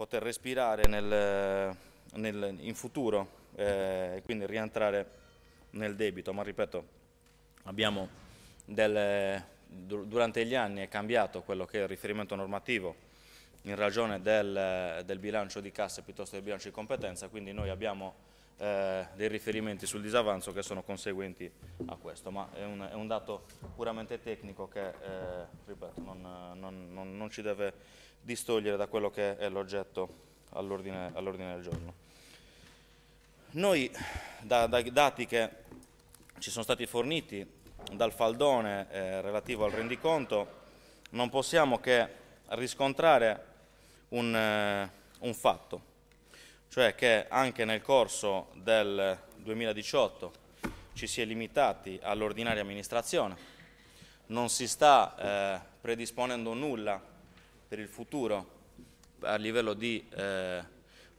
poter respirare nel, nel, in futuro eh, e quindi rientrare nel debito, ma ripeto, abbiamo delle, durante gli anni è cambiato quello che è il riferimento normativo in ragione del, del bilancio di cassa piuttosto che del bilancio di competenza, quindi noi abbiamo eh, dei riferimenti sul disavanzo che sono conseguenti a questo, ma è un, è un dato puramente tecnico che, eh, ripeto, non, non, non, non ci deve distogliere da quello che è l'oggetto all'ordine, all del giorno. Noi, da, dai dati che ci sono stati forniti dal faldone eh, relativo al rendiconto, non possiamo che riscontrare un, eh, un fatto, cioè che anche nel corso del 2018 ci si è limitati all'ordinaria amministrazione, non si sta eh, predisponendo nulla per il futuro a livello di eh,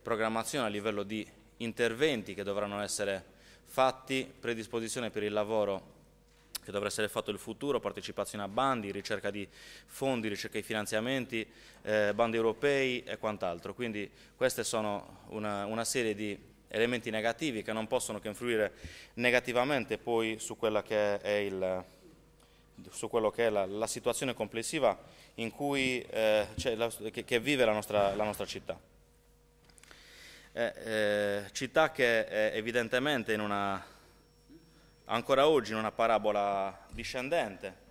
programmazione, a livello di interventi che dovranno essere fatti, predisposizione per il lavoro che dovrà essere fatto il futuro, partecipazione a bandi, ricerca di fondi, ricerca di finanziamenti, eh, bandi europei e quant'altro. Quindi queste sono una, una, serie di elementi negativi che non possono che influire negativamente poi su quella che è il, su quello che è la, la situazione complessiva in cui, eh, la, che, che, vive la nostra, la nostra città. Eh, eh, città che è evidentemente una, ancora oggi in una parabola discendente,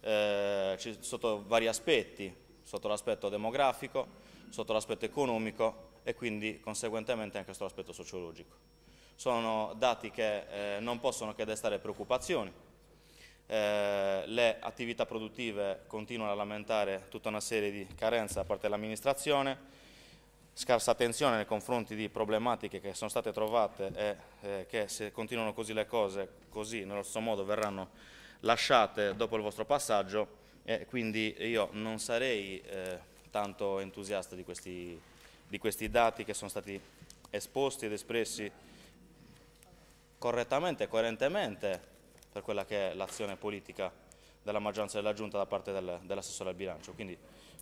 eh, sotto vari aspetti, sotto l'aspetto demografico, sotto l'aspetto economico e quindi conseguentemente anche sotto l'aspetto sociologico. Sono dati che eh, non possono che destare preoccupazioni, eh, le attività produttive continuano a lamentare tutta una serie di carenze da parte dell'amministrazione, scarsa attenzione nei confronti di problematiche che sono state trovate e eh, che se continuano così le cose, così nello stesso modo verranno lasciate dopo il vostro passaggio e quindi io non sarei eh, tanto entusiasta di questi, di questi dati che sono stati esposti ed espressi correttamente e coerentemente per quella che è l'azione politica della maggioranza della Giunta da parte del, dell'assessore al bilancio. Quindi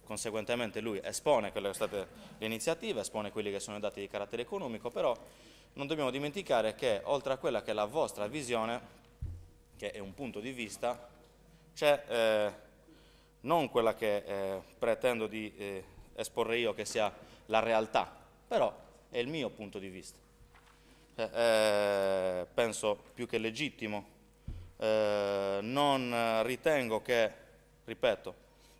conseguentemente lui espone quelle che sono state le iniziative, espone quelli che sono i dati di carattere economico, però non dobbiamo dimenticare che oltre a quella che è la vostra visione, che è un punto di vista, c'è eh, non quella che eh, pretendo di eh, esporre io che sia la realtà, però è il mio punto di vista. Eh, eh, penso più che legittimo eh, non ritengo che, ripeto,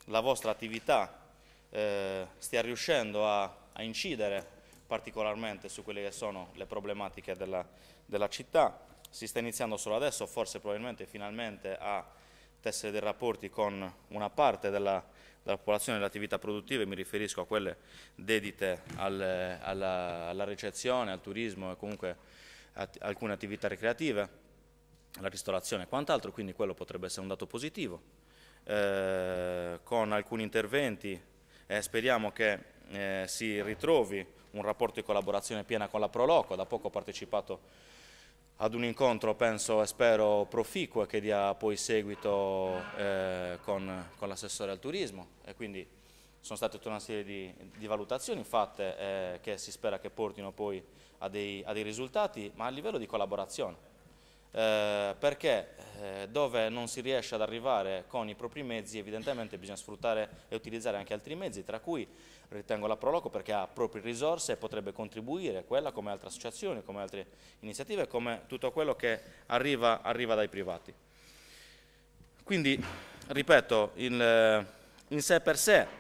la vostra attività eh, stia riuscendo a, a, incidere particolarmente su quelle che sono le problematiche della, della città. Si sta iniziando solo adesso, forse probabilmente finalmente a tessere dei rapporti con una parte della, della popolazione delle attività produttive, mi riferisco a quelle dedite alle, alla, alla, ricezione, al turismo e comunque at alcune attività ricreative la ristorazione e quant'altro, quindi quello potrebbe essere un dato positivo. Eh, con alcuni interventi eh, speriamo che eh, si ritrovi un rapporto di collaborazione piena con la Proloco, da poco ho partecipato ad un incontro, penso e spero, proficuo che dia poi seguito eh, con, con l'assessore al turismo e quindi sono state tutta una serie di, di valutazioni fatte eh, che si spera che portino poi a dei, a dei risultati, ma a livello di collaborazione eh, perché eh, dove non si riesce ad arrivare con i propri mezzi evidentemente bisogna sfruttare e utilizzare anche altri mezzi, tra cui ritengo la Proloco perché ha proprie risorse e potrebbe contribuire, quella come altre associazioni, come altre iniziative, come tutto quello che arriva, arriva dai privati. Quindi, ripeto, il, eh, in sé per sé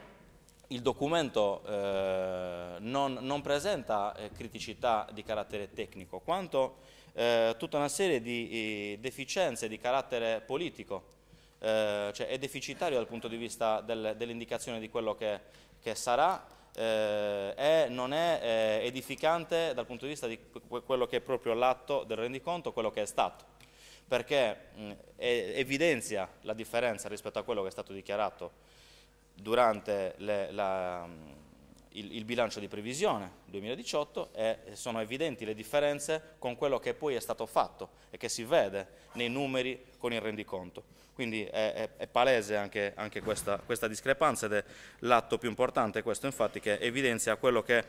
il documento eh, non, non, presenta criticità di carattere tecnico, quanto eh, tutta una serie di eh, deficienze di carattere politico, eh, cioè è deficitario dal punto di vista del, dell'indicazione di quello che, che sarà, eh, non è eh, edificante dal punto di vista di quello che è proprio l'atto del rendiconto, quello che è stato, perché mh, è, evidenzia la differenza rispetto a quello che è stato dichiarato durante le, la, il, il, bilancio di previsione 2018 e sono evidenti le differenze con quello che poi è stato fatto e che si vede nei numeri con il rendiconto. Quindi è, è, è palese anche, anche questa, questa, discrepanza ed è l'atto più importante questo infatti che evidenzia quello che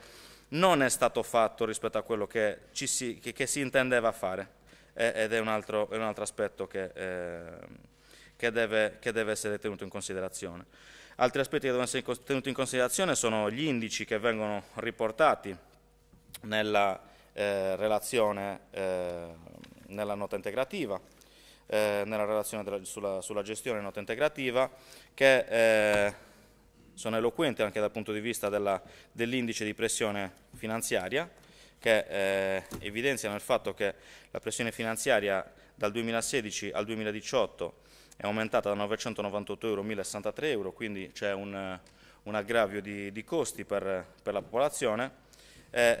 non è stato fatto rispetto a quello che, si, che, che si, intendeva fare e, ed è un, altro, è un altro, aspetto che, eh, deve, che deve essere tenuto in considerazione. Altri aspetti che devono essere tenuti in considerazione sono gli indici che vengono riportati nella eh, relazione, eh, nella nota integrativa, eh, nella relazione della, sulla, sulla, gestione nota integrativa, che eh, sono eloquenti anche dal punto di vista dell'indice dell di pressione finanziaria, che eh, evidenziano il fatto che la pressione finanziaria dal 2016 al 2018 è aumentata da 998 euro a 1063 euro, quindi c'è un, un, aggravio di, di costi per, per, la popolazione, eh,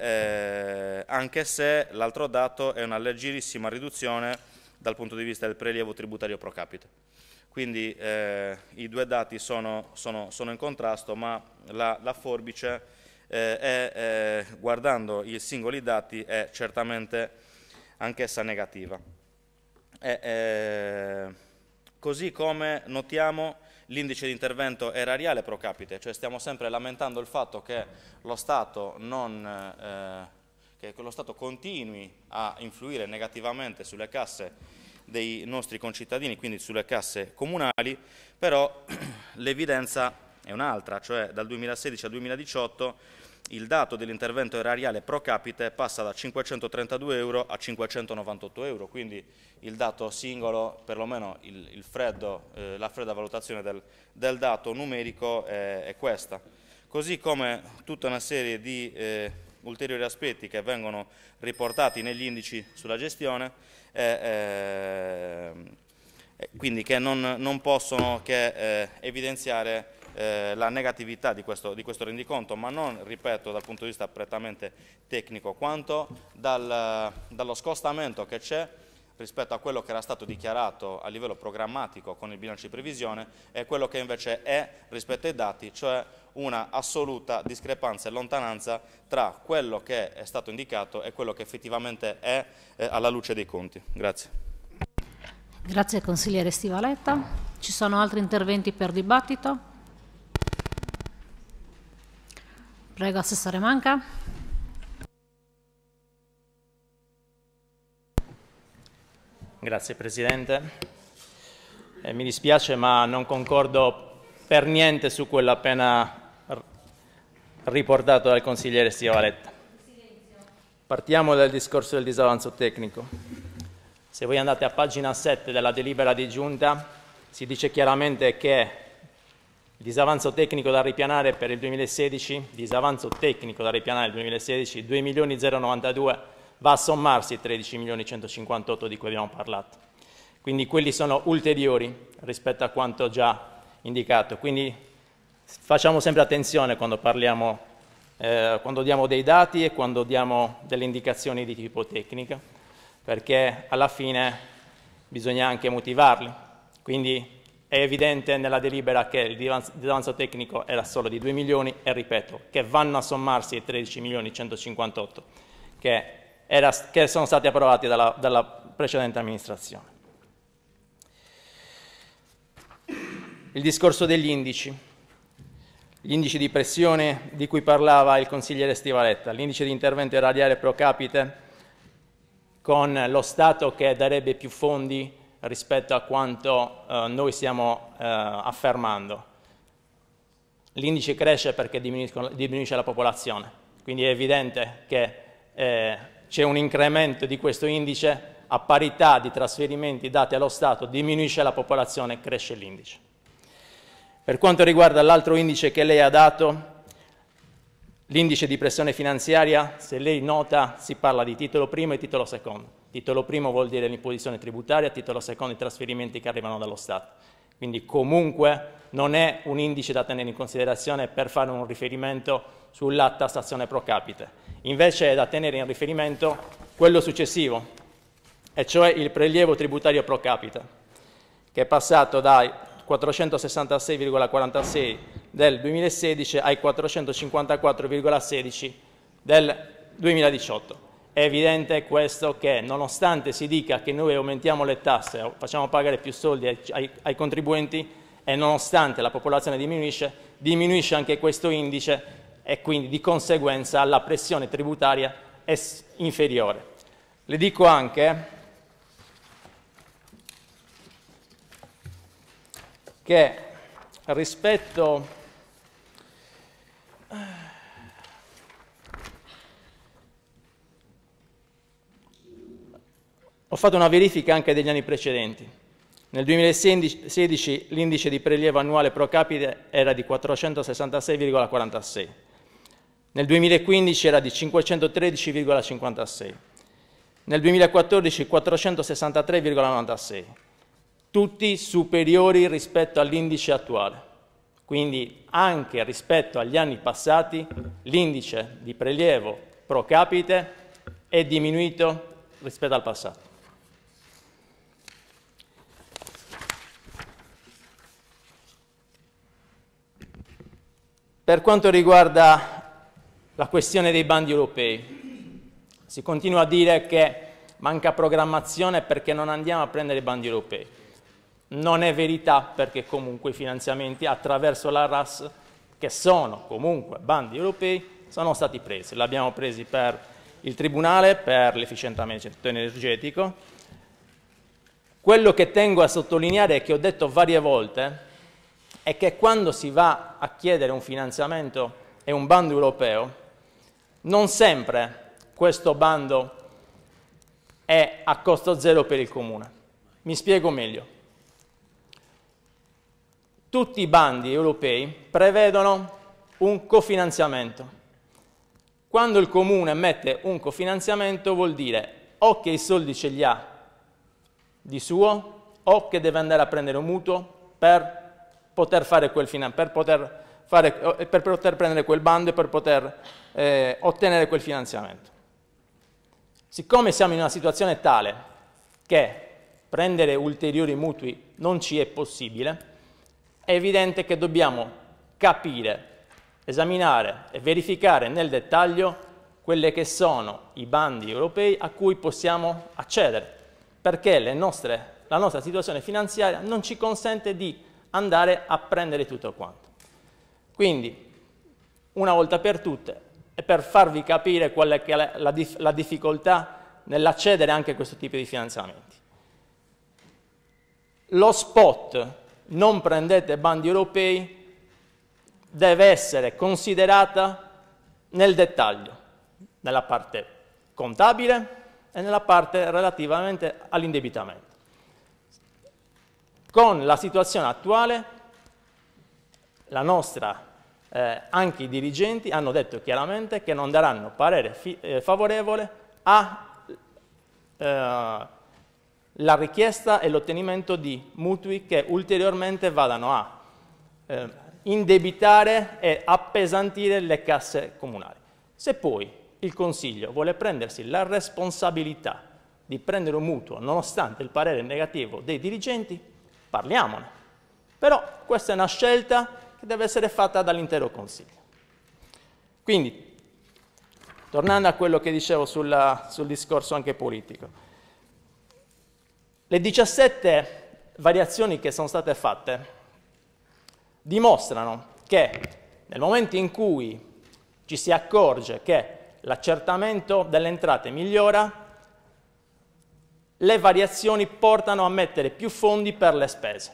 eh, anche se l'altro dato è una leggerissima riduzione dal punto di vista del prelievo tributario pro capite. Quindi eh, i due dati sono, sono, sono in contrasto, ma la, la forbice, eh, è, guardando i singoli dati, è certamente anch'essa negativa. E, eh, Così come notiamo l'indice di intervento erariale pro capite, cioè stiamo sempre lamentando il fatto che lo Stato, non, eh, che lo Stato continui a influire negativamente sulle casse dei nostri concittadini, quindi sulle casse comunali, però l'evidenza è un'altra, cioè dal 2016 al 2018 il dato dell'intervento erariale pro capite passa da 532 euro a 598 euro, quindi il dato singolo, perlomeno il, il freddo, eh, la fredda valutazione del, del dato numerico è, è, questa. Così come tutta una serie di eh, ulteriori aspetti che vengono riportati negli indici sulla gestione, eh, ehm, quindi che non, non possono che eh, evidenziare eh, la negatività di questo, di questo, rendiconto, ma non, ripeto, dal punto di vista prettamente tecnico, quanto dal, dallo scostamento che c'è rispetto a quello che era stato dichiarato a livello programmatico con il bilancio di previsione e quello che invece è rispetto ai dati, cioè una assoluta discrepanza e lontananza tra quello che è stato indicato e quello che effettivamente è eh, alla luce dei conti. Grazie. Grazie consigliere Stivaletta. Ci sono altri interventi per dibattito? Prego, Assessore Manca. Grazie Presidente. Eh, mi dispiace ma non concordo per niente su quello appena riportato dal consigliere Stivaletta. Partiamo dal discorso del disavanzo tecnico. Se voi andate a pagina 7 della delibera di giunta si dice chiaramente che disavanzo tecnico da ripianare per il 2016, disavanzo tecnico da ripianare il 2016, 2 milioni 092 va a sommarsi ai 13 milioni 158 di cui abbiamo parlato. Quindi quelli sono ulteriori rispetto a quanto già indicato. Quindi facciamo sempre attenzione quando parliamo, eh, quando diamo dei dati e quando diamo delle indicazioni di tipo tecnico, perché alla fine bisogna anche motivarli. Quindi è evidente nella delibera che il disavanzo tecnico era solo di 2 milioni e ripeto che vanno a sommarsi i 13 milioni 158 che, era, che sono stati approvati dalla, dalla precedente amministrazione. Il discorso degli indici, gli indici di pressione di cui parlava il consigliere Stivaletta, l'indice di intervento irradiale pro capite con lo Stato che darebbe più fondi rispetto a quanto eh, noi stiamo eh, affermando. L'indice cresce perché diminuisce la popolazione, quindi è evidente che eh, c'è un incremento di questo indice a parità di trasferimenti dati allo Stato, diminuisce la popolazione, cresce l'indice. Per quanto riguarda l'altro indice che lei ha dato, l'indice di pressione finanziaria, se lei nota si parla di titolo primo e titolo secondo. Titolo primo vuol dire l'imposizione tributaria, titolo secondo i trasferimenti che arrivano dallo Stato. Quindi comunque non è un indice da tenere in considerazione per fare un riferimento sulla tassazione pro capite. Invece è da tenere in riferimento quello successivo, e cioè il prelievo tributario pro capite, che è passato dai 466,46 del 2016 ai 454,16 del 2018. È evidente questo che nonostante si dica che noi aumentiamo le tasse, facciamo pagare più soldi ai, ai, ai contribuenti e nonostante la popolazione diminuisce, diminuisce anche questo indice e quindi di conseguenza la pressione tributaria è inferiore. Le dico anche che rispetto Ho fatto una verifica anche degli anni precedenti. Nel 2016 l'indice di prelievo annuale pro capite era di 466,46, nel 2015 era di 513,56, nel 2014 463,96, tutti superiori rispetto all'indice attuale. Quindi anche rispetto agli anni passati l'indice di prelievo pro capite è diminuito rispetto al passato. Per quanto riguarda la questione dei bandi europei, si continua a dire che manca programmazione perché non andiamo a prendere i bandi europei. Non è verità perché comunque i finanziamenti attraverso la RAS, che sono comunque bandi europei, sono stati presi. L'abbiamo presi per il Tribunale, per l'efficientamento energetico. Quello che tengo a sottolineare è che ho detto varie volte è che quando si va a chiedere un finanziamento e un bando europeo, non sempre questo bando è a costo zero per il comune. Mi spiego meglio. Tutti i bandi europei prevedono un cofinanziamento. Quando il comune mette un cofinanziamento vuol dire o che i soldi ce li ha di suo o che deve andare a prendere un mutuo per poter fare quel per poter, fare, eh, per poter prendere quel bando e per poter eh, ottenere quel finanziamento. Siccome siamo in una situazione tale che prendere ulteriori mutui non ci è possibile, è evidente che dobbiamo capire, esaminare e verificare nel dettaglio quelli che sono i bandi europei a cui possiamo accedere, perché nostre, la nostra situazione finanziaria non ci consente di andare a prendere tutto quanto. Quindi, una volta per tutte, e per farvi capire qual è la, la, la difficoltà nell'accedere anche a questo tipo di finanziamenti. Lo spot, non prendete bandi europei, deve essere considerata nel dettaglio, nella parte contabile e nella parte relativamente all'indebitamento. Con la situazione attuale, nostra, eh, anche i dirigenti hanno detto chiaramente che non daranno parere eh, favorevole alla eh, richiesta e l'ottenimento di mutui che ulteriormente vadano a eh, indebitare e appesantire le casse comunali. Se poi il Consiglio vuole prendersi la responsabilità di prendere un mutuo nonostante il parere negativo dei dirigenti, parliamone. Però questa è una scelta che deve essere fatta dall'intero Consiglio. Quindi, tornando a quello che dicevo sulla, sul discorso anche politico, le 17 variazioni che sono state fatte dimostrano che nel momento in cui ci si accorge che l'accertamento delle entrate migliora, le variazioni portano a mettere più fondi per le spese.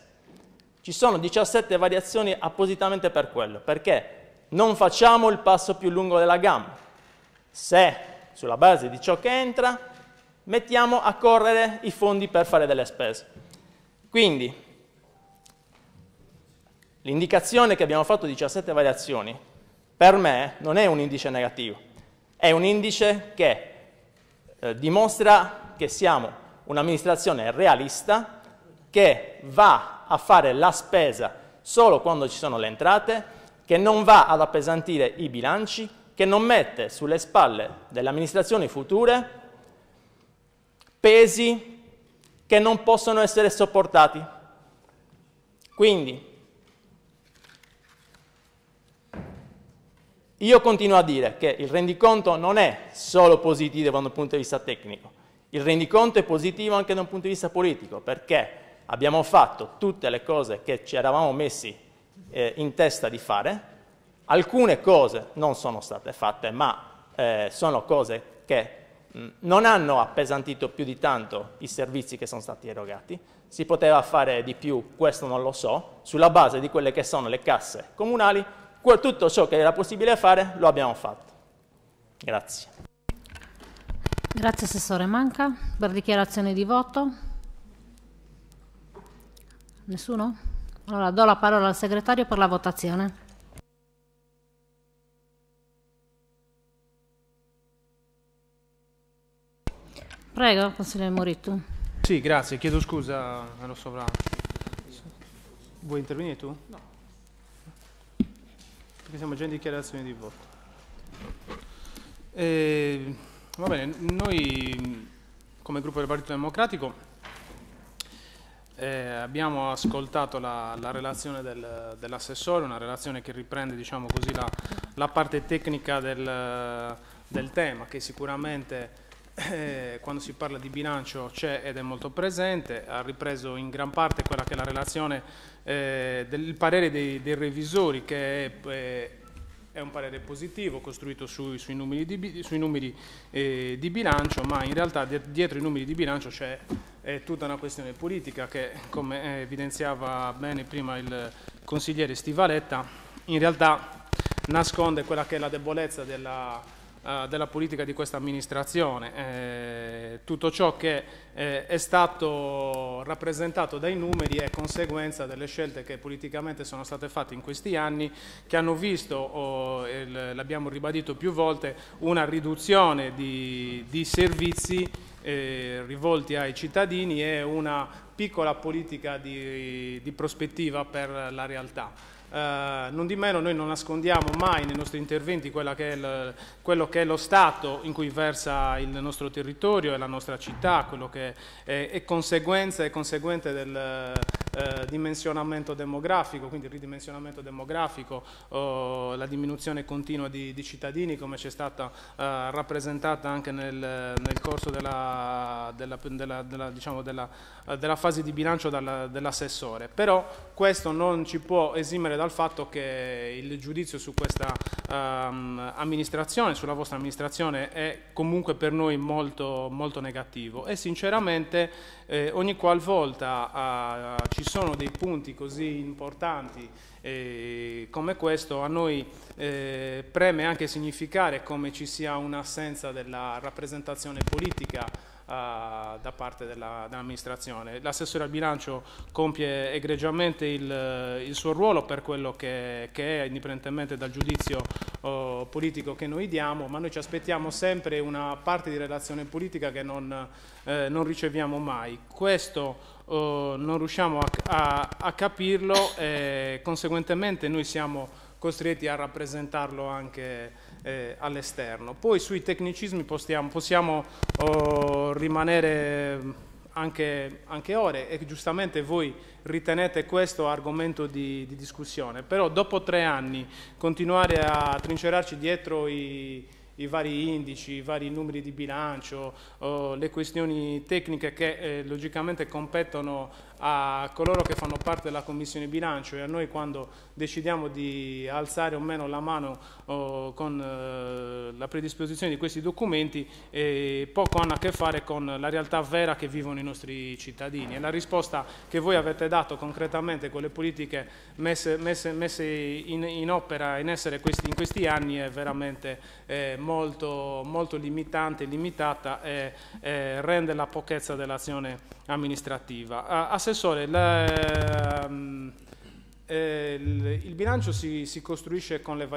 Ci sono 17 variazioni appositamente per quello, perché non facciamo il passo più lungo della gamma. Se, sulla base di ciò che entra, mettiamo a correre i fondi per fare delle spese. Quindi, l'indicazione che abbiamo fatto 17 variazioni, per me non è un indice negativo, è un indice che eh, dimostra che siamo un'amministrazione realista che va a fare la spesa solo quando ci sono le entrate, che non va ad appesantire i bilanci, che non mette sulle spalle delle amministrazioni future pesi che non possono essere sopportati. Quindi, io continuo a dire che il rendiconto non è solo positivo da un punto di vista tecnico, il rendiconto è positivo anche da un punto di vista politico, perché abbiamo fatto tutte le cose che ci eravamo messi eh, in testa di fare, alcune cose non sono state fatte, ma eh, sono cose che mm, non hanno appesantito più di tanto i servizi che sono stati erogati, si poteva fare di più, questo non lo so, sulla base di quelle che sono le casse comunali, tutto ciò che era possibile fare lo abbiamo fatto. Grazie. Grazie Assessore Manca. Per dichiarazione di voto? Nessuno? Allora do la parola al Segretario per la votazione. Prego, consigliere Moritu. Sì, grazie. Chiedo scusa allo sovrano. Vuoi intervenire tu? No. Perché siamo già in dichiarazione di voto. Eh, Va bene, noi come gruppo del Partito Democratico eh, abbiamo ascoltato la, la relazione del, dell'assessore, una relazione che riprende diciamo così, la, la, parte tecnica del, del tema che sicuramente eh, quando si parla di bilancio c'è ed è molto presente, ha ripreso in gran parte quella che è la relazione eh, del parere dei, dei revisori che è eh, è un parere positivo costruito sui, sui numeri, di, sui numeri eh, di, bilancio, ma in realtà dietro i numeri di bilancio c'è tutta una questione politica che, come eh, evidenziava bene prima il consigliere Stivaletta, in realtà nasconde quella che è la debolezza della, eh, della politica di questa amministrazione. Eh, tutto ciò che eh, è stato rappresentato dai numeri è conseguenza delle scelte che politicamente sono state fatte in questi anni che hanno visto, oh, l'abbiamo ribadito più volte, una riduzione di, di servizi eh, rivolti ai cittadini e una piccola politica di, di prospettiva per la realtà. Eh, non di meno noi non nascondiamo mai nei nostri interventi che il, quello che è lo stato in cui versa il nostro territorio e la nostra città, quello che è, è conseguenza e conseguente del, eh, dimensionamento demografico, quindi ridimensionamento demografico, eh, la diminuzione continua di, di cittadini come c'è stata eh, rappresentata anche nel, nel corso della, della, della, diciamo della, fase di bilancio dell'assessore. Però questo non ci può esimere dal fatto che il giudizio su questa ehm, amministrazione, sulla vostra amministrazione è comunque per noi molto, molto negativo e sinceramente eh, ogni qualvolta ci sono dei punti così importanti eh, come questo, a noi eh, preme anche significare come ci sia un'assenza della rappresentazione politica eh, da parte della, dell'amministrazione. L'assessore al bilancio compie egregiamente il, il suo ruolo per quello che, che, è, indipendentemente dal giudizio oh, politico che noi diamo, ma noi ci aspettiamo sempre una parte di relazione politica che non, eh, non riceviamo mai. Questo oh, non riusciamo a, a, a, capirlo e eh, conseguentemente noi siamo costretti a rappresentarlo anche eh, all'esterno. Poi sui tecnicismi possiamo, possiamo oh, rimanere mm, anche, anche, ore e giustamente voi ritenete questo argomento di, di discussione, però dopo tre anni continuare a trincerarci dietro i, i vari indici, i vari numeri di bilancio, le questioni tecniche che eh, logicamente competono a coloro che fanno parte della Commissione Bilancio e a noi quando decidiamo di alzare o meno la mano oh, con eh, la predisposizione di questi documenti eh, poco hanno a che fare con la realtà vera che vivono i nostri cittadini e la risposta che voi avete dato concretamente con le politiche messe, messe, messe in, in, opera, in essere questi, in questi anni è veramente eh, molto, molto, limitante, limitata e rende la pochezza dell'azione amministrativa. A, a Assessore, la, ehm, eh, il, bilancio si, si costruisce con le,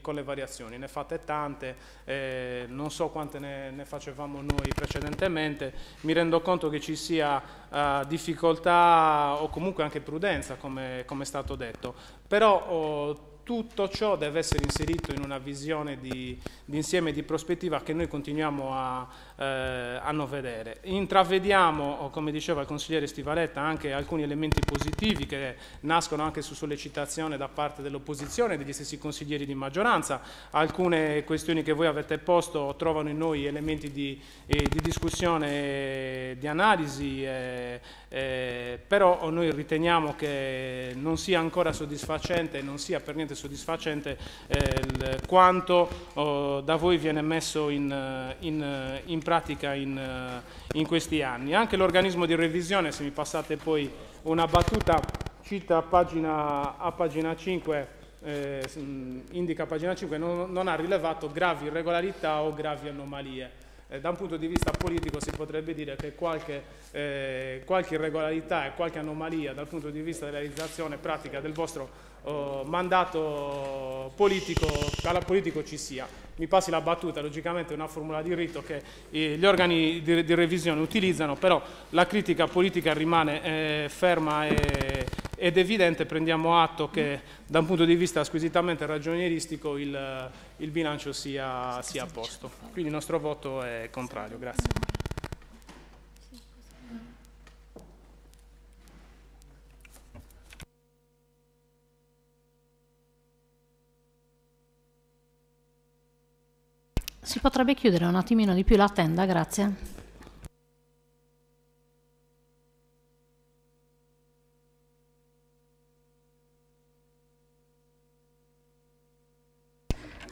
con le, variazioni, ne fate tante, eh, non so quante ne, ne, facevamo noi precedentemente, mi rendo conto che ci sia eh, difficoltà o comunque anche prudenza, come, come è stato detto, però oh, tutto ciò deve essere inserito in una visione di, di insieme di prospettiva che noi continuiamo a, eh, hanno vedere. Intravediamo, come diceva il consigliere Stivaletta, anche alcuni elementi positivi che nascono anche su sollecitazione da parte dell'opposizione e degli stessi consiglieri di maggioranza. Alcune questioni che voi avete posto trovano in noi elementi di, eh, di discussione, di analisi, eh, eh, però noi riteniamo che non sia ancora soddisfacente, e non sia per niente soddisfacente eh, quanto oh, da voi viene messo in, in, in pratica in, eh, in questi anni. Anche l'organismo di revisione, se mi passate poi una battuta, cita a pagina, a pagina 5 eh, mm, indica pagina 5, non, non, ha rilevato gravi irregolarità o gravi anomalie. Eh, da un punto di vista politico si potrebbe dire che qualche, eh, qualche, irregolarità e qualche anomalia dal punto di vista della realizzazione pratica del vostro oh, mandato politico, politico ci sia mi passi la battuta, logicamente è una formula di rito che eh, gli organi di, di revisione utilizzano, però la critica politica rimane eh, ferma e, ed evidente, prendiamo atto che da un punto di vista squisitamente ragionieristico il, il bilancio sia, sia a posto. Quindi il nostro voto è contrario. Grazie. Si potrebbe chiudere un attimino di più la tenda, grazie.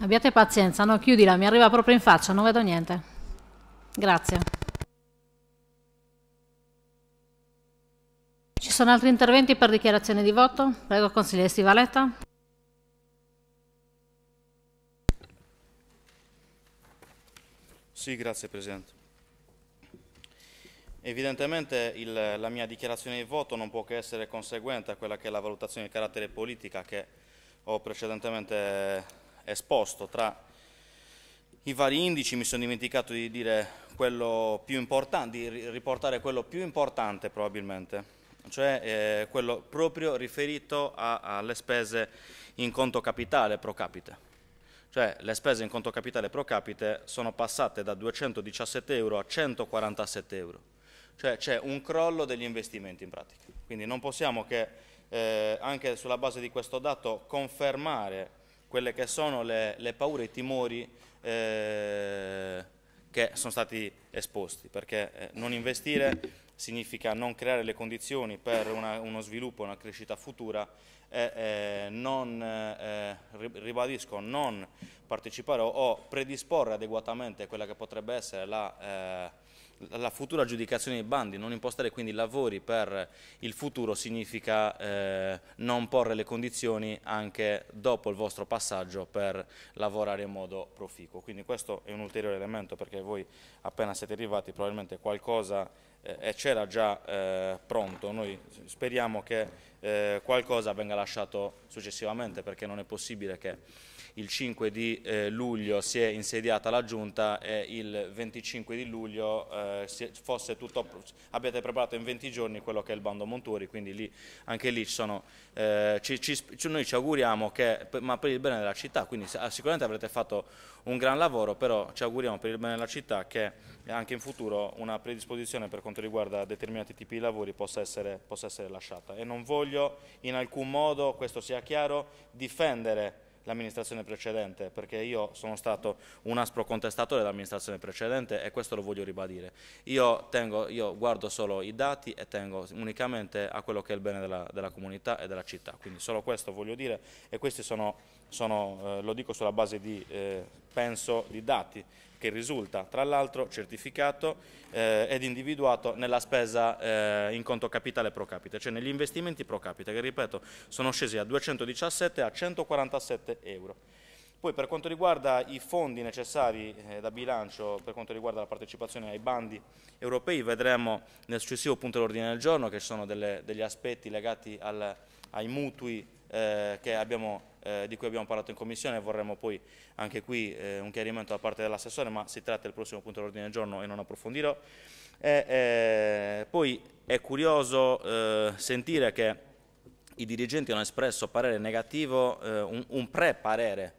Abbiate pazienza, no, chiudila, mi arriva proprio in faccia, non vedo niente. Grazie. Ci sono altri interventi per dichiarazione di voto? Prego, consigliere Stivaletta. Sì, grazie Presidente. Evidentemente il, la mia dichiarazione di voto non può che essere conseguente a quella che è la valutazione di carattere politica che ho precedentemente esposto. Tra i vari indici mi sono dimenticato di, di riportare quello più importante probabilmente, cioè eh, quello proprio riferito alle spese in conto capitale pro capite cioè le spese in conto capitale pro capite sono passate da 217 euro a 147 euro, cioè c'è un crollo degli investimenti in pratica. Quindi non possiamo che eh, anche sulla base di questo dato confermare quelle che sono le, le paure e i timori eh, che sono stati esposti, perché eh, non investire significa non creare le condizioni per una, uno sviluppo, una crescita futura eh, eh, non, eh, ribadisco, non partecipare o, o predisporre adeguatamente quella che potrebbe essere la eh, la futura aggiudicazione dei bandi, non impostare quindi lavori per il futuro significa eh, non porre le condizioni anche dopo il vostro passaggio per lavorare in modo proficuo. Quindi questo è un ulteriore elemento perché voi appena siete arrivati probabilmente qualcosa eh, eh c'era già eh, pronto, noi speriamo che eh, qualcosa venga lasciato successivamente perché non è possibile che il 5 di eh, luglio si è insediata la giunta e il 25 di luglio eh, fosse tutto, abbiate preparato in 20 giorni quello che è il bando Monturi, quindi lì, anche lì sono, eh, ci, ci, noi ci auguriamo che, ma per il bene della città, quindi ah, sicuramente avrete fatto un gran lavoro, però ci auguriamo per il bene della città che anche in futuro una predisposizione per quanto riguarda determinati tipi di lavori possa essere, possa essere lasciata e non voglio in alcun modo, questo sia chiaro, difendere l'amministrazione precedente, perché io sono stato un aspro contestatore dell'amministrazione precedente e questo lo voglio ribadire. Io, tengo, io, guardo solo i dati e tengo unicamente a quello che è il bene della, della comunità e della città, quindi solo questo voglio dire e questi sono, sono eh, lo dico sulla base di, eh, penso, di dati che risulta tra l'altro certificato eh, ed individuato nella spesa eh, in conto capitale pro capita, cioè negli investimenti pro capita che ripeto sono scesi da 217 a 147 euro. Poi per quanto riguarda i fondi necessari eh, da bilancio, per quanto riguarda la partecipazione ai bandi europei, vedremo nel successivo punto dell'ordine del giorno che ci sono delle, degli aspetti legati al, ai mutui eh, che abbiamo eh, di cui abbiamo parlato in commissione, vorremmo poi anche qui eh, un chiarimento da parte dell'assessore, ma si tratta del prossimo punto dell'ordine del giorno e non approfondirò. E, eh, eh, poi è curioso sentire che i dirigenti hanno espresso parere negativo, un, un pre-parere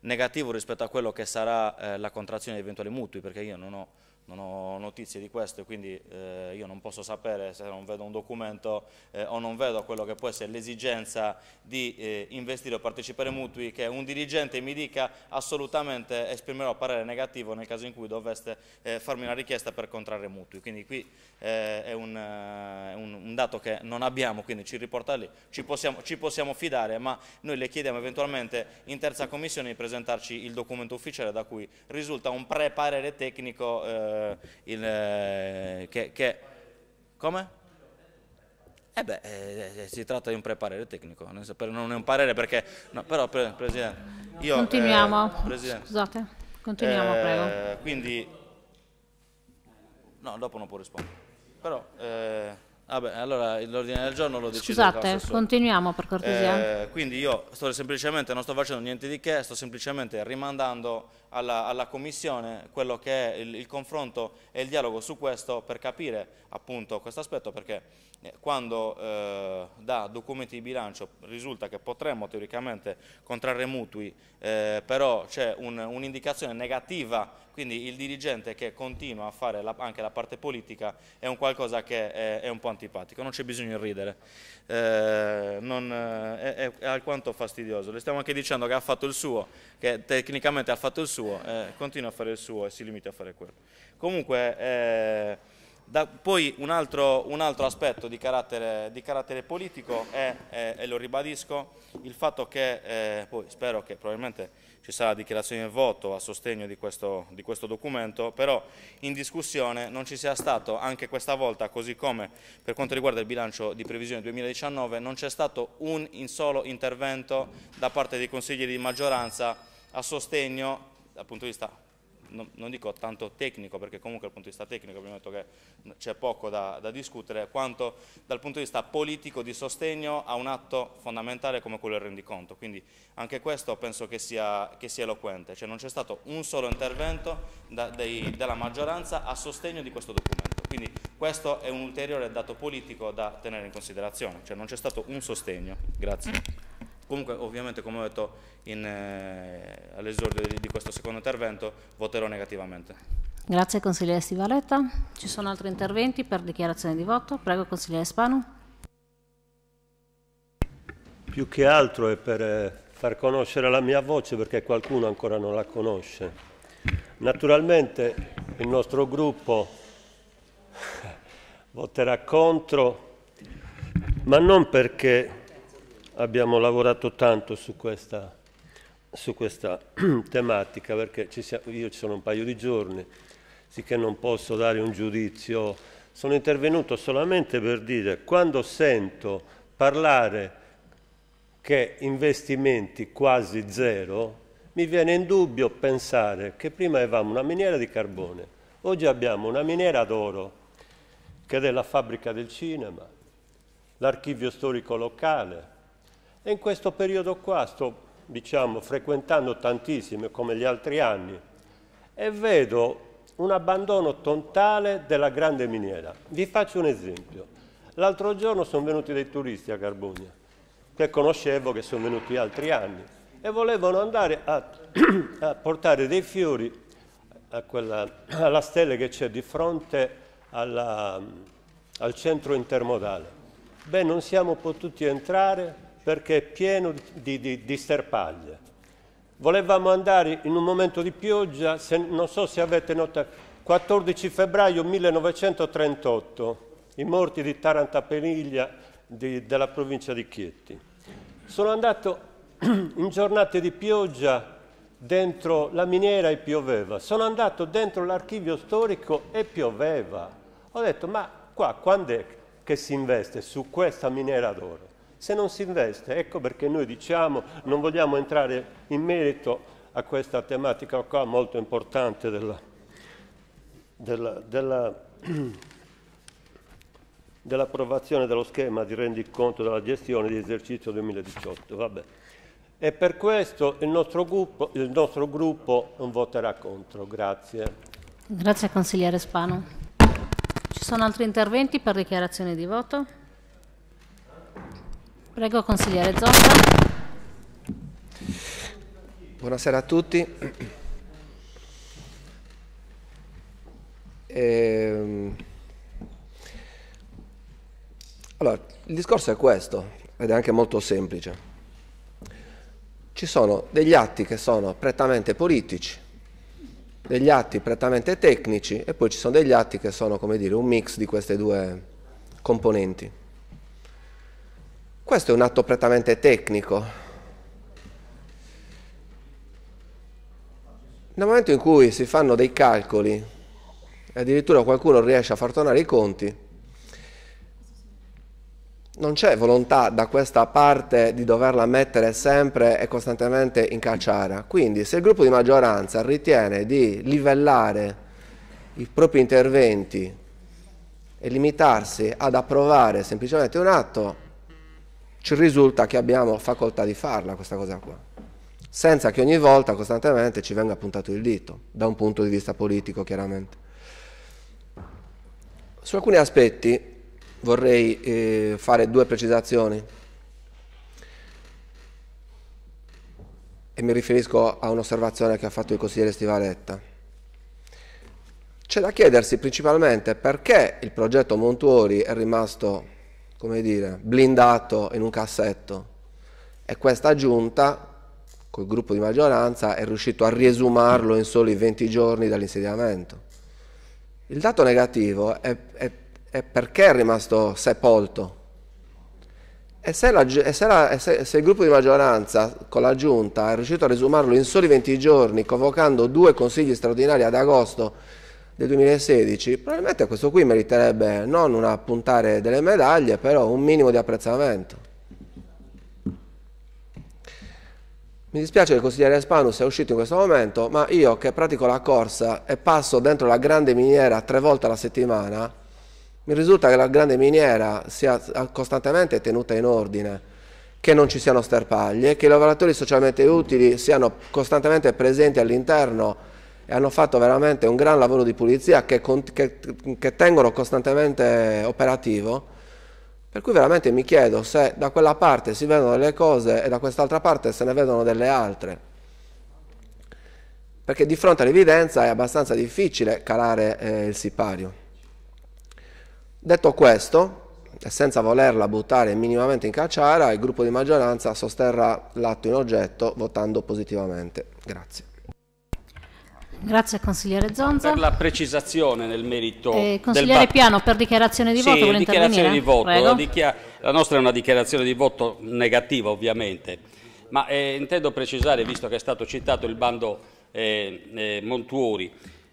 negativo rispetto a quello che sarà la contrazione di eventuali mutui, perché io non ho non ho notizie di questo e quindi eh, io non posso sapere se non vedo un documento eh, o non vedo quello che può essere l'esigenza di eh, investire o partecipare mutui che un dirigente mi dica assolutamente esprimerò parere negativo nel caso in cui doveste eh, farmi una richiesta per contrarre mutui. Quindi qui eh, è un, eh, un, un, dato che non abbiamo, quindi ci riporta lì, ci possiamo, ci possiamo fidare, ma noi le chiediamo eventualmente in terza commissione di presentarci il documento ufficiale da cui risulta un pre-parere tecnico eh, il, eh, che, che, come? Eh beh, eh, eh, si tratta di un preparere tecnico, non è un parere perché... No, però, pre, Presidente, io... Continuiamo, eh, presidente, scusate, continuiamo, eh, prego. Quindi... No, dopo non può rispondere. Però... Vabbè, ah allora l'ordine del giorno lo decide Scusate, continuiamo per cortesia. Eh, quindi io sto semplicemente, non sto facendo niente di che, sto semplicemente rimandando alla, alla Commissione quello che è il, il, confronto e il dialogo su questo per capire appunto questo aspetto perché eh, quando eh, da documenti di bilancio risulta che potremmo teoricamente contrarre mutui, eh, però c'è un'indicazione un negativa quindi il dirigente che continua a fare la, anche la parte politica è un qualcosa che è, è un po' antipatico, non c'è bisogno di ridere, eh, non, eh, è, è, alquanto fastidioso, le stiamo anche dicendo che ha fatto il suo, che tecnicamente ha fatto il suo, eh, continua a fare il suo e si limita a fare quello. Comunque... Eh, da, poi un altro, un altro, aspetto di carattere, di carattere politico è, è, e lo ribadisco, il fatto che, eh, poi spero che probabilmente ci sarà dichiarazione del voto a sostegno di questo, di questo documento, però in discussione non ci sia stato anche questa volta, così come per quanto riguarda il bilancio di previsione 2019, non c'è stato un in solo intervento da parte dei consiglieri di maggioranza a sostegno dal punto di vista non, non, dico tanto tecnico, perché comunque dal punto di vista tecnico abbiamo detto che c'è poco da, da, discutere, quanto dal punto di vista politico di sostegno a un atto fondamentale come quello del rendiconto. Quindi anche questo penso che sia, che sia eloquente, cioè non c'è stato un solo intervento da, dei, della maggioranza a sostegno di questo documento. Quindi questo è un ulteriore dato politico da tenere in considerazione, cioè non c'è stato un sostegno. Grazie. Comunque ovviamente come ho detto eh, all'esordio di, di questo secondo intervento voterò negativamente. Grazie consigliere Stivaletta. Ci sono altri interventi per dichiarazione di voto? Prego consigliere Spano. Più che altro è per eh, far conoscere la mia voce perché qualcuno ancora non la conosce. Naturalmente il nostro gruppo voterà contro, ma non perché abbiamo lavorato tanto su questa, su questa tematica perché ci siamo, io ci sono un paio di giorni, sicché non posso dare un giudizio. Sono intervenuto solamente per dire quando sento parlare che investimenti quasi zero, mi viene in dubbio pensare che prima avevamo una miniera di carbone, oggi abbiamo una miniera d'oro che è della fabbrica del cinema, l'archivio storico locale, e in questo periodo qua sto, diciamo, frequentando tantissime come gli altri anni e vedo un abbandono totale della grande miniera. Vi faccio un esempio. L'altro giorno sono venuti dei turisti a Carbugna, che conoscevo, che sono venuti altri anni, e volevano andare a, a portare dei fiori quella, alla stella che c'è di fronte alla, al centro intermodale. Beh, non siamo potuti entrare perché è pieno di, di, di sterpaglie. Volevamo andare in un momento di pioggia, se, non so se avete notato, 14 febbraio 1938, i morti di Taranta Peniglia di, della provincia di Chieti. Sono andato in giornate di pioggia dentro la miniera e pioveva. Sono andato dentro l'archivio storico e pioveva. Ho detto, ma qua quando è che si investe su questa miniera d'oro? se non si investe. Ecco perché noi diciamo, non vogliamo entrare in merito a questa tematica qua molto importante della, della, della, dell'approvazione dello schema di rendiconto della gestione di esercizio 2018. Vabbè. E per questo il nostro, gruppo, il nostro gruppo non voterà contro. Grazie. Grazie consigliere Spano. Ci sono altri interventi per dichiarazione di voto? Prego, consigliere Zotta. Buonasera a tutti. Ehm... Allora, il discorso è questo, ed è anche molto semplice. Ci sono degli atti che sono prettamente politici, degli atti prettamente tecnici e poi ci sono degli atti che sono, come dire, un mix di queste due componenti. Questo è un atto prettamente tecnico. Nel momento in cui si fanno dei calcoli e addirittura qualcuno riesce a far tornare i conti, non c'è volontà da questa parte di doverla mettere sempre e costantemente in cacciara. Quindi se il gruppo di maggioranza ritiene di livellare i propri interventi e limitarsi ad approvare semplicemente un atto, ci risulta che abbiamo facoltà di farla questa cosa qua, senza che ogni volta costantemente ci venga puntato il dito, da un punto di vista politico chiaramente. Su alcuni aspetti vorrei eh, fare due precisazioni e mi riferisco a un'osservazione che ha fatto il consigliere Stivaletta. C'è da chiedersi principalmente perché il progetto Montuori è rimasto come dire, blindato in un cassetto e questa giunta col gruppo di maggioranza è riuscito a riesumarlo in soli 20 giorni dall'insediamento. Il dato negativo è, è, è perché è rimasto sepolto. E, se, la, e se, la, e se, se il gruppo di maggioranza con la giunta è riuscito a riesumarlo in soli 20 giorni, convocando due consigli straordinari ad agosto del 2016, probabilmente questo qui meriterebbe non una puntare delle medaglie, però un minimo di apprezzamento. Mi dispiace che il consigliere Spanu sia uscito in questo momento, ma io che pratico la corsa e passo dentro la grande miniera tre volte alla settimana, mi risulta che la grande miniera sia costantemente tenuta in ordine che non ci siano sterpaglie, che i lavoratori socialmente utili siano costantemente presenti all'interno e hanno fatto veramente un gran lavoro di pulizia che, che, che tengono costantemente operativo. Per cui veramente mi chiedo se da quella parte si vedono delle cose e da quest'altra parte se ne vedono delle altre. Perché di fronte all'evidenza è abbastanza difficile calare eh, il sipario. Detto questo, e senza volerla buttare minimamente in cacciara, il gruppo di maggioranza sosterrà l'atto in oggetto votando positivamente. Grazie. Grazie consigliere Zonza. Per la precisazione nel merito. Eh, consigliere Piano per dichiarazione di sì, voto vuole dichiarazione di voto. Dichia la nostra è una dichiarazione di voto negativa ovviamente, ma eh, intendo precisare, visto che è stato citato il bando eh, eh Montuori,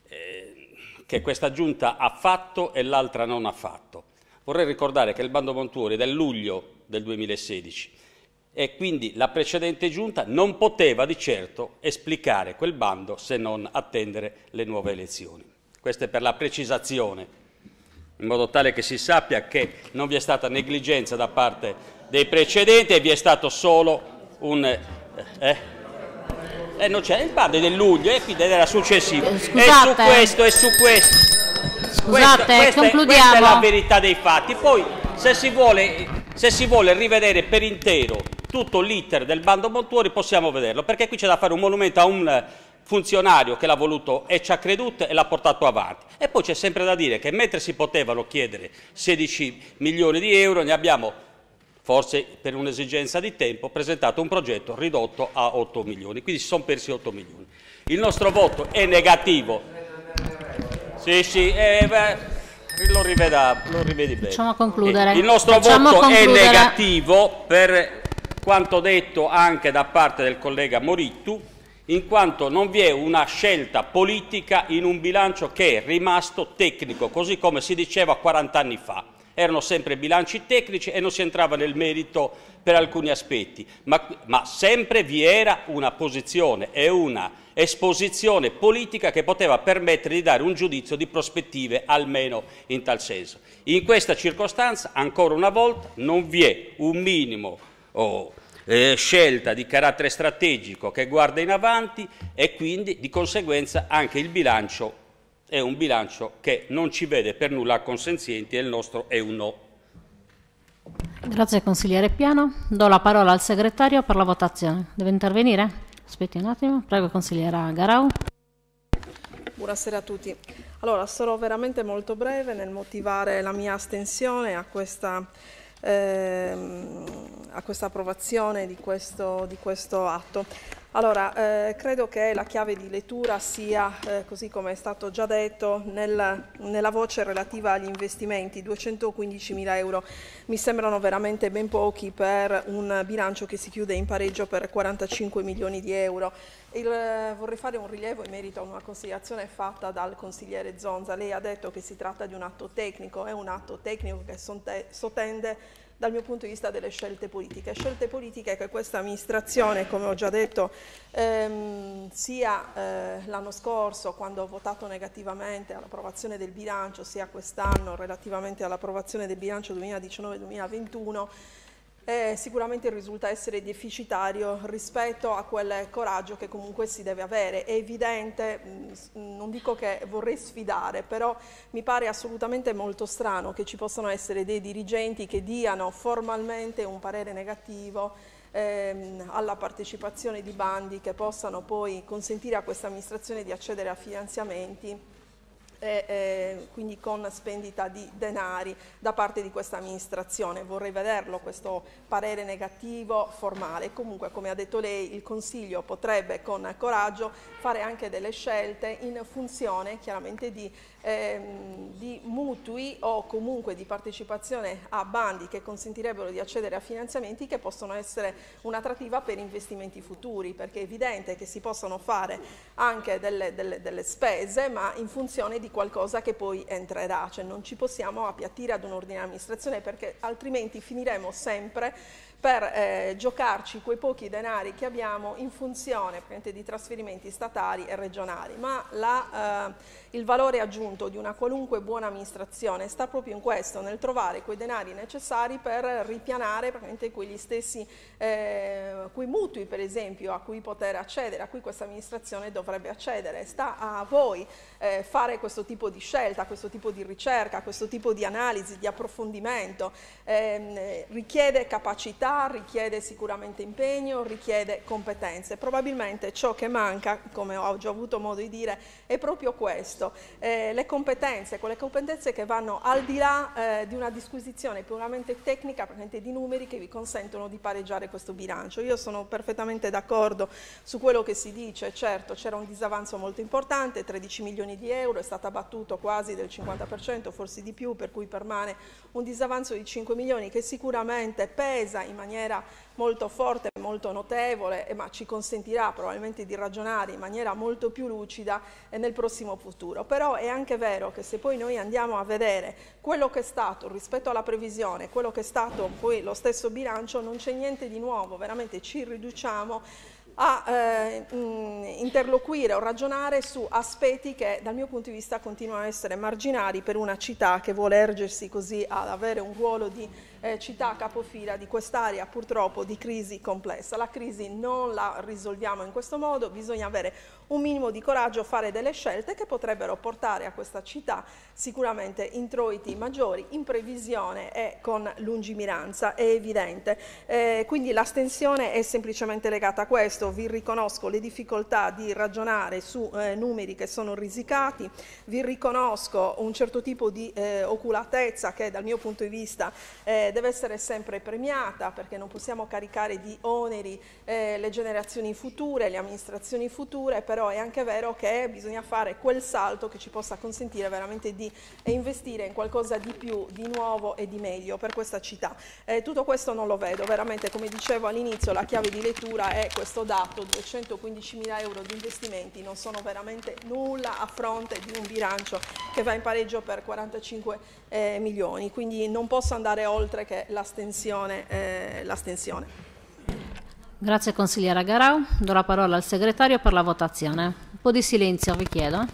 eh, che questa giunta ha fatto e l'altra non ha fatto. Vorrei ricordare che il bando Montuori è del luglio del 2016 e quindi la precedente giunta non poteva di certo esplicare quel bando se non attendere le nuove elezioni. Questo è per la precisazione, in modo tale che si sappia che non vi è stata negligenza da parte dei precedenti e vi è stato solo un... Eh, eh, eh non c'è, parlo del luglio e quindi era successivo. Scusate. E su questo, e su questo. Scusate, questo, concludiamo. Questa è la verità dei fatti. Poi, se si vuole, se si vuole rivedere per intero tutto l'iter del bando Montuori possiamo vederlo, perché qui c'è da fare un monumento a un eh, funzionario che l'ha voluto e ci ha creduto e l'ha portato avanti. E poi c'è sempre da dire che mentre si potevano chiedere 16 milioni di euro, ne abbiamo forse per un'esigenza di tempo, presentato un progetto ridotto a 8 milioni, quindi si sono persi 8 milioni. Il nostro voto è negativo. Sì, sì, eh, beh, lo, riveda, lo rivedi bene. Facciamo concludere. Il nostro Facciamo voto concludere. è negativo per quanto detto anche da parte del collega Morittu, in quanto non vi è una scelta politica in un bilancio che è rimasto tecnico, così come si diceva 40 anni fa. Erano sempre bilanci tecnici e non si entrava nel merito per alcuni aspetti, ma, ma sempre vi era una posizione e una esposizione politica che poteva permettere di dare un giudizio di prospettive, almeno in tal senso. In questa circostanza, ancora una volta, non vi è un minimo o eh, scelta di carattere strategico che guarda in avanti e quindi di conseguenza anche il bilancio è un bilancio che non ci vede per nulla consenzienti e il nostro è un no. Grazie consigliere Piano. Do la parola al segretario per la votazione. Deve intervenire? Aspetti un attimo. Prego consigliera Garau. Buonasera a tutti. Allora, sarò veramente molto breve nel motivare la mia astensione a questa ehm, a questa approvazione di questo, di questo atto. Allora, eh, credo che la chiave di lettura sia, eh, così come è stato già detto, nel, nella voce relativa agli investimenti, 215 mila euro. Mi sembrano veramente ben pochi per un bilancio che si chiude in pareggio per 45 milioni di euro. Il, eh, vorrei fare un rilievo in merito a una considerazione fatta dal consigliere Zonza. Lei ha detto che si tratta di un atto tecnico, è un atto tecnico che sottende dal mio punto di vista delle scelte politiche. Scelte politiche che questa amministrazione, come ho già detto, ehm, sia eh, l'anno scorso quando ho votato negativamente all'approvazione del bilancio, sia quest'anno relativamente all'approvazione del bilancio 2019-2021, e eh, sicuramente risulta essere deficitario rispetto a quel coraggio che comunque si deve avere. È evidente, mm, non dico che vorrei sfidare, però mi pare assolutamente molto strano che ci possano essere dei dirigenti che diano formalmente un parere negativo ehm, alla partecipazione di bandi che possano poi consentire a questa amministrazione di accedere a finanziamenti e eh, quindi con spendita di denari da parte di questa amministrazione. Vorrei vederlo questo parere negativo formale. Comunque, come ha detto lei, il Consiglio potrebbe con coraggio fare anche delle scelte in funzione chiaramente di ehm, di mutui o comunque di partecipazione a bandi che consentirebbero di accedere a finanziamenti che possono essere un'attrattiva per investimenti futuri, perché è evidente che si possono fare anche delle, delle, delle spese, ma in funzione di qualcosa che poi entrerà, cioè non ci possiamo appiattire ad un ordine di amministrazione perché altrimenti finiremo sempre per eh, giocarci quei pochi denari che abbiamo in funzione di trasferimenti statali e regionali, ma la eh, il valore aggiunto di una qualunque buona amministrazione sta proprio in questo, nel trovare quei denari necessari per ripianare quegli stessi eh, quei mutui per esempio a cui poter accedere, a cui questa amministrazione dovrebbe accedere. Sta a voi eh, fare questo tipo di scelta, questo tipo di ricerca, questo tipo di analisi, di approfondimento. Eh, richiede capacità, richiede sicuramente impegno, richiede competenze. Probabilmente ciò che manca, come ho già avuto modo di dire, è proprio questo questo, eh, le competenze, quelle competenze che vanno al di là eh, di una disquisizione puramente tecnica, puramente di numeri che vi consentono di pareggiare questo bilancio. Io sono perfettamente d'accordo su quello che si dice, certo c'era un disavanzo molto importante, 13 milioni di euro, è stato abbattuto quasi del 50%, forse di più, per cui permane un disavanzo di 5 milioni che sicuramente pesa in maniera molto forte, molto notevole, eh, ma ci consentirà probabilmente di ragionare in maniera molto più lucida eh, nel prossimo futuro. Però è anche vero che se poi noi andiamo a vedere quello che è stato rispetto alla previsione, quello che è stato poi lo stesso bilancio, non c'è niente di nuovo, veramente ci riduciamo a eh, interloquire o ragionare su aspetti che dal mio punto di vista continuano a essere marginali per una città che vuole ergersi così ad avere un ruolo di eh, città capofila di quest'area purtroppo di crisi complessa. La crisi non la risolviamo in questo modo, bisogna avere un minimo di coraggio fare delle scelte che potrebbero portare a questa città sicuramente introiti maggiori in previsione e con lungimiranza, è evidente. Eh, quindi l'astensione è semplicemente legata a questo, vi riconosco le difficoltà di ragionare su eh, numeri che sono risicati, vi riconosco un certo tipo di eh, oculatezza che dal mio punto di vista eh, deve essere sempre premiata perché non possiamo caricare di oneri eh, le generazioni future, le amministrazioni future, però però è anche vero che bisogna fare quel salto che ci possa consentire veramente di investire in qualcosa di più, di nuovo e di meglio per questa città. Eh, tutto questo non lo vedo, veramente come dicevo all'inizio la chiave di lettura è questo dato, 215 mila euro di investimenti non sono veramente nulla a fronte di un bilancio che va in pareggio per 45 eh, milioni, quindi non posso andare oltre che l'astensione. Eh, Grazie consigliera Garau. Do la parola al segretario per la votazione. Un po' di silenzio vi chiedo.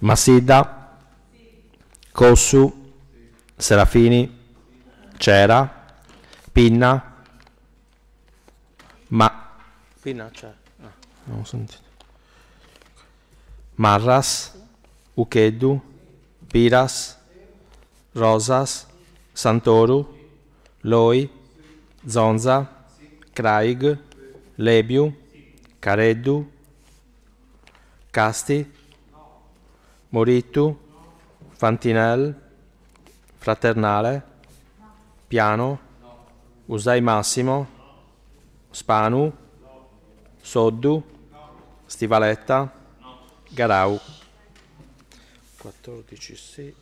Massida, sì. Cossu, sì. Serafini, sì. Cera, Pinna, Ma... Pinna c'è. Ah, non ho sentito. Marras, Uchedu, Piras, Rosas, Santoru, Loi, Zonza, Craig, Lebiu, Careddu, Casti, Moritu, Fantinel, Fraternale, Piano, Usai Massimo, Spanu, Soddu, Stivaletta, Garau. 14 sì.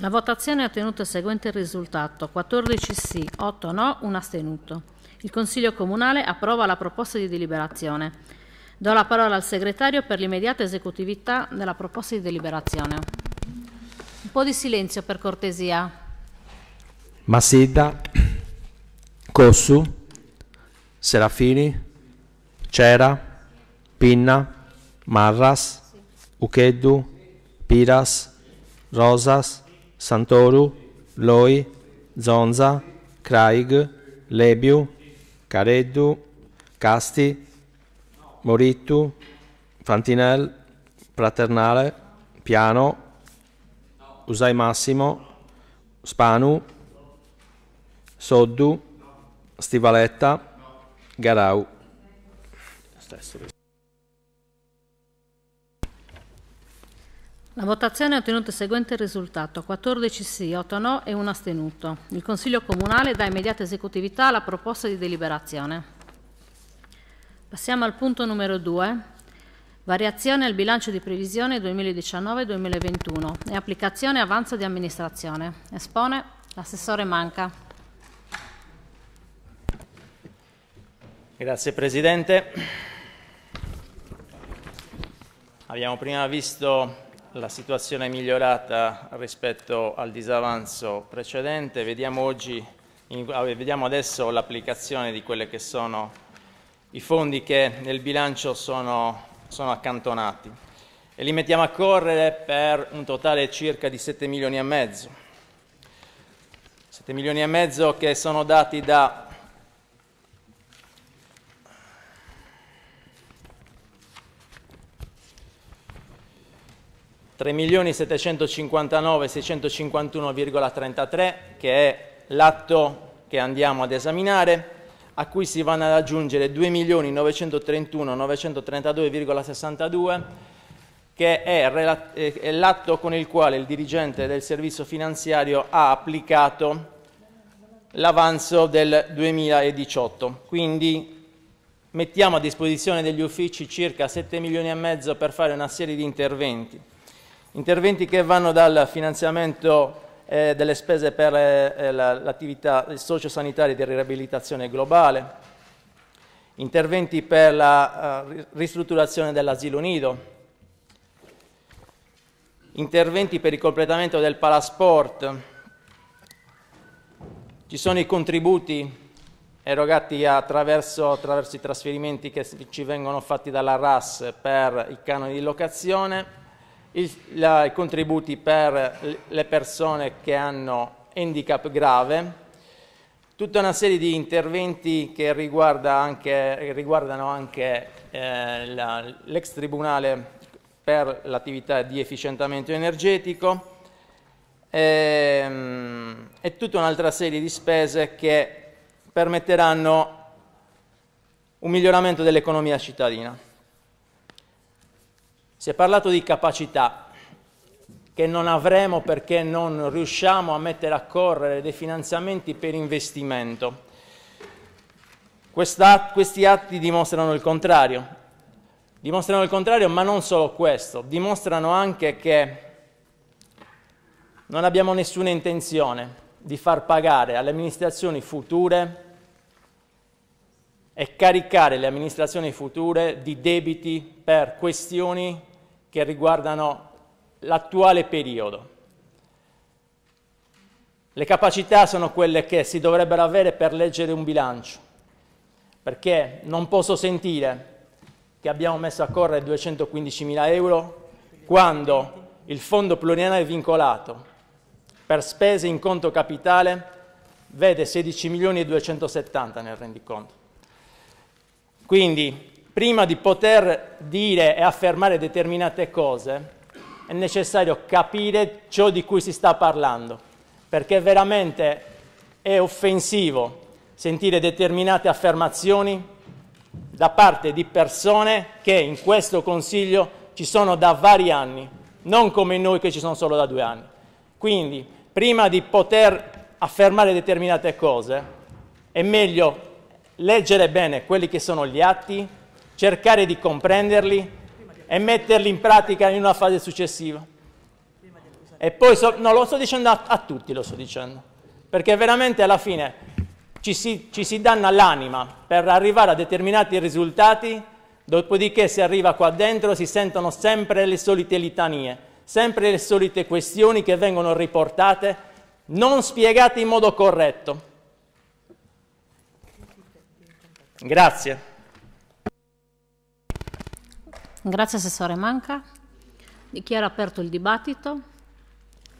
La votazione ha ottenuto il seguente risultato: 14 sì, 8 no, 1 astenuto. Il Consiglio Comunale approva la proposta di deliberazione. Do la parola al segretario per l'immediata esecutività della proposta di deliberazione. Un po' di silenzio per cortesia. Massida, Cossu, Serafini, Cera, Pinna, Marras, Ucheddu, Piras, Rosas, Santoru, Loi, Zonza, Craig, Lebiu, Careddu, Casti, Morittu, Fantinel, Fraternale, Piano, Usai Massimo, Spanu, Soddu, Stivaletta, Garau. La votazione ha ottenuto il seguente risultato, 14 sì, 8 no e 1 astenuto. Il Consiglio Comunale dà immediata esecutività alla proposta di deliberazione. Passiamo al punto numero 2, variazione al bilancio di previsione 2019-2021 e applicazione avanzo di amministrazione. Espone l'assessore Manca. Grazie Presidente. Abbiamo prima visto la situazione è migliorata rispetto al disavanzo precedente, vediamo, oggi, ah, vediamo adesso l'applicazione di quelli che sono i fondi che nel bilancio sono, sono accantonati e li mettiamo a correre per un totale circa di 7 milioni e mezzo. 7 milioni e mezzo che sono dati da 3.759.651,33 che è l'atto che andiamo ad esaminare a cui si vanno ad aggiungere 2.931.932,62 che è l'atto con il quale il dirigente del servizio finanziario ha applicato l'avanzo del 2018. Quindi mettiamo a disposizione degli uffici circa 7 milioni e mezzo per fare una serie di interventi. Interventi che vanno dal finanziamento eh, delle spese per eh, eh l'attività la, sociosanitaria di riabilitazione globale, interventi per la uh, ristrutturazione dell'asilo nido, interventi per il completamento del palasport, ci sono i contributi erogati attraverso, attraverso i trasferimenti che ci vengono fatti dalla RAS per i canoni di locazione, il, la, i contributi per le persone che hanno handicap grave, tutta una serie di interventi che riguarda anche, riguardano anche eh, l'ex tribunale per l'attività di efficientamento energetico e, ehm, e tutta un'altra serie di spese che permetteranno un miglioramento dell'economia cittadina. Si è parlato di capacità che non avremo perché non riusciamo a mettere a correre dei finanziamenti per investimento. Questa, questi atti dimostrano il contrario, dimostrano il contrario ma non solo questo, dimostrano anche che non abbiamo nessuna intenzione di far pagare alle amministrazioni future e caricare le amministrazioni future di debiti per questioni che riguardano l'attuale periodo. Le capacità sono quelle che si dovrebbero avere per leggere un bilancio, perché non posso sentire che abbiamo messo a correre 215.000 euro quando il fondo pluriennale vincolato per spese in conto capitale vede 16 milioni e 270 nel rendiconto. Quindi prima di poter dire e affermare determinate cose, è necessario capire ciò di cui si sta parlando, perché veramente è offensivo sentire determinate affermazioni da parte di persone che in questo Consiglio ci sono da vari anni, non come noi che ci sono solo da due anni. Quindi, prima di poter affermare determinate cose, è meglio leggere bene quelli che sono gli atti, cercare di comprenderli e metterli in pratica in una fase successiva. E poi, so, no, lo sto dicendo a, a, tutti, lo sto dicendo, perché veramente alla fine ci si, ci si danna l'anima per arrivare a determinati risultati, dopodiché si arriva qua dentro, si sentono sempre le solite litanie, sempre le solite questioni che vengono riportate, non spiegate in modo corretto. Grazie. Grazie Assessore Manca. Dichiaro aperto il dibattito.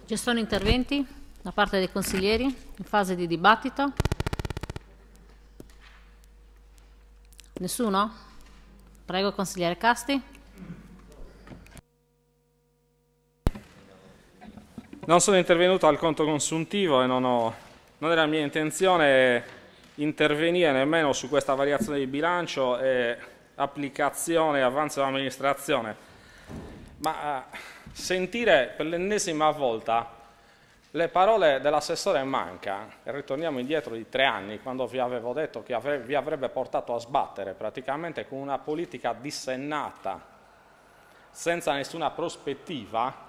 Ci sono interventi da parte dei consiglieri in fase di dibattito? Nessuno? Prego consigliere Casti. Non sono intervenuto al conto consuntivo e non, ho, non era mia intenzione intervenire nemmeno su questa variazione di bilancio e applicazione e avanzo amministrazione, ma eh, sentire per l'ennesima volta le parole dell'assessore manca, e ritorniamo indietro di tre anni quando vi avevo detto che avre vi avrebbe portato a sbattere praticamente con una politica dissennata, senza nessuna prospettiva,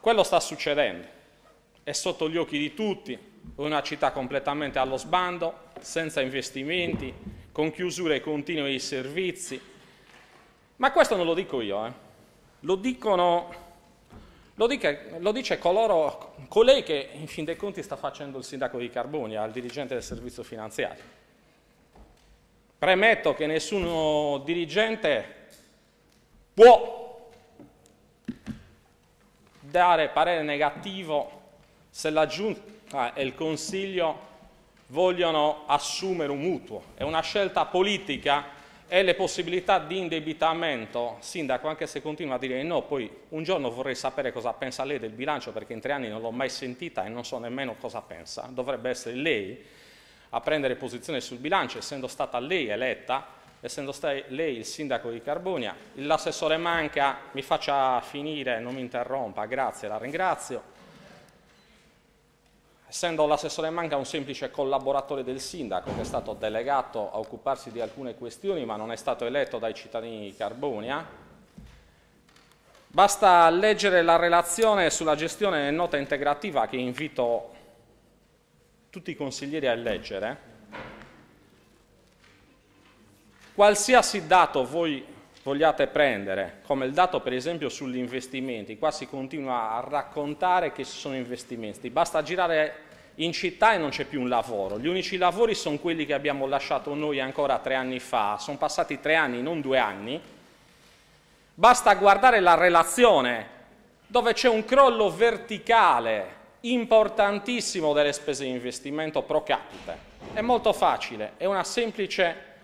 quello sta succedendo, è sotto gli occhi di tutti, una città completamente allo sbando, senza investimenti, con chiusure continue dei servizi. Ma questo non lo dico io, eh. lo, dicono, lo, dica, lo dice coloro, colei che in fin dei conti sta facendo il sindaco di Carbonia, il dirigente del servizio finanziario. Premetto che nessuno dirigente può dare parere negativo se la giunta e il consiglio vogliono assumere un mutuo, è una scelta politica e le possibilità di indebitamento, sindaco, anche se continua a dire no, poi un giorno vorrei sapere cosa pensa lei del bilancio perché in tre anni non l'ho mai sentita e non so nemmeno cosa pensa, dovrebbe essere lei a prendere posizione sul bilancio, essendo stata lei eletta, essendo stata lei il sindaco di Carbonia, l'assessore Manca mi faccia finire, non mi interrompa, grazie, la ringrazio essendo l'assessore Manca un semplice collaboratore del sindaco che è stato delegato a occuparsi di alcune questioni ma non è stato eletto dai cittadini di Carbonia, basta leggere la relazione sulla gestione e nota integrativa che invito tutti i consiglieri a leggere. Qualsiasi dato voi vogliate prendere, come il dato per esempio sugli investimenti, qua si continua a raccontare che ci sono investimenti, basta girare in città e non c'è più un lavoro, gli unici lavori sono quelli che abbiamo lasciato noi ancora tre anni fa, sono passati tre anni, non due anni, basta guardare la relazione dove c'è un crollo verticale importantissimo delle spese di investimento pro capite, è molto facile, è una semplice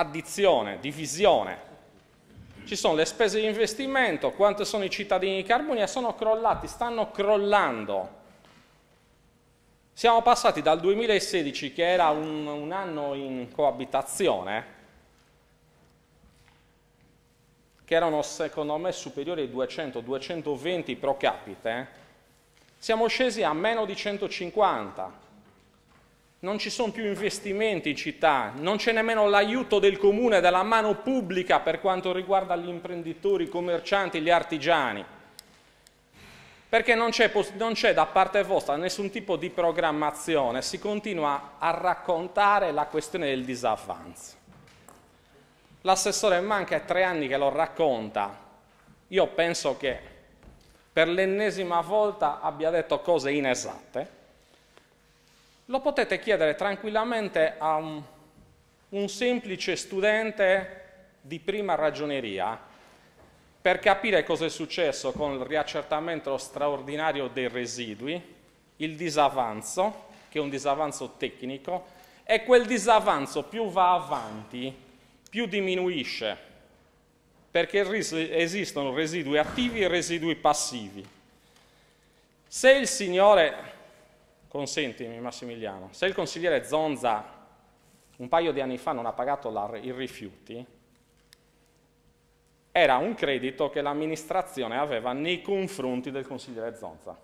addizione, divisione. Ci sono le spese di investimento, quanto sono i cittadini di Carbonia, sono crollati, stanno crollando. Siamo passati dal 2016, che era un, un anno in coabitazione, che erano secondo me superiori ai 200-220 pro capite, eh. siamo scesi a meno di 150 non ci sono più investimenti in città, non c'è nemmeno l'aiuto del comune, della mano pubblica per quanto riguarda gli imprenditori, i commercianti, gli artigiani. Perché non c'è, da parte vostra nessun tipo di programmazione, si continua a raccontare la questione del disavanzo. L'assessore Manca è tre anni che lo racconta. Io penso che per l'ennesima volta abbia detto cose inesatte lo potete chiedere tranquillamente a un, un semplice studente di prima ragioneria per capire cosa è successo con il riaccertamento straordinario dei residui, il disavanzo, che è un disavanzo tecnico, e quel disavanzo più va avanti, più diminuisce, perché esistono residui attivi e residui passivi. Se il Signore Consentimi Massimiliano, se il consigliere Zonza un paio di anni fa non ha pagato la, i rifiuti, era un credito che l'amministrazione aveva nei confronti del consigliere Zonza.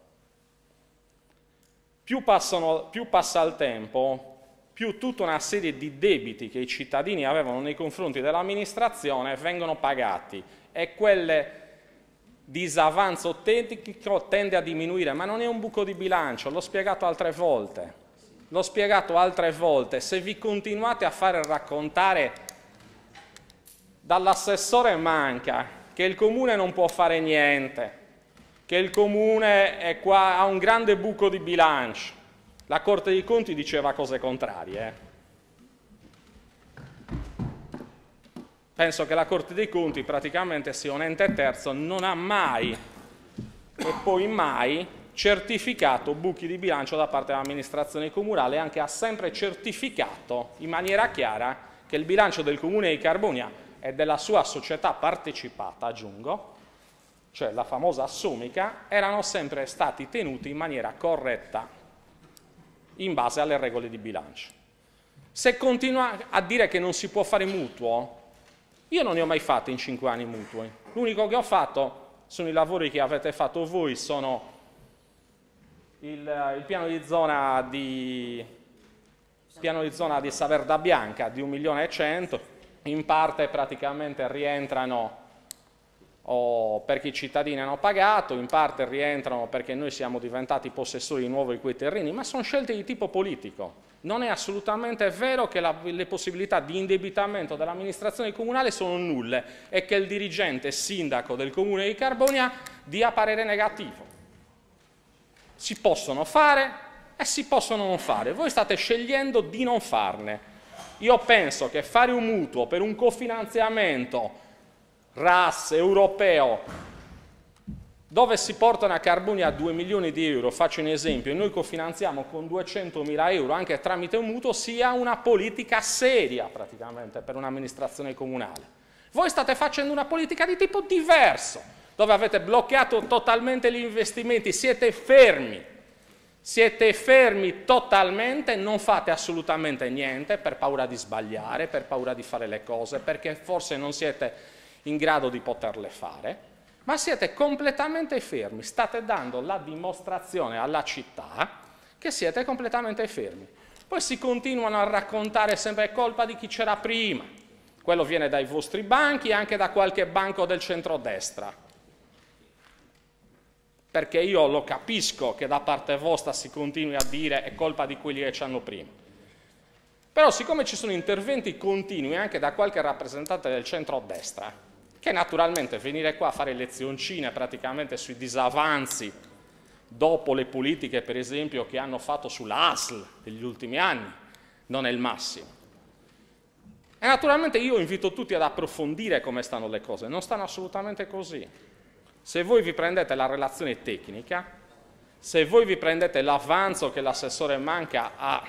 Più, passano, più passa il tempo, più tutta una serie di debiti che i cittadini avevano nei confronti dell'amministrazione vengono pagati e quelle disavanzo tecnico tende a diminuire, ma non è un buco di bilancio, l'ho spiegato altre volte. L'ho spiegato altre volte, se vi continuate a fare raccontare dall'assessore Manca che il comune non può fare niente, che il comune qua, ha un grande buco di bilancio, la Corte dei Conti diceva cose contrarie. Eh. Penso che la Corte dei Conti praticamente sia un ente terzo, non ha mai e poi mai certificato buchi di bilancio da parte dell'amministrazione comunale, anche ha sempre certificato in maniera chiara che il bilancio del comune di Carbonia e della sua società partecipata, aggiungo, cioè la famosa Assumica, erano sempre stati tenuti in maniera corretta in base alle regole di bilancio. Se continua a dire che non si può fare mutuo, io non ne ho mai fatto in cinque anni mutui. L'unico che ho fatto sono i lavori che avete fatto voi, sono il, il piano di zona di, piano di zona di Saverda Bianca di 1 milione e 100, in parte praticamente rientrano oh, perché i cittadini hanno pagato, in parte rientrano perché noi siamo diventati possessori di nuovo di quei terreni, ma sono scelte di tipo politico non è assolutamente vero che la, le possibilità di indebitamento dell'amministrazione comunale sono nulle e che il dirigente sindaco del comune di Carbonia dia parere negativo. Si possono fare e si possono non fare. Voi state scegliendo di non farne. Io penso che fare un mutuo per un cofinanziamento RAS europeo dove si portano a carboni a 2 milioni di euro, faccio un esempio, e noi cofinanziamo con 200 mila euro anche tramite un mutuo, sia una politica seria praticamente per un'amministrazione comunale. Voi state facendo una politica di tipo diverso, dove avete bloccato totalmente gli investimenti, siete fermi, siete fermi totalmente, non fate assolutamente niente per paura di sbagliare, per paura di fare le cose, perché forse non siete in grado di poterle fare ma siete completamente fermi, state dando la dimostrazione alla città che siete completamente fermi. Poi si continuano a raccontare sempre colpa di chi c'era prima, quello viene dai vostri banchi e anche da qualche banco del centrodestra. Perché io lo capisco che da parte vostra si continui a dire è colpa di quelli che ci hanno prima. Però siccome ci sono interventi continui anche da qualche rappresentante del centro-destra, che naturalmente venire qua a fare lezioncine praticamente sui disavanzi dopo le politiche per esempio che hanno fatto sulla ASL negli ultimi anni non è il massimo. E naturalmente io invito tutti ad approfondire come stanno le cose, non stanno assolutamente così. Se voi vi prendete la relazione tecnica, se voi vi prendete l'avanzo che l'assessore Manca ha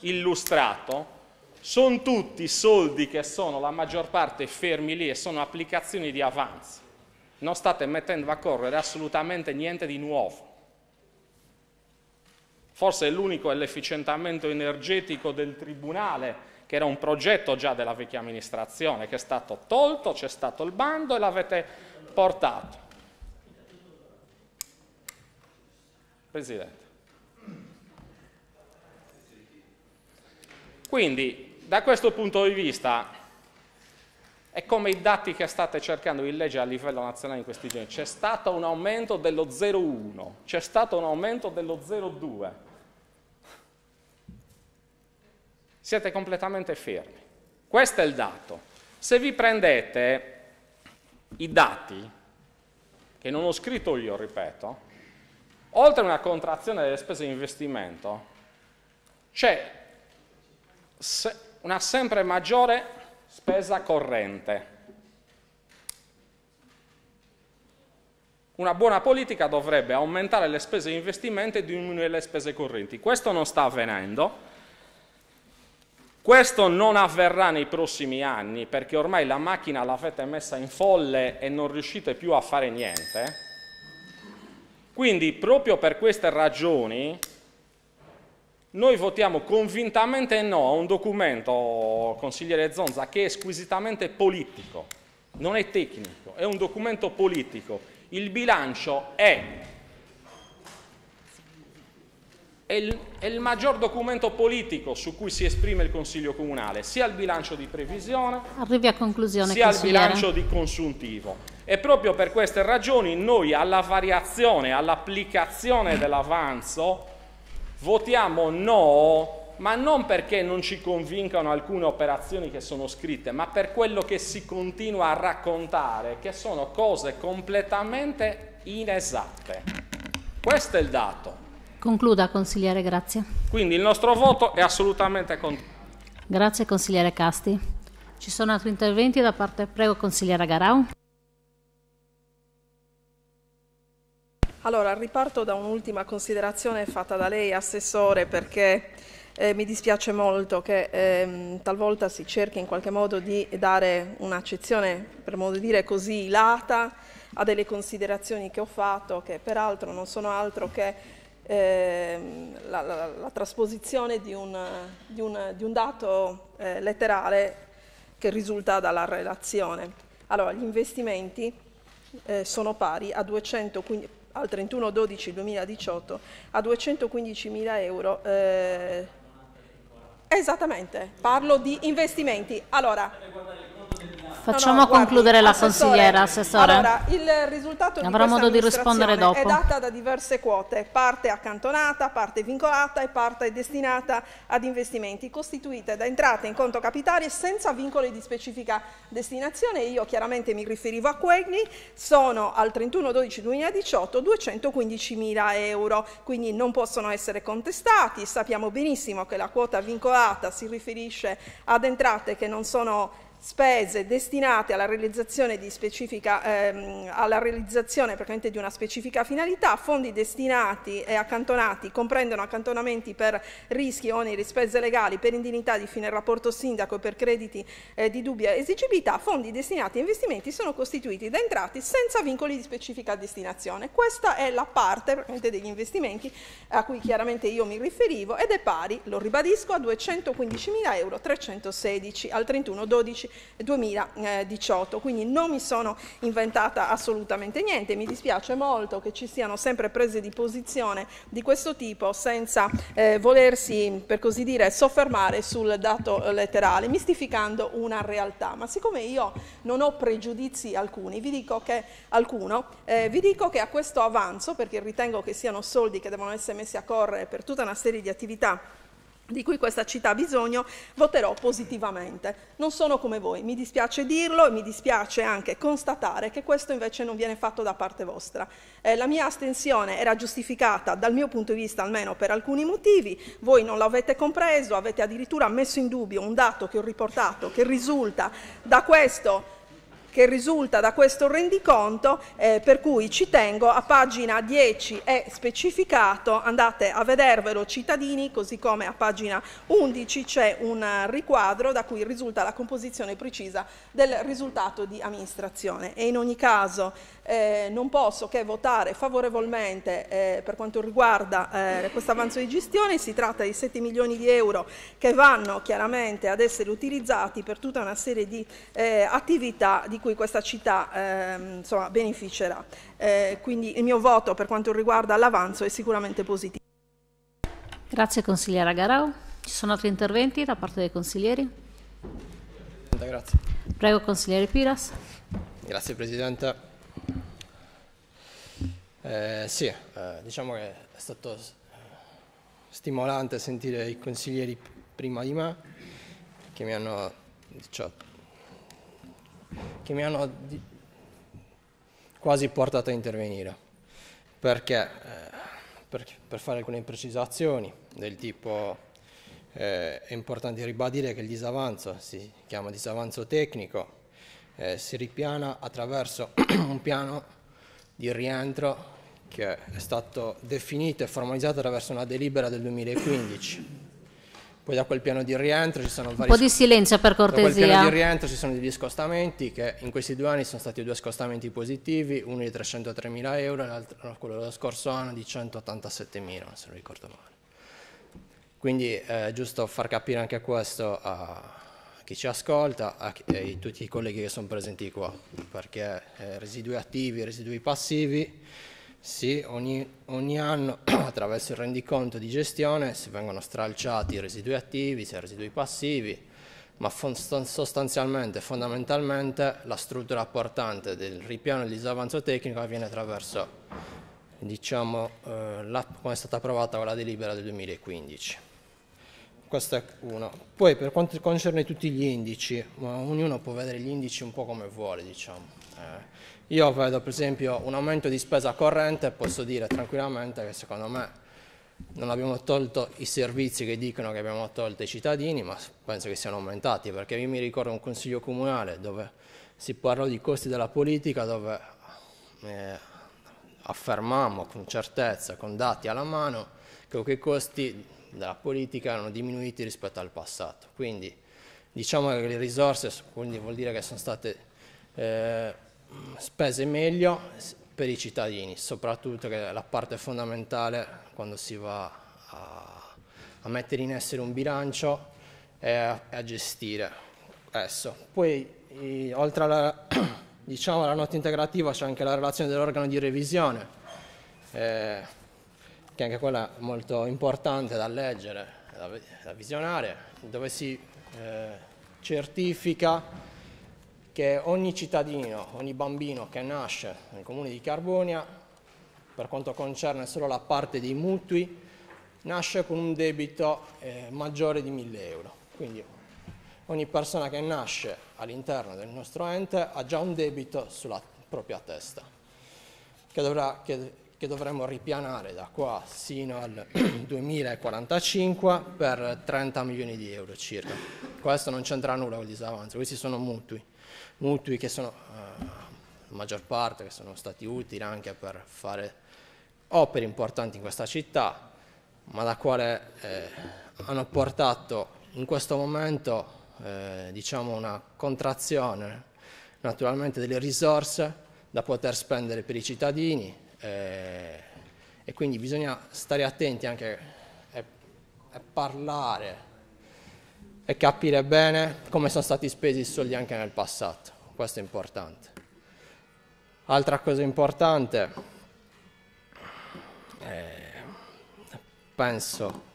illustrato, sono tutti soldi che sono la maggior parte fermi lì e sono applicazioni di avanzi. Non state mettendo a correre assolutamente niente di nuovo. Forse l'unico è l'efficientamento energetico del Tribunale, che era un progetto già della vecchia amministrazione, che è stato tolto, c'è stato il bando e l'avete portato. Presidente. Quindi da questo punto di vista è come i dati che state cercando di leggere a livello nazionale in questi giorni, c'è stato un aumento dello 0,1, c'è stato un aumento dello 0,2. Siete completamente fermi. Questo è il dato. Se vi prendete i dati, che non ho scritto io, ripeto, oltre a una contrazione delle spese di investimento, c'è una sempre maggiore spesa corrente. Una buona politica dovrebbe aumentare le spese di investimento e diminuire le spese correnti. Questo non sta avvenendo, questo non avverrà nei prossimi anni perché ormai la macchina l'avete messa in folle e non riuscite più a fare niente. Quindi proprio per queste ragioni noi votiamo convintamente no a un documento, consigliere Zonza, che è squisitamente politico, non è tecnico, è un documento politico. Il bilancio è, è, il, è il maggior documento politico su cui si esprime il Consiglio Comunale, sia il bilancio di previsione, sia il bilancio di consuntivo. E proprio per queste ragioni noi alla variazione, all'applicazione dell'avanzo votiamo no, ma non perché non ci convincano alcune operazioni che sono scritte, ma per quello che si continua a raccontare, che sono cose completamente inesatte. Questo è il dato. Concluda, consigliere, grazie. Quindi il nostro voto è assolutamente contro. Grazie, consigliere Casti. Ci sono altri interventi da parte, prego, consigliere Garau. Allora, riparto da un'ultima considerazione fatta da lei, Assessore, perché eh, mi dispiace molto che ehm, talvolta si cerchi in qualche modo di dare un'accezione, per modo di dire così, lata a delle considerazioni che ho fatto, che peraltro non sono altro che ehm, la, la, la, trasposizione di un, di un, di un dato eh, letterale che risulta dalla relazione. Allora, gli investimenti eh, sono pari a 215 al 31-12-2018 a 215 mila euro. Eh, esattamente, parlo di investimenti. Allora, Facciamo no, no, concludere guardi, la consigliera, assessore. Allora, il risultato di Avrà modo di rispondere dopo. è data da diverse quote, parte accantonata, parte vincolata e parte destinata ad investimenti, costituite da entrate in conto capitale senza vincoli di specifica destinazione. Io chiaramente mi riferivo a quelli, sono al 31-12-2018 215 mila euro, quindi non possono essere contestati. Sappiamo benissimo che la quota vincolata si riferisce ad entrate che non sono spese destinate alla realizzazione, di, ehm, alla realizzazione di una specifica finalità, fondi destinati e accantonati comprendono accantonamenti per rischi, oneri, spese legali, per indignità di fine rapporto sindaco e per crediti eh, di dubbia esigibilità, fondi destinati a investimenti sono costituiti da entrati senza vincoli di specifica destinazione. Questa è la parte degli investimenti a cui chiaramente io mi riferivo ed è pari, lo ribadisco, a 215.316 al 31 12 2018. Quindi non mi sono inventata assolutamente niente, mi dispiace molto che ci siano sempre prese di posizione di questo tipo senza eh, volersi, per così dire, soffermare sul dato eh, letterale, mistificando una realtà. Ma siccome io non ho pregiudizi alcuni, vi dico che, alcuno, eh, vi dico che a questo avanzo, perché ritengo che siano soldi che devono essere messi a correre per tutta una serie di attività di cui questa città ha bisogno, voterò positivamente. Non sono come voi, mi dispiace dirlo e mi dispiace anche constatare che questo invece non viene fatto da parte vostra. Eh, la mia astensione era giustificata dal mio punto di vista almeno per alcuni motivi, voi non l'avete compreso, avete addirittura messo in dubbio un dato che ho riportato che risulta da questo che risulta da questo rendiconto, eh, per cui ci tengo a pagina 10 è specificato, andate a vedervelo cittadini, così come a pagina 11 c'è un riquadro da cui risulta la composizione precisa del risultato di amministrazione. E in ogni caso eh, non posso che votare favorevolmente eh, per quanto riguarda eh, questo avanzo di gestione, si tratta di 7 milioni di euro che vanno chiaramente ad essere utilizzati per tutta una serie di eh, attività di cui questa città ehm, insomma, beneficerà. Eh, quindi il mio voto per quanto riguarda l'avanzo è sicuramente positivo. Grazie consigliera Garau. Ci sono altri interventi da parte dei consiglieri? Grazie. Prego consigliere Piras. Grazie Presidente. Eh, sì, eh, diciamo che è stato stimolante sentire i consiglieri prima di me che mi hanno, cioè, che mi hanno di, quasi portato a intervenire perché, eh, per, per, fare alcune precisazioni del tipo eh, è importante ribadire che il disavanzo si chiama disavanzo tecnico eh, si ripiana attraverso un piano di rientro che è stato definito e formalizzato attraverso una delibera del 2015. Poi da quel piano di rientro ci sono vari... Un po' di silenzio per cortesia. Da quel piano di rientro ci sono degli scostamenti che in questi due anni sono stati due scostamenti positivi, uno di 303 mila euro e l'altro, quello dello scorso anno, di 187 mila, se non ricordo male. Quindi eh, è eh, giusto far capire anche questo a, chi ci ascolta, a, tutti i colleghi che sono presenti qua, perché eh, residui attivi, residui passivi, sì, ogni, ogni anno attraverso il rendiconto di gestione si vengono stralciati i residui attivi, i residui passivi, ma sostanzialmente, fondamentalmente, la struttura portante del ripiano del disavanzo tecnico avviene attraverso diciamo, eh, come è stata approvata la delibera del 2015 questo è uno. Poi per quanto concerne tutti gli indici, ognuno può vedere gli indici un po' come vuole, diciamo. eh, io vedo per esempio un aumento di spesa corrente e posso dire tranquillamente che secondo me non abbiamo tolto i servizi che dicono che abbiamo tolto ai cittadini, ma penso che siano aumentati, perché io mi ricordo un consiglio comunale dove si parlò di costi della politica, dove eh, affermammo con certezza, con dati alla mano, che i costi della politica erano diminuiti rispetto al passato. Quindi diciamo che le risorse, quindi vuol dire che sono state eh, spese meglio per i cittadini, soprattutto che è la parte fondamentale quando si va a, a mettere in essere un bilancio e a, a gestire esso. Poi i, oltre alla, diciamo, alla nota integrativa c'è anche la relazione dell'organo di revisione. Eh, che anche quella è molto importante da leggere, da, visionare, dove si eh, certifica che ogni cittadino, ogni bambino che nasce nel comune di Carbonia, per quanto concerne solo la parte dei mutui, nasce con un debito eh, maggiore di 1000 euro. Quindi ogni persona che nasce all'interno del nostro ente ha già un debito sulla propria testa, che dovrà che che dovremmo ripianare da qua sino al 2045 per 30 milioni di euro circa. Questo non c'entra nulla con il disavanzo, questi sono mutui, mutui che sono eh, la maggior parte che sono stati utili anche per fare opere importanti in questa città, ma da quale eh, hanno portato in questo momento eh, diciamo una contrazione naturalmente delle risorse da poter spendere per i cittadini, eh, e quindi bisogna stare attenti anche a, a parlare e capire bene come sono stati spesi i soldi anche nel passato. Questo è importante. Altra cosa importante, eh, penso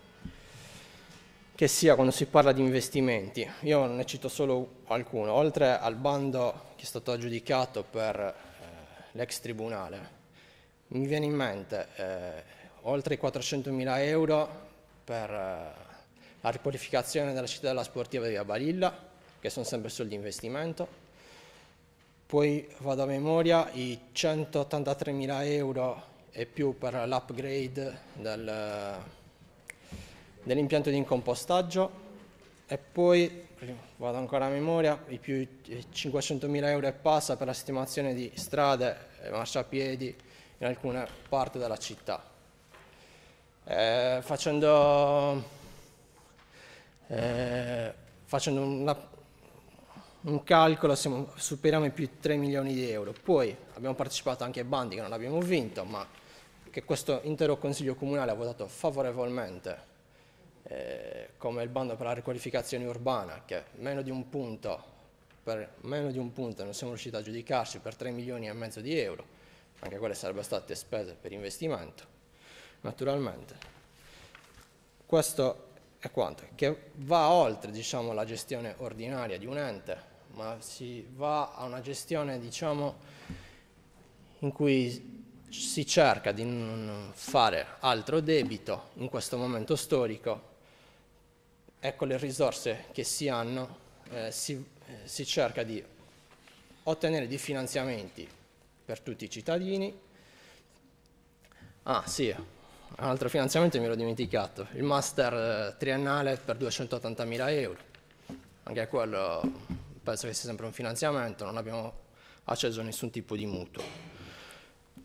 che sia quando si parla di investimenti. Io ne cito solo qualcuno. Oltre al bando che è stato aggiudicato per eh, l'ex tribunale, mi viene in mente eh, oltre 400.000 euro per eh, la riqualificazione della città della sportiva di Abalilla, che sono sempre soldi investimento. Poi vado a memoria i 183.000 euro e più per l'upgrade del, dell'impianto di incompostaggio e poi, vado ancora a memoria, i più 500.000 euro e passa per la sistemazione di strade, e eh, marciapiedi, in alcune parti della città. Eh, facendo, eh, facendo una, un calcolo siamo, superiamo i più 3 milioni di euro. Poi abbiamo partecipato anche ai bandi che non abbiamo vinto, ma che questo intero Consiglio Comunale ha votato favorevolmente eh, come il bando per la riqualificazione urbana, che meno di un punto, per meno di un punto non siamo riusciti a giudicarci per 3 milioni e mezzo di euro anche quelle sarebbero state spese per investimento, naturalmente. Questo è quanto, che va oltre diciamo, la gestione ordinaria di un ente, ma si va a una gestione diciamo, in cui si cerca di non fare altro debito in questo momento storico e con le risorse che si hanno eh, si, eh, si cerca di ottenere dei finanziamenti per tutti i cittadini. Ah sì, un altro finanziamento mi ero dimenticato, il master eh, triennale per 280.000 euro, anche quello penso che sia sempre un finanziamento, non abbiamo acceso nessun tipo di mutuo.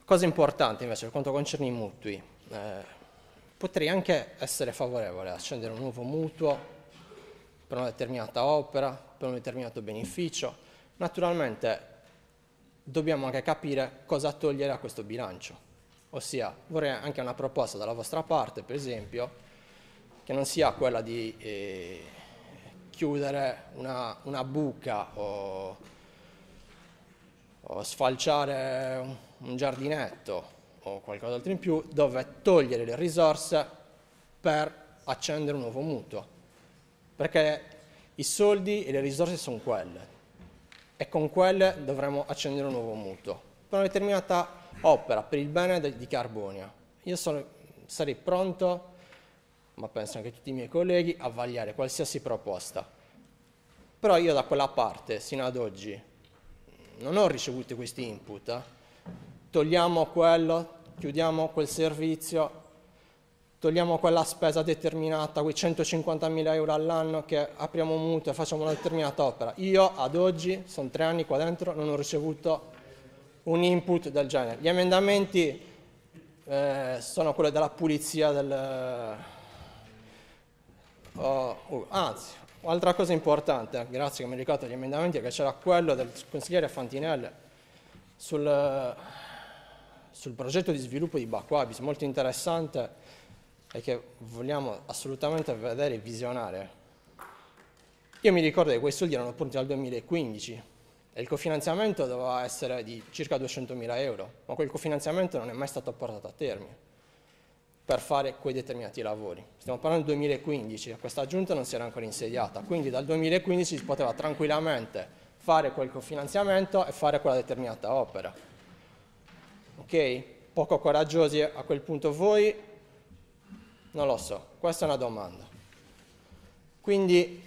Cosa importante invece per quanto concerne i mutui, eh, potrei anche essere favorevole a scendere un nuovo mutuo per una determinata opera, per un determinato beneficio, naturalmente dobbiamo anche capire cosa togliere a questo bilancio. Ossia, vorrei anche una proposta dalla vostra parte, per esempio, che non sia quella di eh, chiudere una, una buca o, o, sfalciare un, un giardinetto o qualcosa d'altro in più, dove togliere le risorse per accendere un nuovo mutuo. Perché i soldi e le risorse sono quelle, e con quelle dovremo accendere un nuovo mutuo per una determinata opera, per il bene di Carbonia. Io sono, sarei pronto, ma penso anche tutti i miei colleghi, a vagliare qualsiasi proposta. Però io da quella parte, sino ad oggi, non ho ricevuto questi input. Eh. Togliamo quello, chiudiamo quel servizio, togliamo quella spesa determinata, quei 150.000 euro all'anno che apriamo un mutuo e facciamo una determinata opera. Io ad oggi, sono tre anni qua dentro, non ho ricevuto un input del genere. Gli emendamenti eh, sono quelli della pulizia del... Eh, oh, uh, anzi, altra cosa importante, grazie che mi ricordo gli emendamenti, che c'era quello del consigliere Fantinelle sul, sul progetto di sviluppo di Bacquabis, molto interessante e che vogliamo assolutamente vedere e visionare. Io mi ricordo che quei soldi erano punti dal 2015 e il cofinanziamento doveva essere di circa 200.000 euro, ma quel cofinanziamento non è mai stato portato a termine per fare quei determinati lavori. Stiamo parlando del 2015, questa giunta non si era ancora insediata, quindi dal 2015 si poteva tranquillamente fare quel cofinanziamento e fare quella determinata opera. Ok? Poco coraggiosi a quel punto voi, non lo so, questa è una domanda. Quindi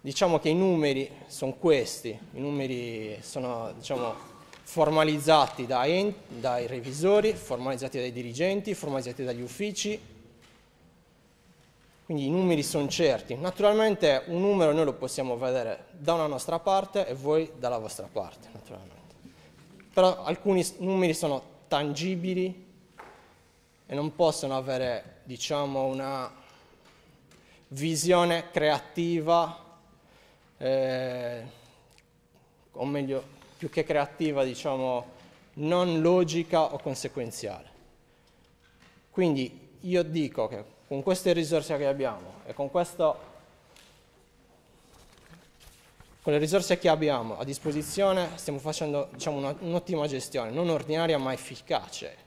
diciamo che i numeri sono questi, i numeri sono diciamo, formalizzati dai, dai revisori, formalizzati dai dirigenti, formalizzati dagli uffici, quindi i numeri sono certi. Naturalmente un numero noi lo possiamo vedere da una nostra parte e voi dalla vostra parte, naturalmente. Però alcuni numeri sono tangibili e non possono avere diciamo, una visione creativa, eh, o meglio, più che creativa, diciamo, non logica o conseguenziale. Quindi io dico che con queste risorse che abbiamo e con questo con le risorse che abbiamo a disposizione stiamo facendo diciamo, una, un'ottima gestione, non ordinaria ma efficace.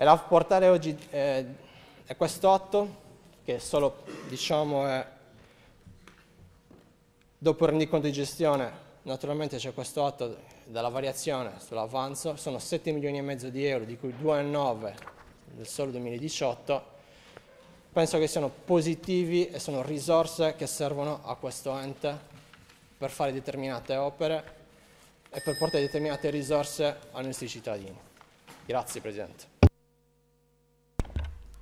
E la portare oggi eh, è quest'otto, che solo diciamo è dopo il rendiconto di gestione, naturalmente c'è questo quest'otto dalla variazione sull'avanzo, sono 7 milioni e mezzo di euro, di cui 2,9 del solo 2018. Penso che siano positivi e sono risorse che servono a questo ente per fare determinate opere e per portare determinate risorse ai nostri cittadini. Grazie Presidente.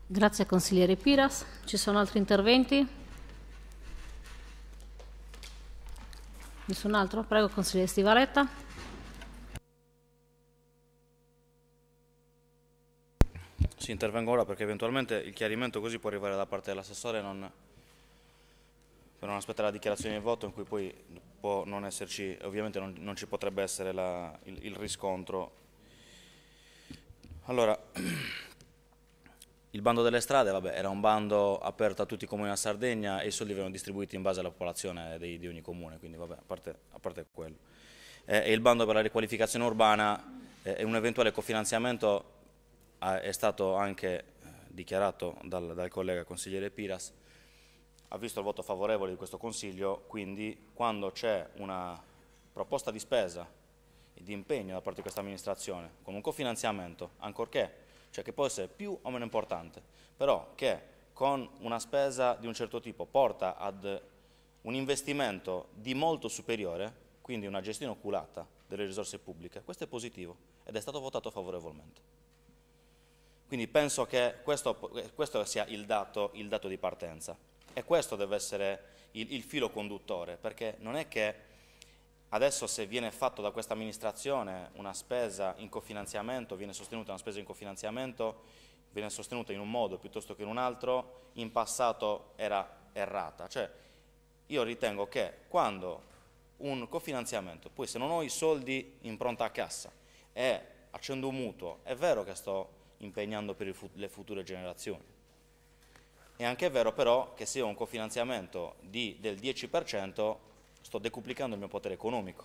Grazie consigliere Piras. Ci sono altri interventi? Nessun altro? Prego consigliere Stivaletta. Sì, intervengo ora perché eventualmente il chiarimento così può arrivare da parte dell'assessore non... per non aspettare la dichiarazione di voto in cui poi può non esserci, ovviamente non, non ci potrebbe essere la, il, il riscontro. Allora, Il bando delle strade vabbè, era un bando aperto a tutti i comuni a Sardegna e i soldi venivano distribuiti in base alla popolazione di, di ogni comune, quindi vabbè, a, parte, a parte quello. Eh, e il bando per la riqualificazione urbana eh, e un eventuale cofinanziamento ah, è stato anche eh, dichiarato dal, dal collega consigliere Piras, ha visto il voto favorevole di questo Consiglio, quindi quando c'è una proposta di spesa e di impegno da parte di questa amministrazione con un cofinanziamento, ancorché cioè che può essere più o meno importante, però che con una spesa di un certo tipo porta ad un investimento di molto superiore, quindi una gestione oculata delle risorse pubbliche, questo è positivo ed è stato votato favorevolmente. Quindi penso che questo, questo sia il dato, il dato, di partenza e questo deve essere il, il filo conduttore, perché non è che Adesso se viene fatto da questa amministrazione una spesa in cofinanziamento, viene sostenuta una spesa in cofinanziamento, viene sostenuta in un modo piuttosto che in un altro, in passato era errata. Cioè, io ritengo che quando un cofinanziamento, poi se non ho i soldi in pronta cassa e accendo un mutuo, è vero che sto impegnando per fut le future generazioni. È anche vero però che se ho un cofinanziamento di, del 10%, sto decuplicando il mio potere economico.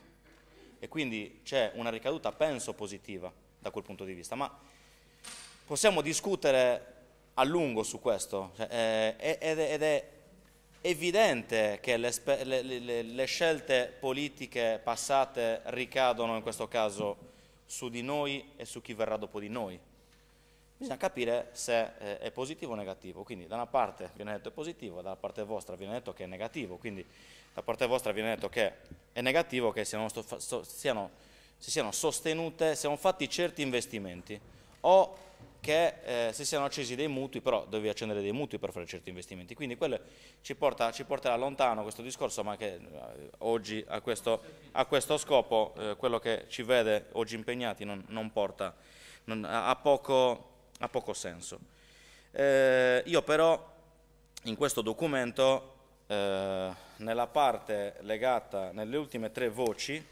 E quindi c'è una ricaduta, penso, positiva da quel punto di vista. Ma possiamo discutere a lungo su questo cioè, eh, ed, è, evidente che le, scelte politiche passate ricadono in questo caso su di noi e su chi verrà dopo di noi bisogna capire se eh, è positivo o negativo. Quindi da una parte viene detto è positivo, dalla parte vostra viene detto che è negativo, quindi da parte vostra viene detto che è negativo che siano, siano, si siano sostenute, siano fatti certi investimenti o che eh, si siano accesi dei mutui, però dovevi accendere dei mutui per fare certi investimenti. Quindi quello ci, porta, ci porterà lontano questo discorso, ma che eh, oggi a questo, a questo scopo eh, quello che ci vede oggi impegnati non, non porta, non, ha poco ha poco senso. Eh, io però in questo documento, eh, nella parte legata, nelle ultime tre voci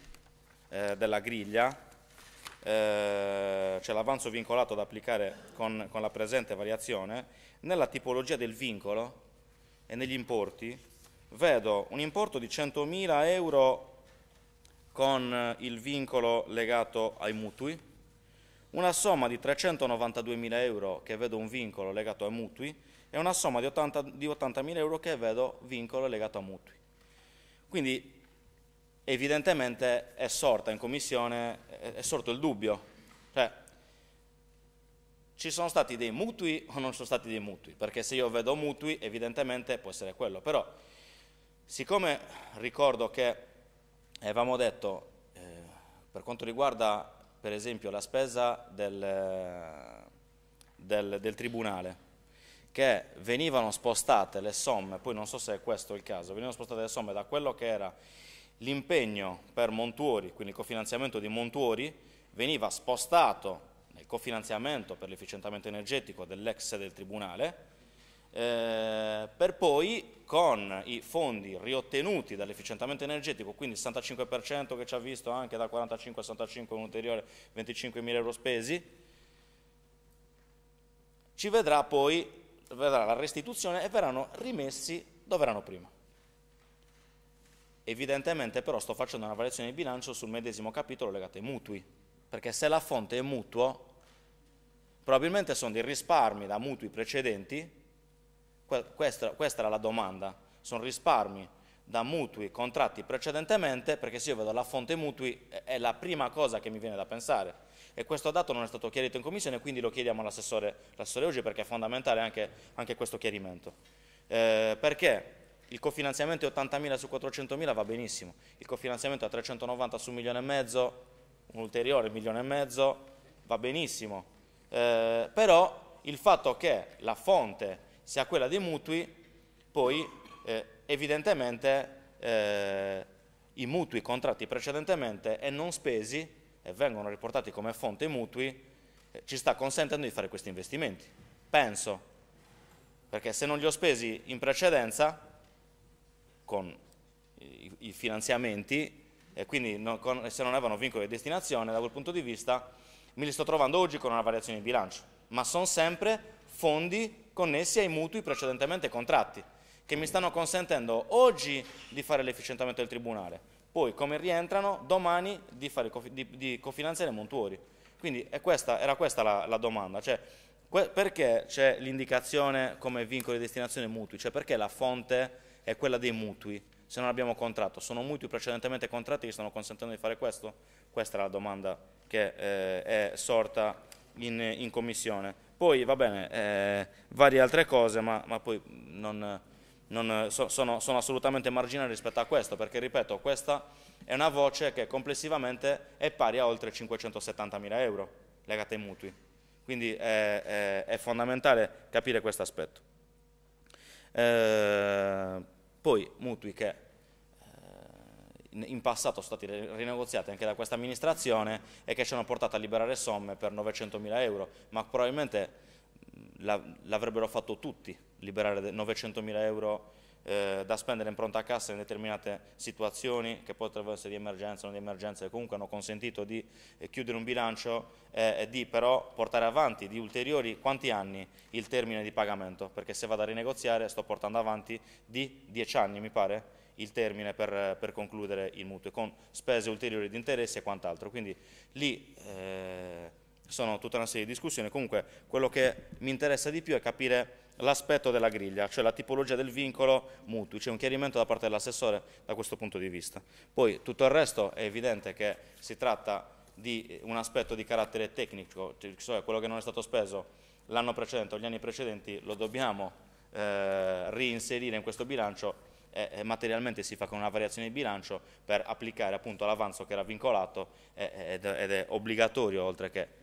eh, della griglia, eh, c'è l'avanzo vincolato da applicare con, con la presente variazione, nella tipologia del vincolo e negli importi, vedo un importo di 100.000 euro con il vincolo legato ai mutui, una somma di 392.000 euro che vedo un vincolo legato ai mutui e una somma di 80.000 80 euro che vedo vincolo legato a mutui. Quindi evidentemente è sorta in commissione, è sorto il dubbio, cioè ci sono stati dei mutui o non sono stati dei mutui, perché se io vedo mutui evidentemente può essere quello, però siccome ricordo che avevamo detto eh, per quanto riguarda per esempio la spesa del, del, del tribunale, che venivano spostate le somme, poi non so se è questo il caso, venivano spostate le somme da quello che era l'impegno per Montuori, quindi il cofinanziamento di Montuori, veniva spostato nel cofinanziamento per l'efficientamento energetico dell'ex del Tribunale, eh, per poi con i fondi riottenuti dall'efficientamento energetico, quindi il 65% che ci ha visto anche da 45 a 65 un ulteriore 25 mila euro spesi, ci vedrà poi vedrà la restituzione e verranno rimessi dove erano prima. Evidentemente però sto facendo una variazione di bilancio sul medesimo capitolo legato ai mutui, perché se la fonte è mutuo, probabilmente sono dei risparmi da mutui precedenti questa, questa era la domanda, sono risparmi da mutui contratti precedentemente, perché se io vado alla fonte mutui è la prima cosa che mi viene da pensare. E questo dato non è stato chiarito in commissione, quindi lo chiediamo all'assessore, oggi perché è fondamentale anche, anche questo chiarimento. Eh, perché il cofinanziamento è 80.000 su 400.000 va benissimo, il cofinanziamento a 390 su 1 milione e mezzo, un ulteriore milione e mezzo, va benissimo. Eh, però il fatto che la fonte sia quella dei mutui, poi eh, evidentemente eh, i mutui contratti precedentemente e non spesi e vengono riportati come fonte i mutui, eh, ci sta consentendo di fare questi investimenti. Penso, perché se non li ho spesi in precedenza, con i, i finanziamenti, e quindi non, con, se non avevano vincolo di destinazione, da quel punto di vista, me li sto trovando oggi con una variazione di bilancio, ma sono sempre fondi connessi ai mutui precedentemente contratti, che mi stanno consentendo oggi di fare l'efficientamento del Tribunale, poi come rientrano domani di, fare, di, di cofinanziare i montuori. Quindi questa, era questa la, la domanda, cioè, perché c'è l'indicazione come vincolo di destinazione mutui? Cioè perché la fonte è quella dei mutui, se non abbiamo contratto? Sono mutui precedentemente contratti che stanno consentendo di fare questo? Questa è la domanda che eh, è sorta in, in commissione. Poi va bene, eh, varie altre cose, ma, ma poi non, non, so, sono, sono, assolutamente marginali rispetto a questo, perché ripeto, questa è una voce che complessivamente è pari a oltre 570 mila euro legate ai mutui. Quindi è, è, è fondamentale capire questo aspetto. Eh, poi mutui che in passato sono stati rinegoziati anche da questa amministrazione e che ci hanno portato a liberare somme per 900 mila euro, ma probabilmente l'avrebbero fatto tutti, liberare 900 mila euro eh, da spendere in pronta cassa in determinate situazioni che potrebbero essere di emergenza o non di emergenza e comunque hanno consentito di eh, chiudere un bilancio eh, e di però portare avanti di ulteriori quanti anni il termine di pagamento perché se vado a rinegoziare sto portando avanti di 10 anni mi pare il termine per, per, concludere il mutuo, con spese ulteriori di interessi e quant'altro. Quindi lì eh, sono tutta una serie di discussioni, comunque quello che mi interessa di più è capire l'aspetto della griglia, cioè la tipologia del vincolo mutuo c'è un chiarimento da parte dell'assessore da questo punto di vista. Poi tutto il resto è evidente che si tratta di un aspetto di carattere tecnico, cioè quello che non è stato speso l'anno precedente o gli anni precedenti lo dobbiamo eh, reinserire in questo bilancio eh, eh, materialmente si fa con una variazione di bilancio per applicare appunto l'avanzo che era vincolato eh, eh, ed, è obbligatorio oltre che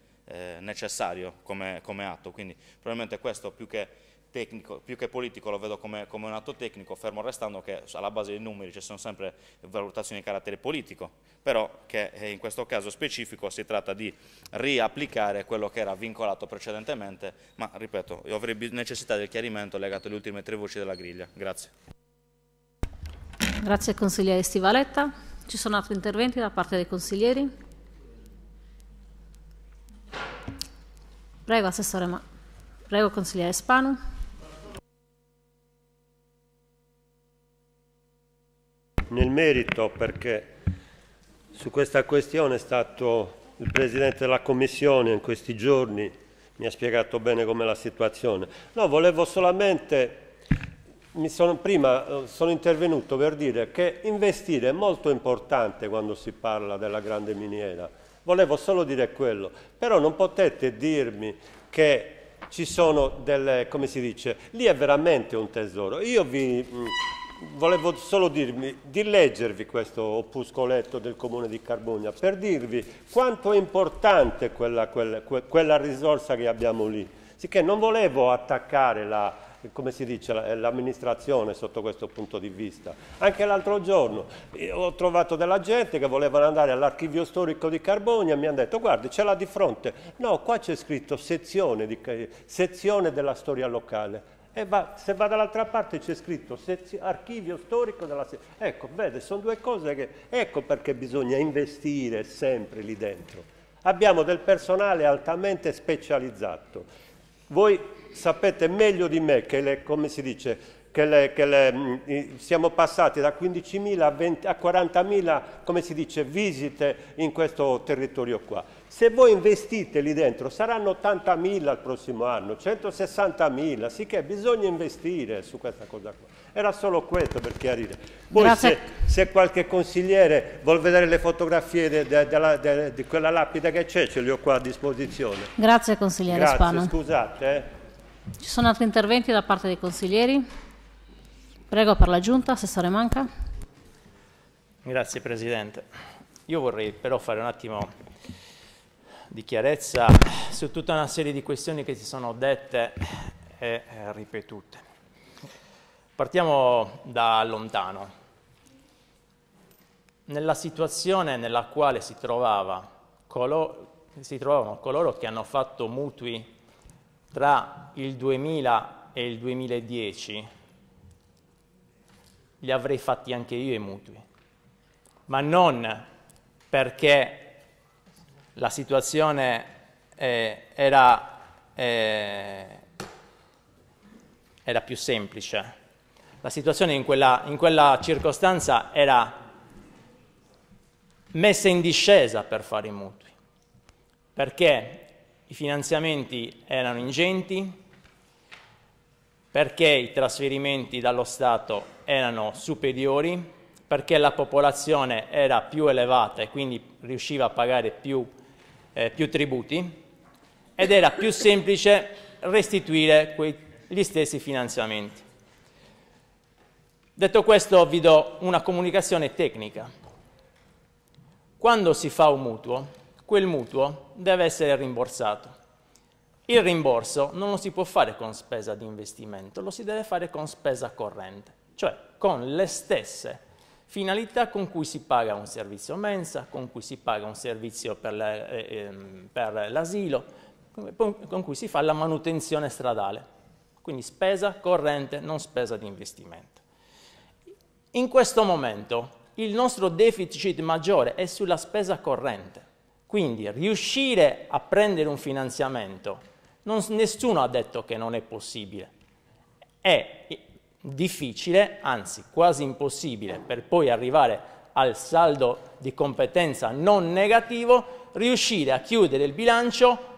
necessario come, come atto. Quindi probabilmente questo più che Tecnico, più che politico lo vedo come, come, un atto tecnico, fermo restando che alla base dei numeri ci sono sempre valutazioni di carattere politico, però che in questo caso specifico si tratta di riapplicare quello che era vincolato precedentemente, ma ripeto, io avrei necessità del chiarimento legato alle ultime tre voci della griglia. Grazie. Grazie consigliere Stivaletta. Ci sono altri interventi da parte dei consiglieri? Prego, assessore Ma. Prego, consigliere Spanu. Nel merito, perché su questa questione è stato il Presidente della Commissione in questi giorni, mi ha spiegato bene com'è la situazione. No, volevo solamente sono, prima eh, sono intervenuto per dire che investire è molto importante quando si parla della grande miniera. Volevo solo dire quello, però non potete dirmi che ci sono delle, come si dice, lì è veramente un tesoro. Io vi mh, mm, volevo solo dirmi, di leggervi questo opuscoletto del comune di Carbogna per dirvi quanto è importante quella, quella, quella risorsa che abbiamo lì. Sicché non volevo attaccare la, come si dice, eh, l'amministrazione sotto questo punto di vista. Anche l'altro giorno eh, ho trovato della gente che volevano andare all'archivio storico di Carbonia e mi hanno detto guardi ce l'ha di fronte, no qua c'è scritto sezione, di, sezione, della storia locale. E va, se va dall'altra parte c'è scritto sezio, archivio storico della storia. Ecco, vede, sono due cose che... Ecco perché bisogna investire sempre lì dentro. Abbiamo del personale altamente specializzato. Voi sapete meglio di me che le, come si dice, che, le, che le, mm, siamo passati da 15.000 a, 20, a 40.000, come si dice, visite in questo territorio qua. Se voi investite lì dentro saranno 80.000 il prossimo anno, 160.000, sì che bisogna investire su questa cosa qua. Era solo questo per chiarire. Poi se, se, qualche consigliere vuol vedere le fotografie di quella lapide che c'è, ce le ho qua a disposizione. Grazie consigliere Grazie, Spano. Scusate. Eh. Ci sono altri interventi da parte dei consiglieri? Prego per la Giunta, Assessore Manca. Grazie Presidente. Io vorrei però fare un attimo di chiarezza su tutta una serie di questioni che si sono dette e eh, ripetute. Partiamo da lontano. Nella situazione nella quale si, trovava, colo, si trovavano coloro che hanno fatto mutui tra il 2000 e il 2010 li avrei fatti anche io i mutui, ma non perché la situazione eh, era, eh, era, più semplice. La situazione in quella, in quella circostanza era messa in discesa per fare i mutui, perché i finanziamenti erano ingenti, perché i trasferimenti dallo Stato erano superiori, perché la popolazione era più elevata e quindi riusciva a pagare più, eh, più tributi ed era più semplice restituire quei, gli stessi finanziamenti. Detto questo vi do una comunicazione tecnica. Quando si fa un mutuo quel mutuo deve essere rimborsato. Il rimborso non lo si può fare con spesa di investimento, lo si deve fare con spesa corrente, cioè con le stesse finalità con cui si paga un servizio mensa, con cui si paga un servizio per eh, ehm, l'asilo, con cui si fa la manutenzione stradale. Quindi spesa corrente, non spesa di investimento. In questo momento il nostro deficit maggiore è sulla spesa corrente. Quindi riuscire a prendere un finanziamento, non, nessuno ha detto che non è possibile. È difficile, anzi quasi impossibile, per poi arrivare al saldo di competenza non negativo, riuscire a chiudere il bilancio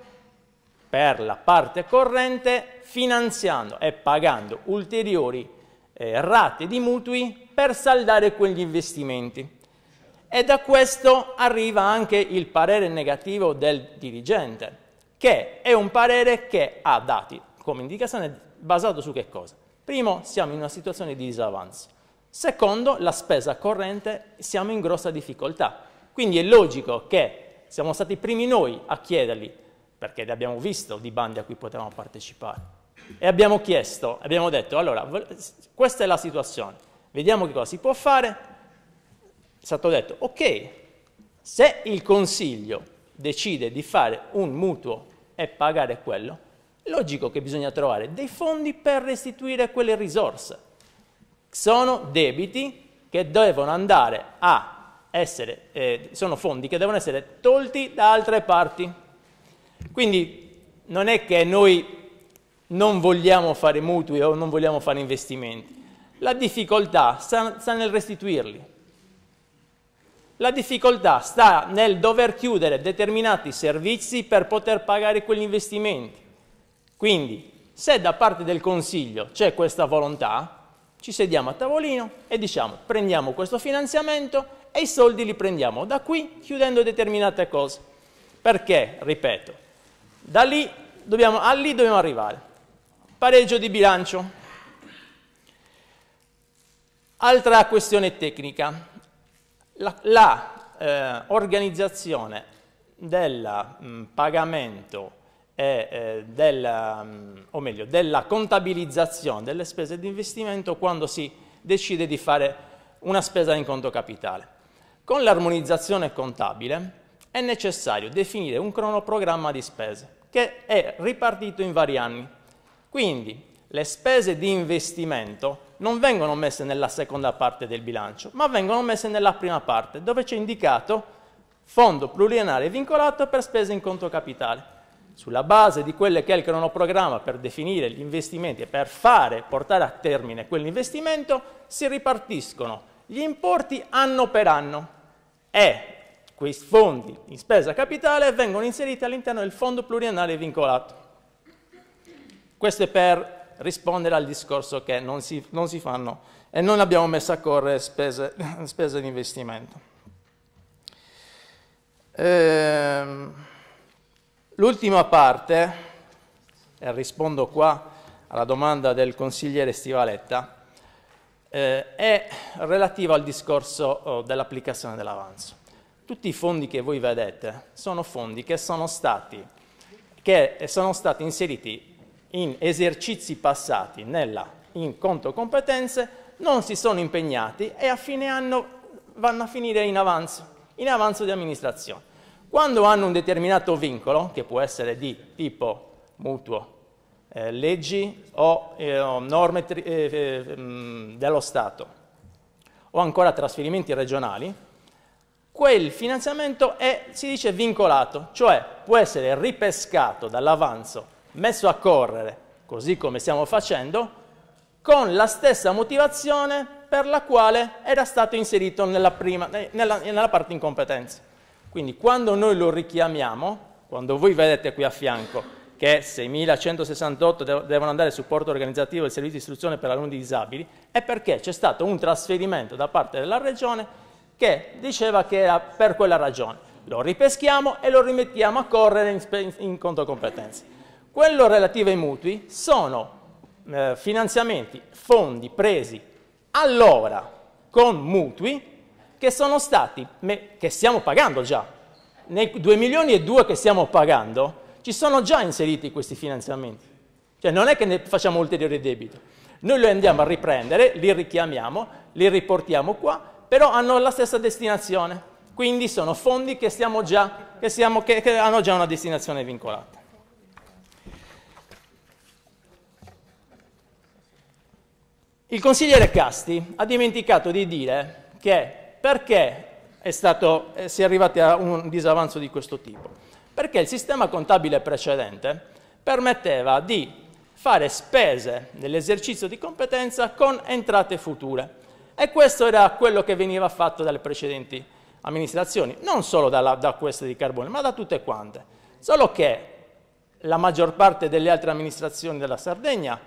per la parte corrente finanziando e pagando ulteriori eh, rate di mutui per saldare quegli investimenti. E da questo arriva anche il parere negativo del dirigente, che è un parere che ha dati, come indicazione, basato su che cosa? Primo, siamo in una situazione di disavanzo. Secondo, la spesa corrente, siamo in grossa difficoltà. Quindi è logico che siamo stati i primi noi a chiedergli, perché li abbiamo visto di bandi a cui potevamo partecipare, e abbiamo chiesto, abbiamo detto, allora, questa è la situazione, vediamo che cosa si può fare, stato detto, ok, se il Consiglio decide di fare un mutuo e pagare quello, è logico che bisogna trovare dei fondi per restituire quelle risorse. Sono debiti che devono andare a essere, eh, sono fondi che devono essere tolti da altre parti. Quindi non è che noi non vogliamo fare mutui o non vogliamo fare investimenti, la difficoltà sta, sta nel restituirli. La difficoltà sta nel dover chiudere determinati servizi per poter pagare quegli investimenti. Quindi, se da parte del Consiglio c'è questa volontà, ci sediamo a tavolino e diciamo prendiamo questo finanziamento e i soldi li prendiamo da qui chiudendo determinate cose. Perché, ripeto, da lì dobbiamo, a lì dobbiamo arrivare. Pareggio di bilancio. Altra questione tecnica la, eh, organizzazione del mm, pagamento e eh, della, mm, o meglio, della contabilizzazione delle spese di investimento quando si decide di fare una spesa in conto capitale. Con l'armonizzazione contabile è necessario definire un cronoprogramma di spese che è ripartito in vari anni. Quindi le spese di investimento non vengono messe nella seconda parte del bilancio, ma vengono messe nella prima parte, dove c'è indicato fondo pluriennale vincolato per spese in conto capitale. Sulla base di quelle che è il cronoprogramma per definire gli investimenti e per fare, portare a termine quell'investimento, si ripartiscono gli importi anno per anno e quei fondi in spesa capitale vengono inseriti all'interno del fondo pluriennale vincolato. Questo è per rispondere al discorso che non si, non si fanno e non abbiamo messo a correre spese, spese di investimento. Ehm, l'ultima parte, e rispondo qua alla domanda del consigliere Stivaletta, eh, è relativa al discorso oh, dell'applicazione dell'avanzo. Tutti i fondi che voi vedete sono fondi che sono stati, che sono stati inseriti in esercizi passati nella, in conto competenze non si sono impegnati e a fine anno vanno a finire in avanzo, in avanzo di amministrazione. Quando hanno un determinato vincolo, che può essere di tipo mutuo, eh, leggi o eh, norme eh, eh mm, dello Stato o ancora trasferimenti regionali, quel finanziamento è, si dice, vincolato, cioè può essere ripescato dall'avanzo messo a correre, così come stiamo facendo, con la stessa motivazione per la quale era stato inserito nella, prima, eh, nella, nella parte incompetenza. Quindi quando noi lo richiamiamo, quando voi vedete qui a fianco che 6.168 devono andare al supporto organizzativo del servizio di istruzione per alunni disabili, è perché c'è stato un trasferimento da parte della Regione che diceva che era per quella ragione. Lo ripeschiamo e lo rimettiamo a correre in, in conto competenze. Quello relativo ai mutui sono eh, finanziamenti, fondi presi allora con mutui che sono stati, che stiamo pagando già, nei 2 milioni e 2 che stiamo pagando, ci sono già inseriti questi finanziamenti. Cioè non è che ne facciamo ulteriore debito. Noi li andiamo a riprendere, li richiamiamo, li riportiamo qua, però hanno la stessa destinazione. Quindi sono fondi che, già, che, siamo, che, che hanno già una destinazione vincolata. Il consigliere Casti ha dimenticato di dire che perché stato, eh, si è arrivati a un disavanzo di questo tipo? Perché il sistema contabile precedente permetteva di fare spese nell'esercizio di competenza con entrate future e questo era quello che veniva fatto dalle precedenti amministrazioni, non solo dalla, da queste di carbone, ma da tutte quante. Solo che la maggior parte delle altre amministrazioni della Sardegna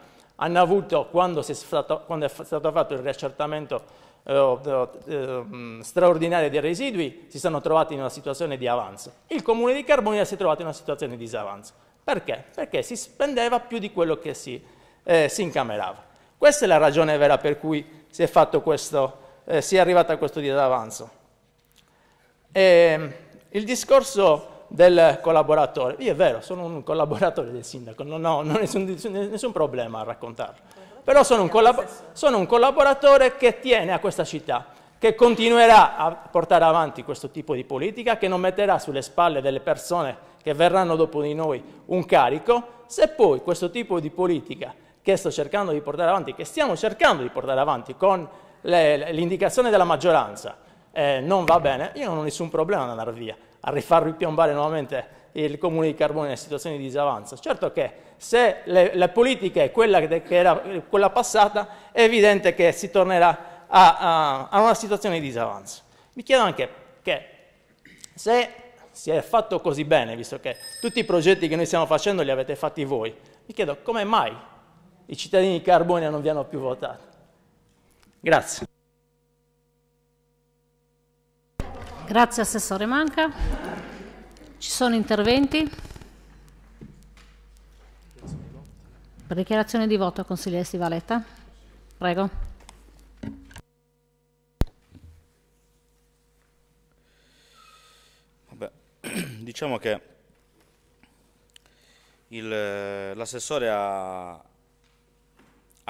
hanno avuto, quando, è stato, quando è stato fatto il riaccertamento eh, ehm, straordinario dei residui si sono trovati in una situazione di avanzo. Il comune di Carbonia si è trovato in una situazione di disavanzo. Perché? Perché si spendeva più di quello che si, eh, si incamerava. Questa è la ragione vera per cui si è, questo, eh, si è arrivato a questo disavanzo. E, ehm, il discorso del collaboratore. Io è vero, sono un collaboratore del sindaco, non ho, non ho nessun, nessun, problema a raccontarlo. Mhm. Però sono un, sono un collaboratore che tiene a questa città, che continuerà a portare avanti questo tipo di politica, che non metterà sulle spalle delle persone che verranno dopo di noi un carico, se poi questo tipo di politica che sto cercando di portare avanti, che stiamo cercando di portare avanti con l'indicazione della maggioranza, eh, non va bene, io non ho nessun problema ad andare via a rifar ripiombare nuovamente il comune di Carbone in situazioni di disavanzo. Certo che se le, la politica è quella che era quella passata, è evidente che si tornerà a, a, a una situazione di disavanzo. Mi chiedo anche che se si è fatto così bene, visto che tutti i progetti che noi stiamo facendo li avete fatti voi, mi chiedo come mai i cittadini di Carbone non vi hanno più votato. Grazie. Grazie Assessore Manca. Ci sono interventi? Per dichiarazione di voto, consigliere Stivaletta. Prego. Vabbè, diciamo che l'assessore ha, ha,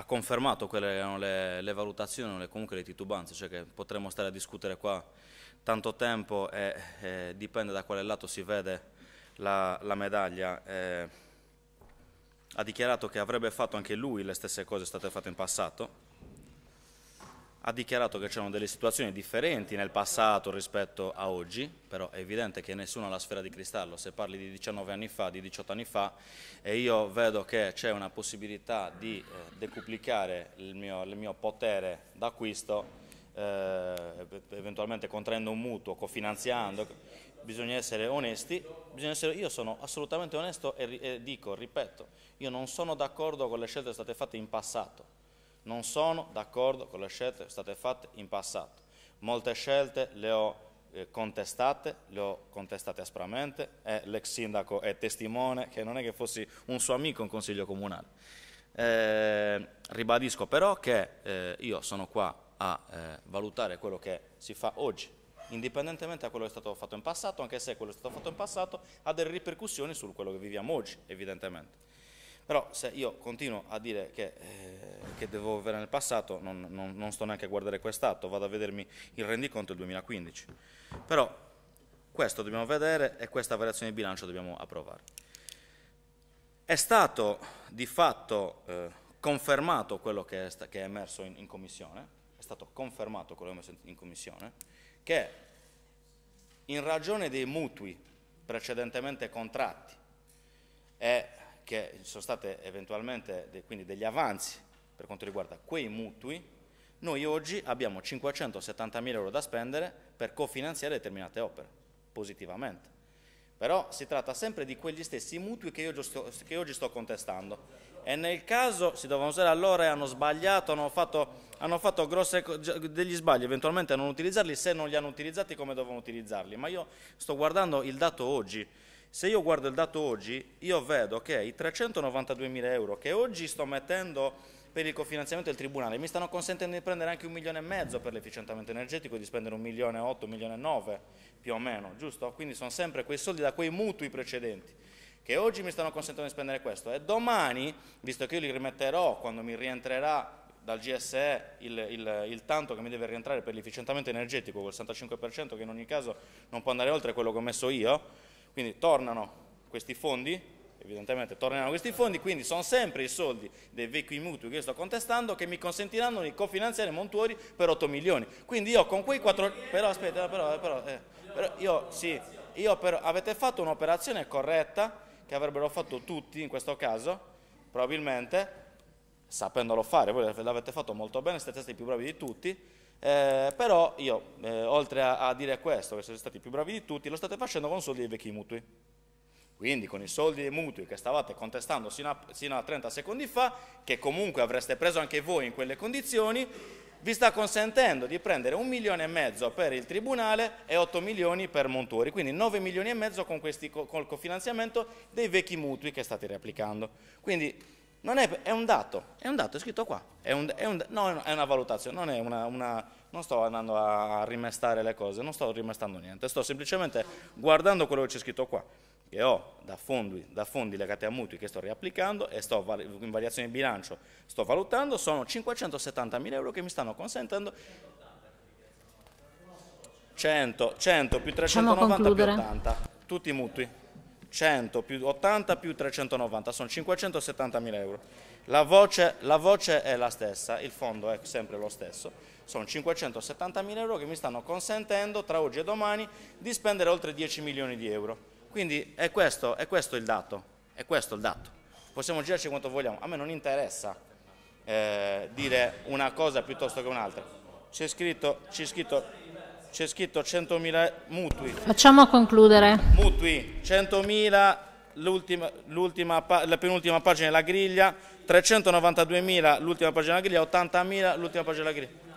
confermato quelle che erano le, le valutazioni, le, comunque le titubanze, cioè che potremmo stare a discutere qua tanto tempo e eh, dipende da quale lato si vede la, la medaglia. Eh, ha dichiarato che avrebbe fatto anche lui le stesse cose state fatte in passato. Ha dichiarato che c'erano delle situazioni differenti nel passato rispetto a oggi, però è evidente che nessuno ha la sfera di cristallo. Se parli di 19 anni fa, di 18 anni fa, e io vedo che c'è una possibilità di eh, decuplicare il mio, il mio potere d'acquisto, eh, eventualmente contraendo un mutuo, cofinanziando, bisogna essere onesti, bisogna essere, io sono assolutamente onesto e, e dico, ripeto, io non sono d'accordo con le scelte state fatte in passato, non sono d'accordo con le scelte state fatte in passato, molte scelte le ho eh, contestate, le ho contestate aspramente, eh, l'ex sindaco è testimone che non è che fossi un suo amico in consiglio comunale. Eh, ribadisco però che eh, io sono qua a eh, valutare quello che si fa oggi, indipendentemente da quello che è stato fatto in passato, anche se quello che è stato fatto in passato ha delle ripercussioni su quello che viviamo oggi, evidentemente. Però se io continuo a dire che, eh, che devo vivere nel passato, non, non, non sto neanche a guardare quest'atto, vado a vedermi il rendiconto del 2015. Però questo dobbiamo vedere e questa variazione di bilancio dobbiamo approvare. È stato di fatto eh, confermato quello che è, che è emerso in, in Commissione, è stato confermato quello che ho messo in commissione, che in ragione dei mutui precedentemente contratti e che sono stati eventualmente de, quindi degli avanzi per quanto riguarda quei mutui, noi oggi abbiamo 570 mila euro da spendere per cofinanziare determinate opere, positivamente. Però si tratta sempre di quegli stessi mutui che io, sto, che oggi sto contestando e nel caso si dovevano usare allora e hanno sbagliato, hanno fatto, hanno fatto grosse, degli sbagli, eventualmente a non utilizzarli, se non li hanno utilizzati come dovevano utilizzarli, ma io sto guardando il dato oggi, se io guardo il dato oggi io vedo che i 392.000 euro che oggi sto mettendo per il cofinanziamento del Tribunale mi stanno consentendo di prendere anche un milione e mezzo per l'efficientamento energetico e di spendere un milione e otto, un milione e nove più o meno, giusto? Quindi sono sempre quei soldi da quei mutui precedenti che oggi mi stanno consentendo di spendere questo e domani, visto che io li rimetterò quando mi rientrerà dal GSE il, il, il, tanto che mi deve rientrare per l'efficientamento energetico, quel 65% che in ogni caso non può andare oltre quello che ho messo io, quindi tornano questi fondi, evidentemente tornano questi fondi, quindi sono sempre i soldi dei vecchi mutui che io sto contestando che mi consentiranno di cofinanziare Montuori per 8 milioni, quindi io con quei 4... però aspetta, però, però, eh, però io sì, io però, avete fatto un'operazione corretta che avrebbero fatto tutti in questo caso, probabilmente sapendolo fare, voi l'avete fatto molto bene, siete stati più bravi di tutti, eh, però io, eh, oltre a, a, dire questo, che siete stati più bravi di tutti, lo state facendo con soldi dei vecchi mutui. Quindi con i soldi dei mutui che stavate contestando sino a, sino a 30 secondi fa, che comunque avreste preso anche voi in quelle condizioni, vi sta consentendo di prendere un milione e mezzo per il Tribunale e 8 milioni per Montori, quindi 9 milioni e mezzo con questi, col cofinanziamento dei vecchi mutui che state riapplicando. Quindi è, è, un dato, è un dato, è scritto qua, è, un, è, un, no, è una valutazione, non, una, una, non sto andando a rimestare le cose, non sto rimestando niente, sto semplicemente guardando quello che c'è scritto qua che ho da fondi, da fondi, legati a mutui che sto riapplicando e sto in variazione di bilancio sto valutando, sono 570.000 euro che mi stanno consentendo 100, 100 più 390 più 80, tutti i mutui, 100 più 80 più 390, sono 570.000 euro. La voce, la voce è la stessa, il fondo è sempre lo stesso, sono 570.000 euro che mi stanno consentendo tra oggi e domani di spendere oltre 10 milioni di euro quindi è questo, è questo il dato, è questo il dato. Possiamo girarci quanto vogliamo, a me non interessa eh, dire una cosa piuttosto che un'altra. C'è scritto, c'è scritto, c'è scritto 100.000 mutui. Facciamo concludere. Mutui, 100.000 l'ultima, l'ultima, la penultima pagina della griglia, 392.000 l'ultima pagina della griglia, 80.000 l'ultima pagina della griglia.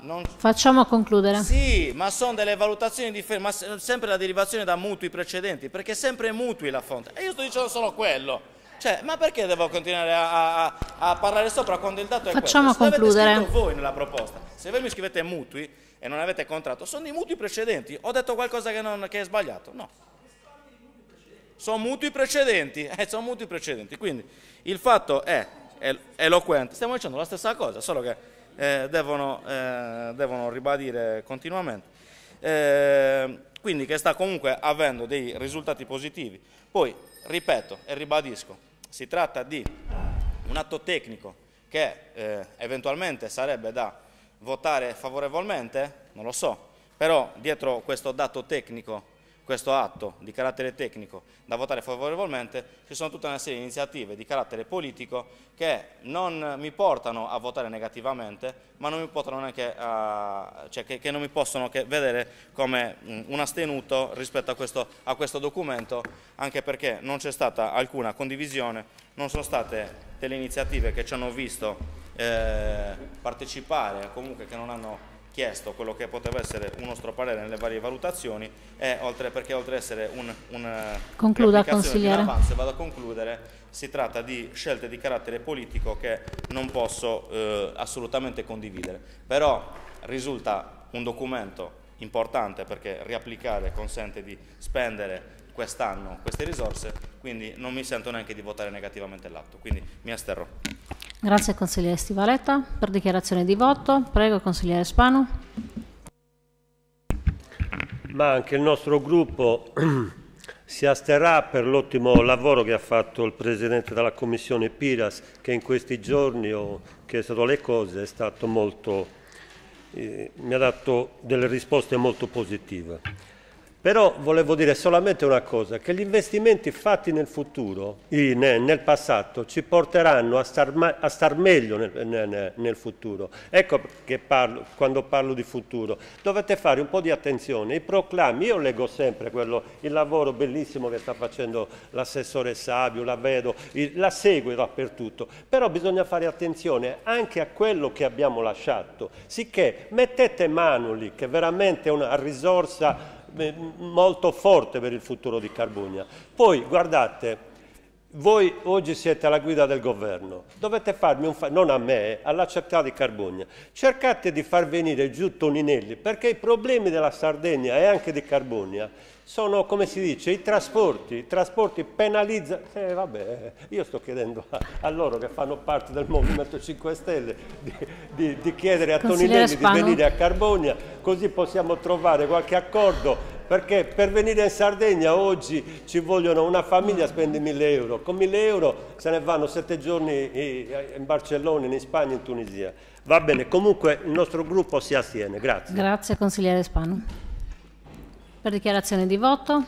Non... Facciamo concludere. Sì, ma sono delle valutazioni differenti, ma sempre la derivazione da mutui precedenti, perché è sempre mutui la fonte. E io sto dicendo solo quello. Cioè, ma perché devo continuare a, a, a parlare sopra quando il dato Facciamo è questo? Facciamo concludere. Se voi nella proposta, se voi mi scrivete mutui e non avete contratto, sono i mutui precedenti. Ho detto qualcosa che, non, che è sbagliato? No. Sono mutui precedenti, eh, sono mutui precedenti. Quindi il fatto è, è eloquente, stiamo dicendo la stessa cosa, solo che eh, devono, eh, devono, ribadire continuamente. Eh, quindi che sta comunque avendo dei risultati positivi. Poi, ripeto e ribadisco, si tratta di un atto tecnico che eh, eventualmente sarebbe da votare favorevolmente, non lo so, però dietro questo dato tecnico questo atto di carattere tecnico da votare favorevolmente, ci sono tutta una serie di iniziative di carattere politico che non mi portano a votare negativamente, ma non mi portano neanche a, cioè che, che non mi possono che vedere come un astenuto rispetto a questo, a questo documento, anche perché non c'è stata alcuna condivisione, non sono state delle iniziative che ci hanno visto eh, partecipare, comunque che non hanno chiesto quello che poteva essere un nostro parere nelle varie valutazioni è, oltre, perché oltre ad essere un, un Concluda, consigliere. in avanzo, vado a concludere, si tratta di scelte di carattere politico che non posso eh, assolutamente condividere, però risulta un documento importante perché riapplicare consente di spendere quest'anno queste risorse, quindi non mi sento neanche di votare negativamente l'atto, quindi mi asterrò. Grazie consigliere Stivaletta. Per dichiarazione di voto, prego consigliere Spano. Ma anche il nostro gruppo si asterrà per l'ottimo lavoro che ha fatto il Presidente della Commissione Piras, che in questi giorni, ho chiesto le cose, è stato molto, eh, mi ha dato delle risposte molto positive. Però volevo dire solamente una cosa, che gli investimenti fatti nel futuro, nel passato, ci porteranno a star, a star meglio nel, nel, nel, futuro. Ecco che parlo, quando parlo di futuro, dovete fare un po' di attenzione. I proclami, io leggo sempre quello, il lavoro bellissimo che sta facendo l'assessore Savio, la vedo, la seguo dappertutto, però bisogna fare attenzione anche a quello che abbiamo lasciato, sicché mettete mano lì, che veramente è una risorsa eh, molto forte per il futuro di Carbugna. Poi, guardate, voi oggi siete alla guida del governo, dovete farmi un favore, non a me, eh, alla città di Carbugna, cercate di far venire giù Toninelli perché i problemi della Sardegna e anche di Carbugna sono, come si dice, i trasporti, i trasporti penalizzano, eh, vabbè, io sto chiedendo a, a, loro che fanno parte del Movimento 5 Stelle di, di, di chiedere a Toninelli di venire a Carbogna, così possiamo trovare qualche accordo perché per venire in Sardegna oggi ci vogliono una famiglia spende 1000 euro, con 1000 euro se ne vanno 7 giorni in Barcellona, in Spagna, in Tunisia. Va bene, comunque il nostro gruppo si astiene, grazie. Grazie consigliere Spano. Per dichiarazione di voto,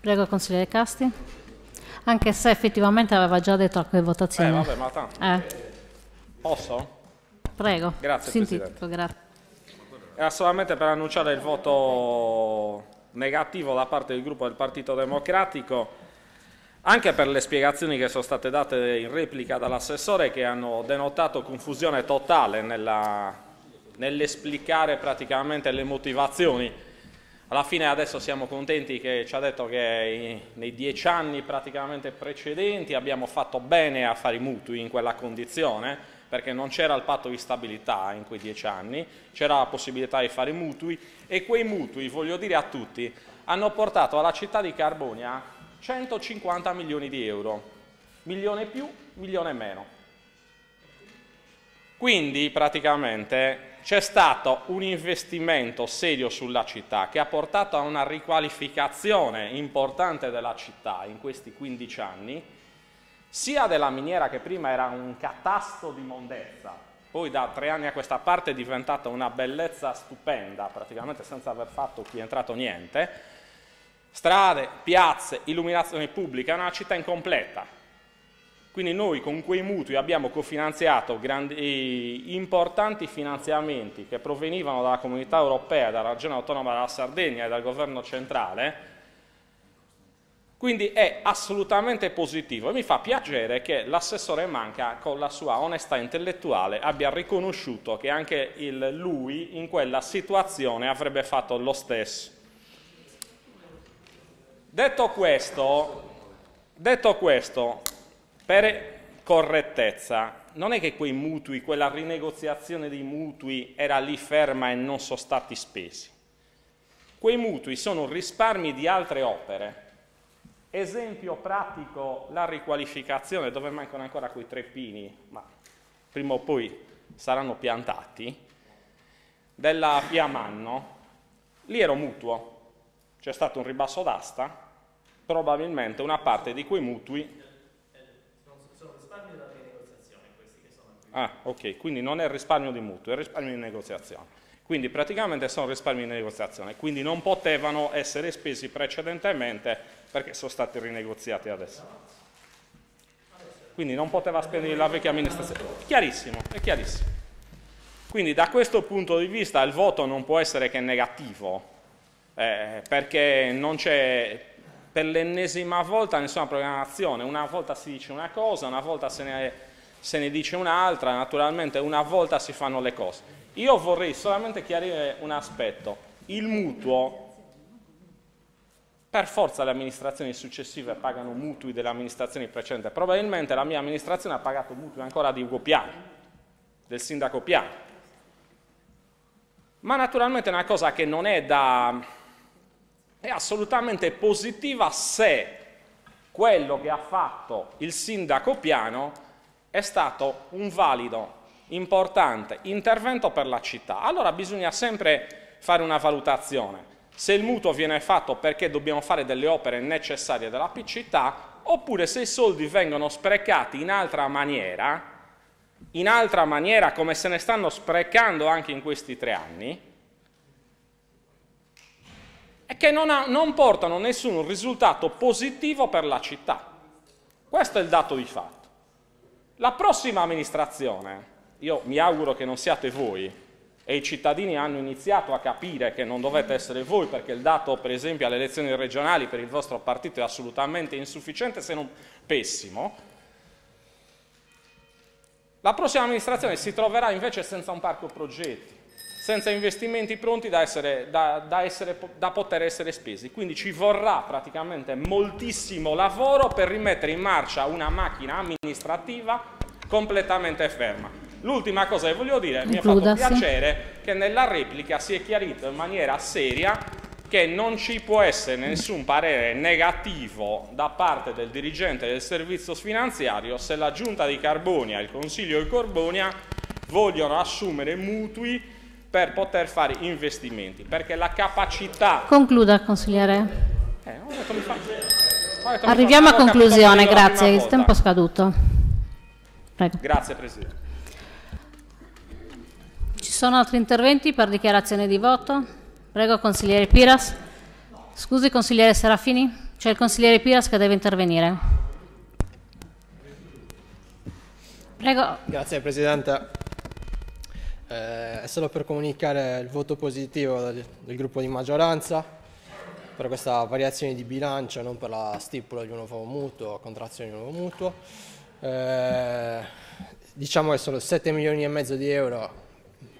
prego il consigliere Casti. Anche se effettivamente aveva già detto alcune votazioni. Eh, vabbè, ma tanto. Eh. Posso? Prego. Grazie, Sentito, Grazie. Era solamente per annunciare il voto negativo da parte del gruppo del Partito Democratico anche per le spiegazioni che sono state date in replica dall'assessore che hanno denotato confusione totale nell'esplicare nell praticamente le motivazioni alla fine adesso siamo contenti che ci ha detto che nei dieci anni praticamente precedenti abbiamo fatto bene a fare i mutui in quella condizione, perché non c'era il patto di stabilità in quei dieci anni, c'era la possibilità di fare mutui e quei mutui, voglio dire a tutti, hanno portato alla città di Carbonia 150 milioni di euro, milione più, milione meno. Quindi praticamente c'è stato un investimento serio sulla città che ha portato a una riqualificazione importante della città in questi 15 anni, sia della miniera che prima era un catasto di mondezza, poi da tre anni a questa parte è diventata una bellezza stupenda, praticamente senza aver fatto qui entrato niente, strade, piazze, illuminazione pubblica, è una città incompleta, quindi noi con quei mutui abbiamo cofinanziato grandi, importanti finanziamenti che provenivano dalla comunità europea, dalla regione autonoma della Sardegna e dal governo centrale, quindi è assolutamente positivo e mi fa piacere che l'assessore Manca con la sua onestà intellettuale abbia riconosciuto che anche il, lui in quella situazione avrebbe fatto lo stesso. Detto questo, detto questo per correttezza, non è che quei mutui, quella rinegoziazione dei mutui era lì ferma e non sono stati spesi. Quei mutui sono risparmi di altre opere. Esempio pratico, la riqualificazione, dove mancano ancora quei tre pini, ma prima o poi saranno piantati, della Piamanno, lì ero mutuo, c'è stato un ribasso d'asta, probabilmente una parte di quei mutui Ah, ok, quindi non è il risparmio di mutuo, è il risparmio di negoziazione. Quindi praticamente sono risparmi di negoziazione, quindi non potevano essere spesi precedentemente perché sono stati rinegoziati adesso. Quindi non poteva spendere la vecchia amministrazione. Chiarissimo, è chiarissimo. Quindi da questo punto di vista il voto non può essere che negativo, eh, perché non c'è per l'ennesima volta nessuna programmazione, una volta si dice una cosa, una volta se ne È se ne dice un'altra, naturalmente una volta si fanno le cose. Io vorrei solamente chiarire un aspetto. Il mutuo, per forza le amministrazioni successive pagano mutui delle amministrazioni precedenti, Probabilmente la mia amministrazione ha pagato mutui ancora di Ugo Piano, del sindaco Piano. Ma naturalmente è una cosa che non è da... è assolutamente positiva se quello che ha fatto il sindaco Piano è stato un valido, importante intervento per la città. Allora bisogna sempre fare una valutazione. Se il mutuo viene fatto perché dobbiamo fare delle opere necessarie della città, oppure se i soldi vengono sprecati in altra maniera, in altra maniera come se ne stanno sprecando anche in questi tre anni, e che non, ha, non portano nessun risultato positivo per la città. Questo è il dato di fatto. La prossima amministrazione, io mi auguro che non siate voi, e i cittadini hanno iniziato a capire che non dovete essere voi perché il dato per esempio alle elezioni regionali per il vostro partito è assolutamente insufficiente se non pessimo, la prossima amministrazione si troverà invece senza un parco progetti, senza investimenti pronti da, essere, da, da, essere, da poter essere spesi. Quindi ci vorrà praticamente moltissimo lavoro per rimettere in marcia una macchina amministrativa completamente ferma. L'ultima cosa che voglio dire, mi ha fatto piacere che nella replica si è chiarito in maniera seria che non ci può essere nessun parere negativo da parte del dirigente del servizio finanziario se la giunta di Carbonia, e il consiglio di Carbonia vogliono assumere mutui per poter fare investimenti, perché la capacità... Concluda, consigliere. Eh, fa... Arriviamo a conclusione, grazie, il tempo è scaduto. Prego. Grazie Presidente. Ci sono altri interventi per dichiarazione di voto? Prego consigliere Piras. Scusi consigliere Serafini, c'è il consigliere Piras che deve intervenire. Prego. Grazie Presidente. Eh, è solo per comunicare il voto positivo del, del gruppo di maggioranza per questa variazione di bilancio, non per la stipula di un nuovo mutuo contrazione di un nuovo mutuo. Eh, diciamo che sono 7 milioni e mezzo di euro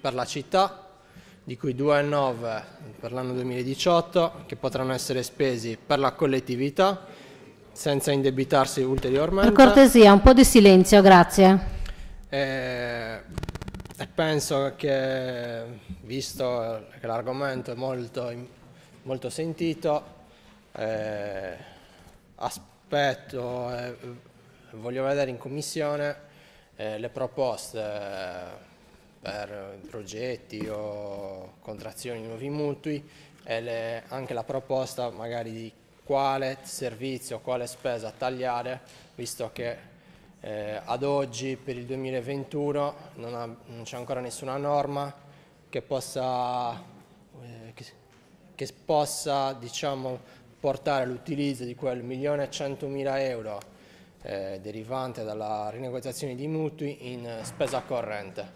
per la città, di cui 2,9 per l'anno 2018 che potranno essere spesi per la collettività senza indebitarsi ulteriormente. Per cortesia, un po' di silenzio, grazie. Eh, Penso che, visto che l'argomento è molto, molto sentito, eh, aspetto e eh, voglio vedere in commissione eh, le proposte eh, per progetti o contrazioni di nuovi mutui e le, anche la proposta magari di quale servizio, quale spesa tagliare, visto che eh, ad oggi per il 2021 non, c'è ancora nessuna norma che possa, eh, che, che possa diciamo, portare all'utilizzo di quel 1.100.000 euro eh, derivante dalla rinegoziazione di mutui in spesa corrente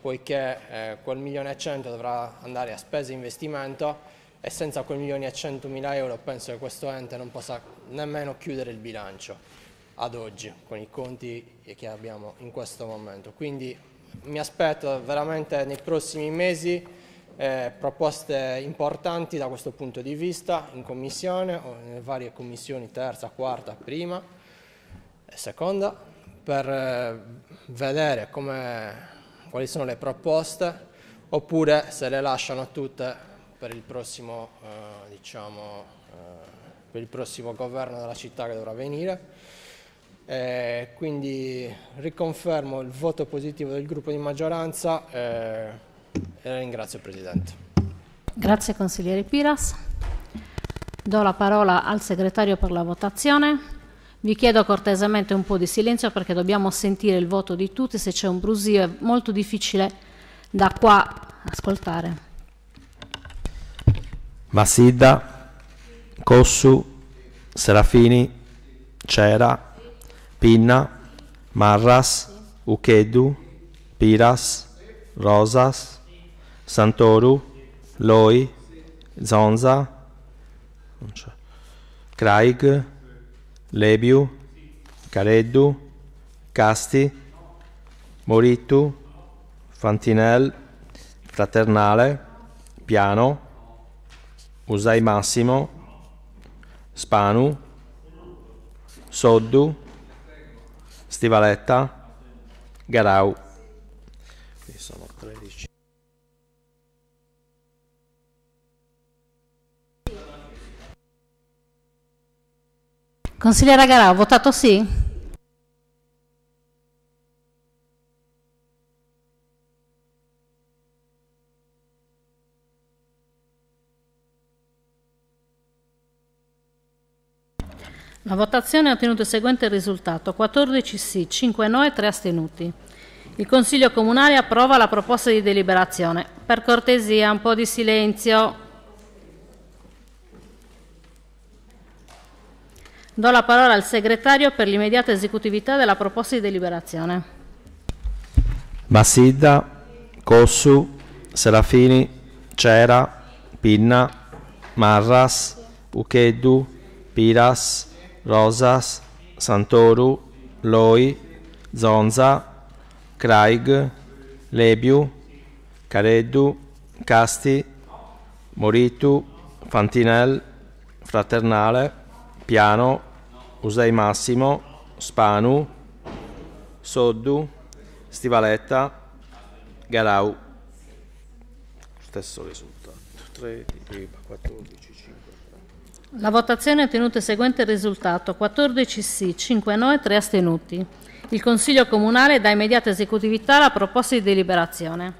poiché eh, quel 1.100.000 dovrà andare a spese investimento e senza quel 1.100.000 euro penso che questo ente non possa nemmeno chiudere il bilancio ad oggi, con i conti che abbiamo in questo momento. Quindi mi aspetto veramente nei prossimi mesi eh, proposte importanti da questo punto di vista in commissione, o nelle varie commissioni, terza, quarta, prima e seconda, per eh, vedere come, quali sono le proposte oppure se le lasciano tutte per il prossimo, eh, diciamo, eh, per il prossimo governo della città che dovrà venire. Eh, quindi riconfermo il voto positivo del gruppo di maggioranza eh, e ringrazio il Presidente. Grazie consigliere Piras. Do la parola al segretario per la votazione. Vi chiedo cortesemente un po' di silenzio perché dobbiamo sentire il voto di tutti, se c'è un brusio è molto difficile da qua ascoltare. Massida, Cossu, Serafini, Cera, Pinna, Marras, Ukedu, Piras, Rosas, Santoru, Loi, Zonza, Craig, Lebiu, Careddu, Casti, Moritu, Fantinel, Fraternale, Piano, Usai Massimo, Spanu, Soddu, Stivaletta, Garau. Quindi sono 13. Consigliera Garau, votato sì? La votazione ha ottenuto il seguente risultato: 14 sì, 5 no e 3 astenuti. Il Consiglio Comunale approva la proposta di deliberazione. Per cortesia, un po' di silenzio. Do la parola al segretario per l'immediata esecutività della proposta di deliberazione. Massidda, Cossu, Serafini, Cera, Pinna, Marras, Ucheddu, Piras, Rosas, Santoru, Loi, Zonza, Craig, Lebiu, Careddu, Casti, Moritu, Fantinel, Fraternale, Piano, Usei Massimo, Spanu, Soddu, Stivaletta, Garau. Stesso risultato. 3 di prima, 14. La votazione ha tenuto il seguente risultato: 14 sì, 5 no e 3 astenuti. Il Consiglio Comunale dà immediata esecutività alla proposta di deliberazione.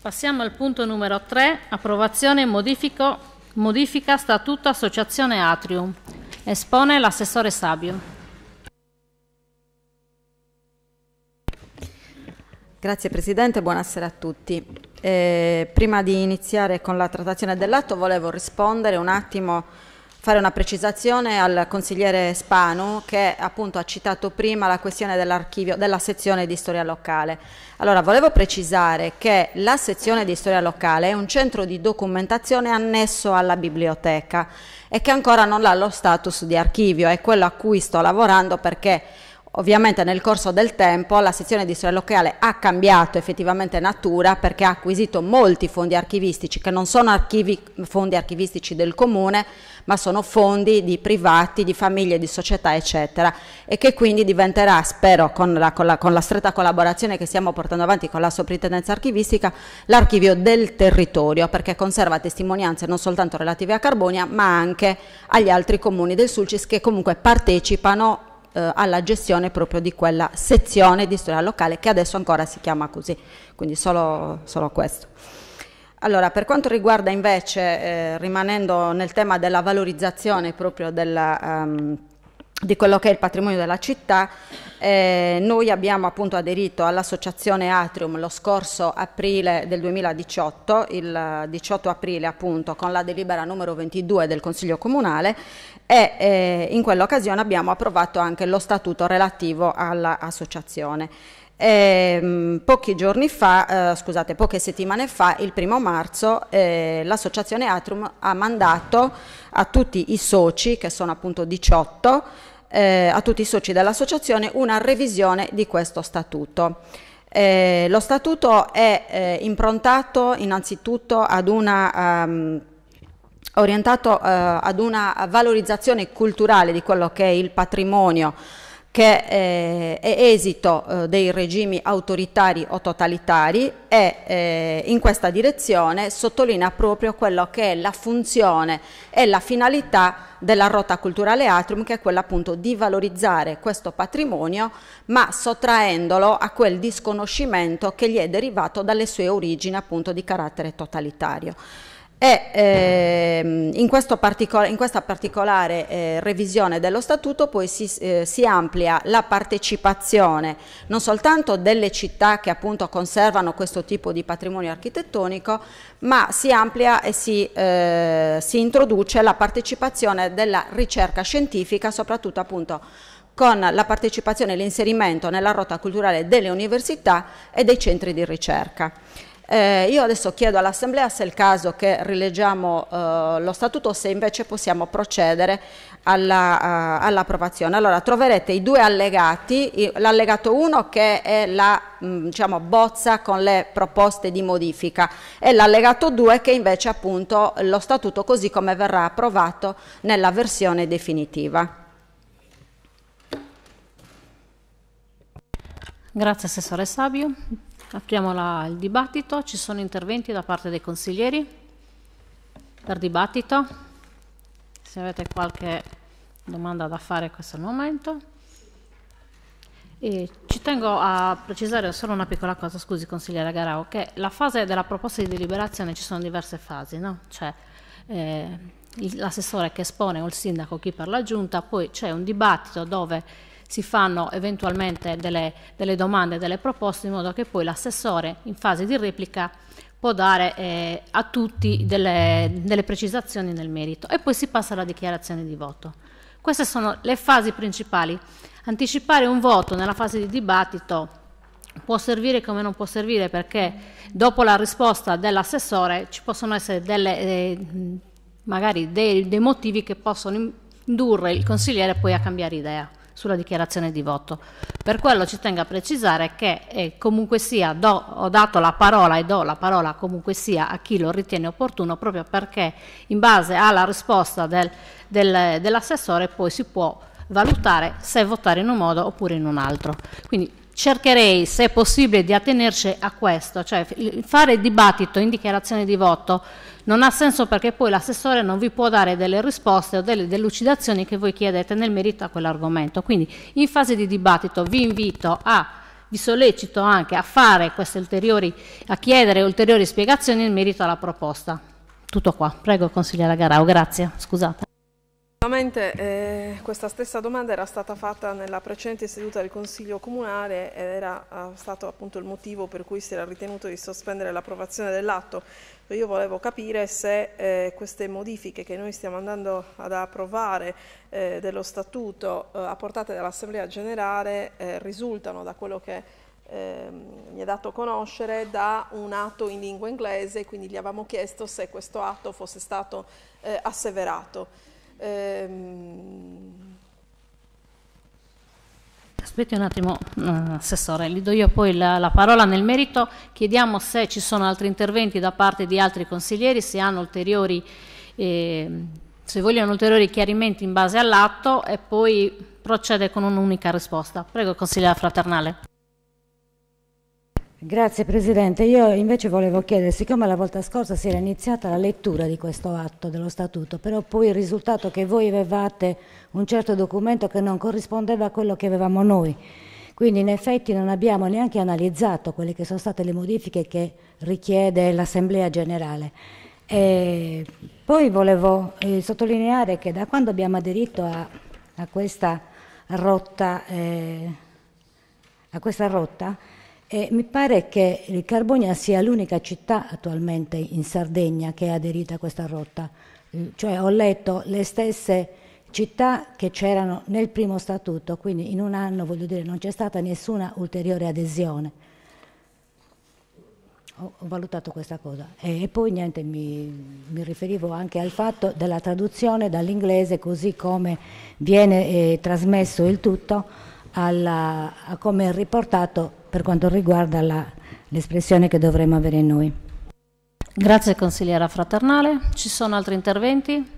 Passiamo al punto numero 3, approvazione e modifica statuto associazione Atrium. Espone l'assessore Sabio. Grazie Presidente, buonasera a tutti. Eh, prima di iniziare con la trattazione dell'atto volevo rispondere un attimo, fare una precisazione al consigliere Spanu che appunto ha citato prima la questione dell'archivio della sezione di storia locale. Allora volevo precisare che la sezione di storia locale è un centro di documentazione annesso alla biblioteca e che ancora non ha lo status di archivio, è quello a cui sto lavorando perché Ovviamente nel corso del tempo la sezione di storia locale ha cambiato effettivamente natura perché ha acquisito molti fondi archivistici che non sono archivi, fondi archivistici del comune ma sono fondi di privati, di famiglie, di società eccetera e che quindi diventerà, spero con la, con la, con la stretta collaborazione che stiamo portando avanti con la soprintendenza archivistica, l'archivio del territorio perché conserva testimonianze non soltanto relative a Carbonia ma anche agli altri comuni del Sulcis che comunque partecipano eh, alla gestione proprio di quella sezione di storia locale che adesso ancora si chiama così, quindi solo, solo questo. Allora, per quanto riguarda invece, eh, rimanendo nel tema della valorizzazione proprio della... Um, di quello che è il patrimonio della città. Eh, noi abbiamo appunto aderito all'associazione Atrium lo scorso aprile del 2018, il 18 aprile appunto con la delibera numero 22 del Consiglio Comunale e eh, in quell'occasione abbiamo approvato anche lo statuto relativo all'associazione. Eh, pochi giorni fa, eh, scusate, poche settimane fa, il primo marzo, eh, l'associazione Atrium ha mandato a tutti i soci, che sono appunto 18, eh, a tutti i soci dell'associazione una revisione di questo statuto. Eh, lo statuto è eh, improntato innanzitutto ad una um, orientato eh, ad una valorizzazione culturale di quello che è il patrimonio che eh, è esito eh, dei regimi autoritari o totalitari e eh, in questa direzione sottolinea proprio quello che è la funzione e la finalità della rota culturale Atrium che è quella appunto di valorizzare questo patrimonio ma sottraendolo a quel disconoscimento che gli è derivato dalle sue origini appunto di carattere totalitario. E ehm, in, partico in, questa particolare eh, revisione dello statuto poi si, eh, si, amplia la partecipazione non soltanto delle città che appunto conservano questo tipo di patrimonio architettonico, ma si amplia e si, eh, si introduce la partecipazione della ricerca scientifica, soprattutto appunto con la partecipazione e l'inserimento nella rotta culturale delle università e dei centri di ricerca. Eh, io adesso chiedo all'Assemblea se è il caso che rileggiamo eh, lo statuto, o se invece possiamo procedere eh, all'approvazione. All allora troverete i due allegati, l'allegato 1 che è la mh, mm, diciamo, bozza con le proposte di modifica e l'allegato 2 che invece appunto lo statuto così come verrà approvato nella versione definitiva. Grazie Assessore Sabio. Apriamo la, il dibattito. Ci sono interventi da parte dei consiglieri per dibattito? Se avete qualche domanda da fare questo è il momento. E ci tengo a precisare solo una piccola cosa, scusi consigliere Garao, che la fase della proposta di deliberazione ci sono diverse fasi, no? Cioè, eh, l'assessore che espone o il sindaco chi per la giunta, poi c'è un dibattito dove si fanno eventualmente delle, delle domande, delle proposte, in modo che poi l'assessore in fase di replica può dare eh, a tutti delle, delle precisazioni nel merito e poi si passa alla dichiarazione di voto. Queste sono le fasi principali. Anticipare un voto nella fase di dibattito può servire come non può servire perché dopo la risposta dell'assessore ci possono essere delle, eh, magari dei, dei motivi che possono indurre il consigliere poi a cambiare idea sulla dichiarazione di voto. Per quello ci tengo a precisare che eh, comunque sia do, ho dato la parola e do la parola comunque sia a chi lo ritiene opportuno proprio perché in base alla risposta del, del, dell'assessore poi si può valutare se votare in un modo oppure in un altro. Quindi cercherei, se è possibile, di attenerci a questo, cioè fare dibattito in dichiarazione di voto non ha senso perché poi l'assessore non vi può dare delle risposte o delle delucidazioni che voi chiedete nel merito a quell'argomento. Quindi in fase di dibattito vi invito a vi sollecito anche a fare queste ulteriori, a chiedere ulteriori spiegazioni in merito alla proposta. Tutto qua. Prego consigliere Garau, grazie. Scusate. Esattamente, eh, questa stessa domanda era stata fatta nella precedente seduta del Consiglio Comunale ed era eh, stato appunto il motivo per cui si era ritenuto di sospendere l'approvazione dell'atto. Io volevo capire se eh, queste modifiche che noi stiamo andando ad approvare eh, dello Statuto eh, apportate dall'Assemblea Generale eh, risultano da quello che eh, mi è dato conoscere da un atto in lingua inglese, quindi gli avevamo chiesto se questo atto fosse stato eh, asseverato. Ehm... Aspetti un attimo, eh, Assessore, gli do io poi la, la, parola nel merito. Chiediamo se ci sono altri interventi da parte di altri consiglieri, se hanno ulteriori, eh, se vogliono ulteriori chiarimenti in base all'atto e poi procede con un'unica risposta. Prego, consigliere Fraternale. Grazie Presidente, io invece volevo chiedere, siccome la volta scorsa si era iniziata la lettura di questo atto dello Statuto, però poi il risultato che voi avevate un certo documento che non corrispondeva a quello che avevamo noi, quindi in effetti non abbiamo neanche analizzato quelle che sono state le modifiche che richiede l'Assemblea Generale. E poi volevo eh, sottolineare che da quando abbiamo aderito a, a questa rotta, eh, a questa rotta e mi pare che Carbonia sia l'unica città attualmente in Sardegna che è aderita a questa rotta. Mm, cioè ho letto le stesse città che c'erano nel primo statuto, quindi in un anno voglio dire non c'è stata nessuna ulteriore adesione. Ho, ho valutato questa cosa e, e poi niente, mi, mi, riferivo anche al fatto della traduzione dall'inglese così come viene eh, trasmesso il tutto alla, a come è riportato per quanto riguarda l'espressione che dovremmo avere noi. Grazie consigliera Fraternale. Ci sono altri interventi?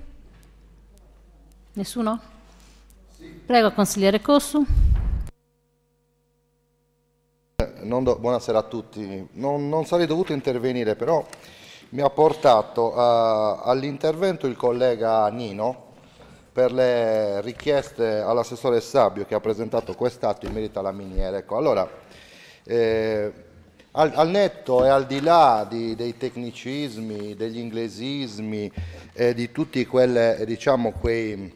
Nessuno? Prego consigliere Cossu. Eh, do, buonasera a tutti. Non, non, sarei dovuto intervenire però mi ha portato uh, all'intervento il collega Nino per le richieste all'assessore Sabio che ha presentato quest'atto in merito alla miniera. Ecco, allora, eh, al, al, netto e al di là di, dei tecnicismi, degli inglesismi, eh, di tutti quelle, diciamo, quei,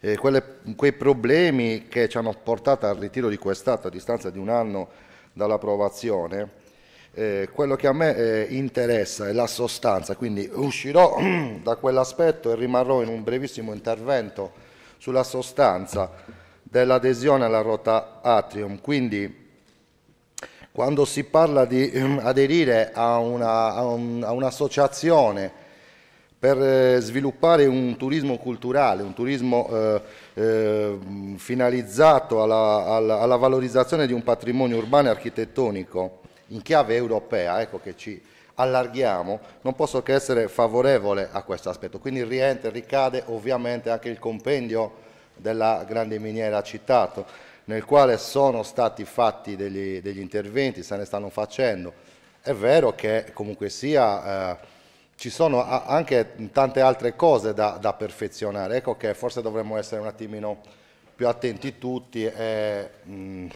eh, quelle, quei problemi che ci hanno portato al ritiro di quest'atto a distanza di un anno dall'approvazione, eh, quello che a me eh, interessa è la sostanza, quindi uscirò da quell'aspetto e rimarrò in un brevissimo intervento sulla sostanza dell'adesione alla rota Atrium. Quindi quando si parla di ehm, aderire a, una, a, un, a un'associazione per eh, sviluppare un turismo culturale, un turismo eh, eh, finalizzato alla, alla, alla valorizzazione di un patrimonio urbano e architettonico, in chiave europea, ecco che ci allarghiamo, non posso che essere favorevole a questo aspetto. Quindi rientra, ricade ovviamente anche il compendio della grande miniera citato, nel quale sono stati fatti degli, degli interventi, se ne stanno facendo. È vero che comunque sia... Eh, ci sono anche tante altre cose da, da, perfezionare, ecco che forse dovremmo essere un attimino più attenti tutti e mh, mm,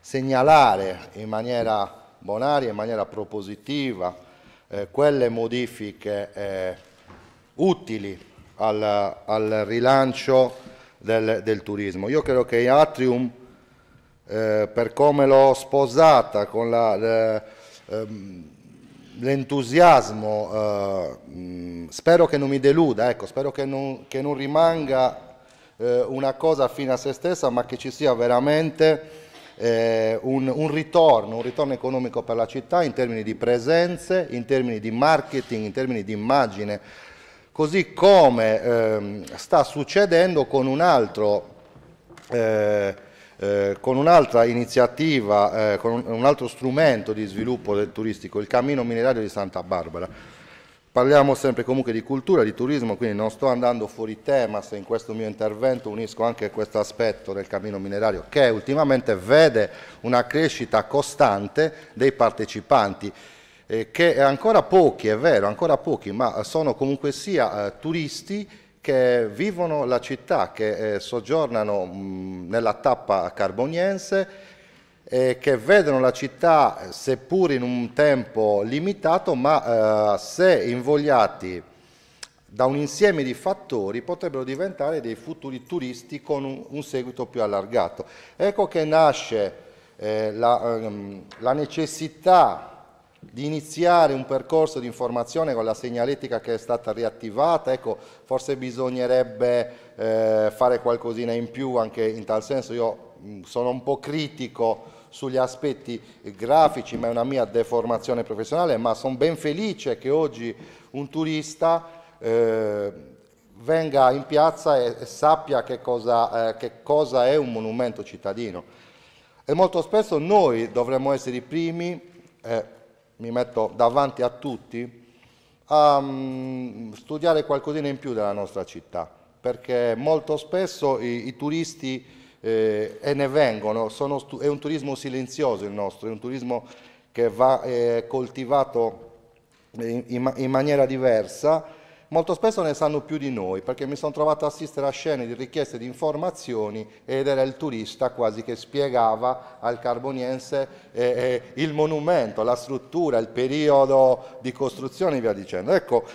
segnalare in maniera Bonaria in maniera propositiva eh, quelle modifiche eh, utili al, al rilancio del, del, turismo. Io credo che Atrium, eh, per come l'ho sposata, con ehm, l'entusiasmo, eh, spero che non mi deluda, ecco, spero che non, che non rimanga eh, una cosa fine a se stessa, ma che ci sia veramente eh, un, un, ritorno, un ritorno economico per la città in termini di presenze, in termini di marketing, in termini di immagine, così come ehm, sta succedendo con un altro... Eh, eh, con un'altra iniziativa, eh, con un, un altro strumento di sviluppo del turistico, il Cammino Minerario di Santa Barbara. Parliamo sempre comunque di cultura, di turismo, quindi non sto andando fuori tema se in questo mio intervento unisco anche questo aspetto del cammino minerario che ultimamente vede una crescita costante dei partecipanti eh, che è ancora pochi, è vero, ancora pochi, ma sono comunque sia eh, turisti che vivono la città, che eh, soggiornano mh, nella tappa carboniense eh, che vedono la città seppur in un tempo limitato, ma eh, se invogliati da un insieme di fattori potrebbero diventare dei futuri turisti con un, un seguito più allargato. Ecco che nasce eh, la, ehm, la necessità di iniziare un percorso di informazione con la segnaletica che è stata riattivata, ecco, forse bisognerebbe eh, fare qualcosina in più anche in tal senso, io mh, mm, sono un po' critico sugli aspetti grafici, ma è una mia deformazione professionale, ma sono ben felice che oggi un turista eh, venga in piazza e, e sappia che cosa, eh, che cosa è un monumento cittadino. E molto spesso noi dovremmo essere i primi, eh, mi metto davanti a tutti, a um, studiare qualcosina in più della nostra città, perché molto spesso i, i turisti eh, e ne vengono. è un turismo silenzioso il nostro, è un turismo che va eh, coltivato in, in, in maniera diversa. Molto spesso ne sanno più di noi perché mi sono trovato a assistere a scene di richieste di informazioni ed era il turista quasi che spiegava al carboniense eh, eh, il monumento, la struttura, il periodo di costruzione e via dicendo. Ecco,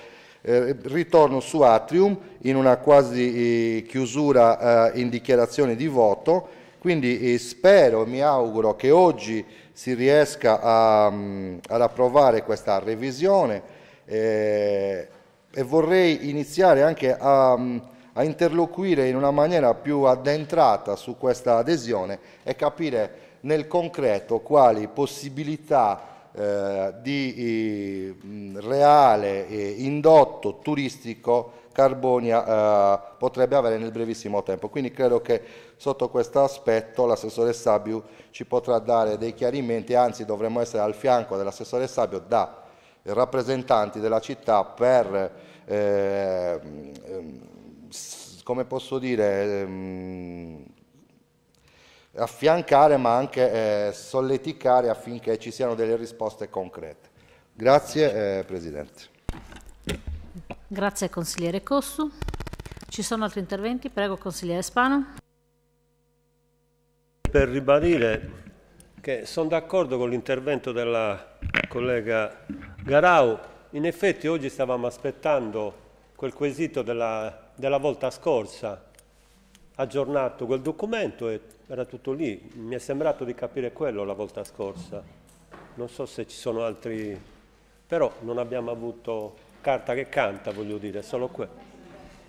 eh, ritorno su Atrium in una quasi eh, chiusura eh, in dichiarazione di voto, quindi eh, spero, e mi auguro che oggi si riesca a, mm, ad approvare questa revisione e vorrei iniziare anche a, mm, a interloquire in una maniera più addentrata su questa adesione e capire nel concreto quali possibilità eh, di eh, reale eh, indotto turistico Carbonia eh, potrebbe avere nel brevissimo tempo. Quindi credo che sotto questo aspetto l'assessore Sabio ci potrà dare dei chiarimenti, anzi dovremmo essere al fianco dell'assessore Sabio da rappresentanti della città per eh, ehm, come posso dire ehm, affiancare ma anche eh, solleticare affinché ci siano delle risposte concrete. Grazie eh, Presidente. Grazie consigliere Cossu. Ci sono altri interventi? Prego consigliere Spano. Per ribadire che sono d'accordo con l'intervento della collega Garau, in effetti oggi stavamo aspettando quel quesito della, della volta scorsa aggiornato quel documento e era tutto lì. Mi è sembrato di capire quello la volta scorsa. Non so se ci sono altri... però non abbiamo avuto carta che canta, voglio dire, solo quello.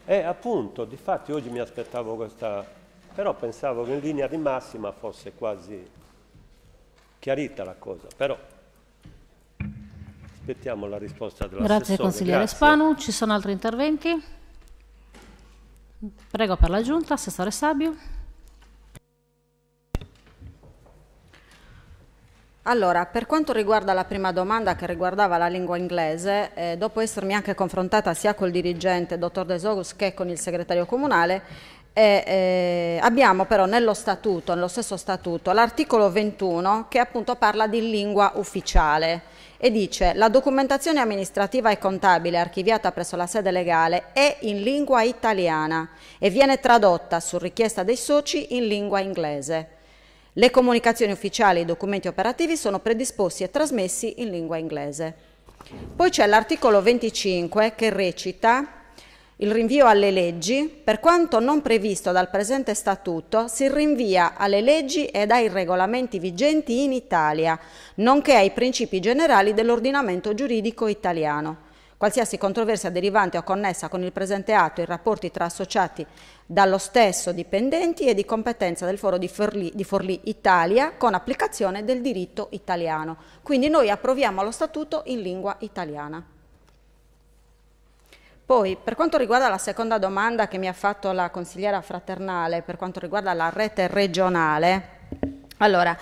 E appunto, di fatti oggi mi aspettavo questa... però pensavo che in linea di massima fosse quasi chiarita la cosa, però aspettiamo la risposta della Grazie consigliere Grazie. Spanu, ci sono altri interventi? Prego per la giunta, Assessore Sabio. Allora, per quanto riguarda la prima domanda che riguardava la lingua inglese, eh, dopo essermi anche confrontata sia col dirigente, dottor De Sogus, che con il segretario comunale, eh, eh, abbiamo però nello statuto, nello stesso statuto, l'articolo 21 che appunto parla di lingua ufficiale e dice la documentazione amministrativa e contabile archiviata presso la sede legale è in lingua italiana e viene tradotta su richiesta dei soci in lingua inglese. Le comunicazioni ufficiali e i documenti operativi sono predisposti e trasmessi in lingua inglese. Poi c'è l'articolo 25 che recita il rinvio alle leggi, per quanto non previsto dal presente statuto, si rinvia alle leggi ed ai regolamenti vigenti in Italia, nonché ai principi generali dell'ordinamento giuridico italiano. Qualsiasi controversia derivante o connessa con il presente atto e i rapporti tra associati dallo stesso dipendenti è di competenza del Foro di Forlì, di Forlì Italia con applicazione del diritto italiano. Quindi noi approviamo lo statuto in lingua italiana. Poi, per quanto riguarda la seconda domanda che mi ha fatto la consigliera fraternale, per quanto riguarda la rete regionale, allora,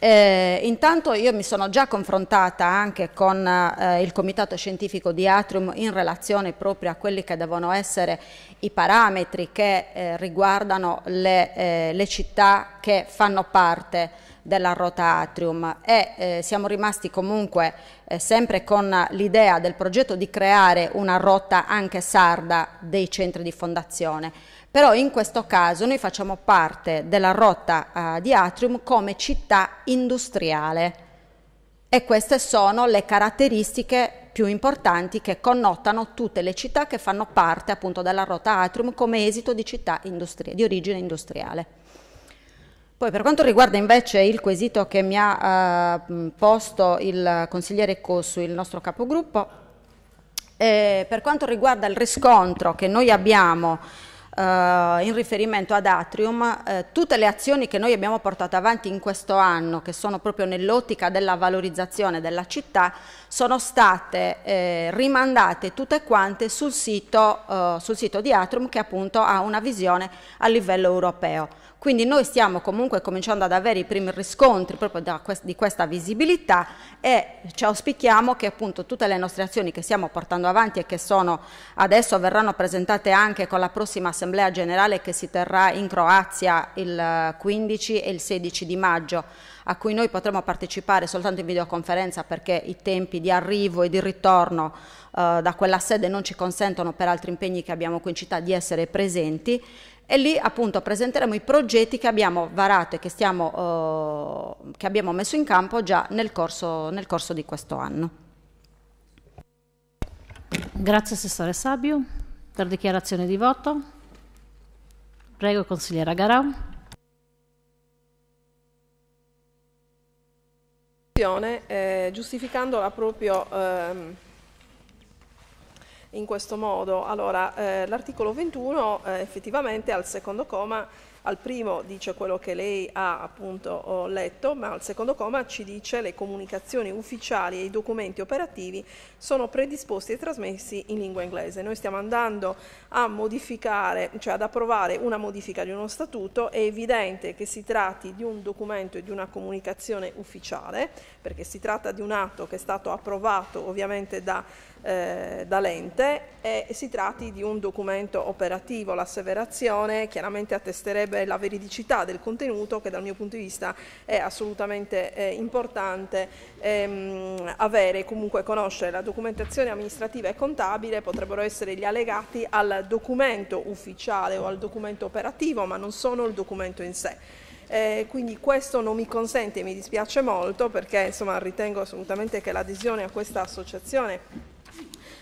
eh, intanto io mi sono già confrontata anche con eh, il comitato scientifico di Atrium in relazione proprio a quelli che devono essere i parametri che eh, riguardano le, eh, le città che fanno parte della Atrium e eh, siamo rimasti comunque eh, sempre con l'idea del progetto di creare una rotta anche sarda dei centri di fondazione. Però in questo caso noi facciamo parte della rotta eh, di Atrium come città industriale e queste sono le caratteristiche più importanti che connotano tutte le città che fanno parte appunto della rotta Atrium come esito di città di origine industriale. Poi per quanto riguarda invece il quesito che mi ha eh, posto il consigliere Cossu, il nostro capogruppo, eh, per quanto riguarda il riscontro che noi abbiamo eh, in riferimento ad Atrium, eh, tutte le azioni che noi abbiamo portato avanti in questo anno, che sono proprio nell'ottica della valorizzazione della città, sono state eh, rimandate tutte quante sul sito, eh, sul sito di Atrium che appunto ha una visione a livello europeo. Quindi noi stiamo comunque cominciando ad avere i primi riscontri proprio quest di questa visibilità e ci auspichiamo che appunto tutte le nostre azioni che stiamo portando avanti e che sono adesso verranno presentate anche con la prossima assemblea generale che si terrà in Croazia il 15 e il 16 di maggio a cui noi potremo partecipare soltanto in videoconferenza perché i tempi di arrivo e di ritorno eh, da quella sede non ci consentono per altri impegni che abbiamo qui in città di essere presenti e lì appunto presenteremo i progetti che abbiamo varato e che, stiamo, eh, che abbiamo messo in campo già nel corso, nel corso di questo anno. Grazie Assessore Sabio per dichiarazione di voto. Prego consigliera Garau. Eh, giustificandola proprio ehm in questo modo. Allora, eh, l'articolo 21 eh, effettivamente al secondo coma, al primo dice quello che lei ha appunto letto, ma al secondo coma ci dice le comunicazioni ufficiali e i documenti operativi sono predisposti e trasmessi in lingua inglese. Noi stiamo andando a modificare, cioè ad approvare una modifica di uno statuto, è evidente che si tratti di un documento e di una comunicazione ufficiale, perché si tratta di un atto che è stato approvato ovviamente da eh, da lente e si tratti di un documento operativo. L'asseverazione chiaramente attesterebbe la veridicità del contenuto che dal mio punto di vista è assolutamente eh, importante ehm, avere, comunque conoscere la documentazione amministrativa e contabile potrebbero essere gli allegati al documento ufficiale o al documento operativo ma non sono il documento in sé. Eh, quindi questo non mi consente, mi dispiace molto perché insomma, ritengo assolutamente che l'adesione a questa associazione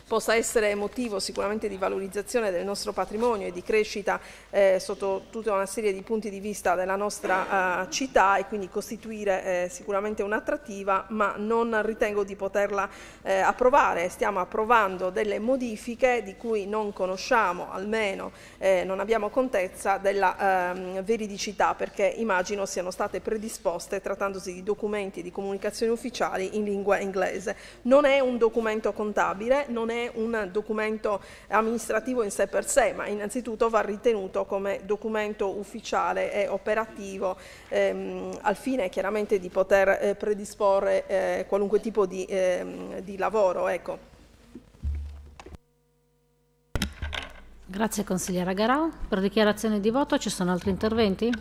possa essere motivo sicuramente di valorizzazione del nostro patrimonio e di crescita eh, sotto tutta una serie di punti di vista della nostra eh, città e quindi costituire eh, sicuramente un'attrattiva, ma non ritengo di poterla eh, approvare. Stiamo approvando delle modifiche di cui non conosciamo, almeno eh, non abbiamo contezza della ehm, veridicità, perché immagino siano state predisposte trattandosi di documenti e di comunicazioni ufficiali in lingua inglese. Non è un documento contabile, non è è un documento amministrativo in sé per sé, ma innanzitutto va ritenuto come documento ufficiale e operativo ehm, al fine chiaramente di poter eh, predisporre eh, qualunque tipo di, ehm, di lavoro. Ecco. Grazie consigliera Garau. Per dichiarazione di voto ci sono altri interventi?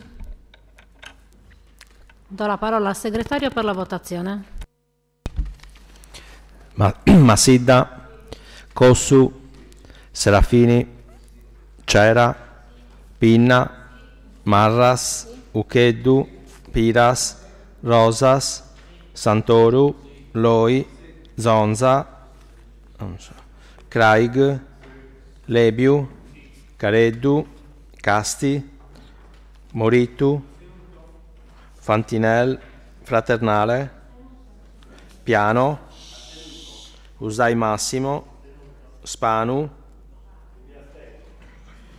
Do la parola al segretario per la votazione. Ma, Massidda Cossu, Serafini, Cera, Pinna, Marras, Ukeddu, Piras, Rosas, Santoru, Loi, Zonza, Craig, Lebiu, Careddu, Casti, Moritu, Fantinel, Fraternale, Piano, Usai Massimo, Spanu,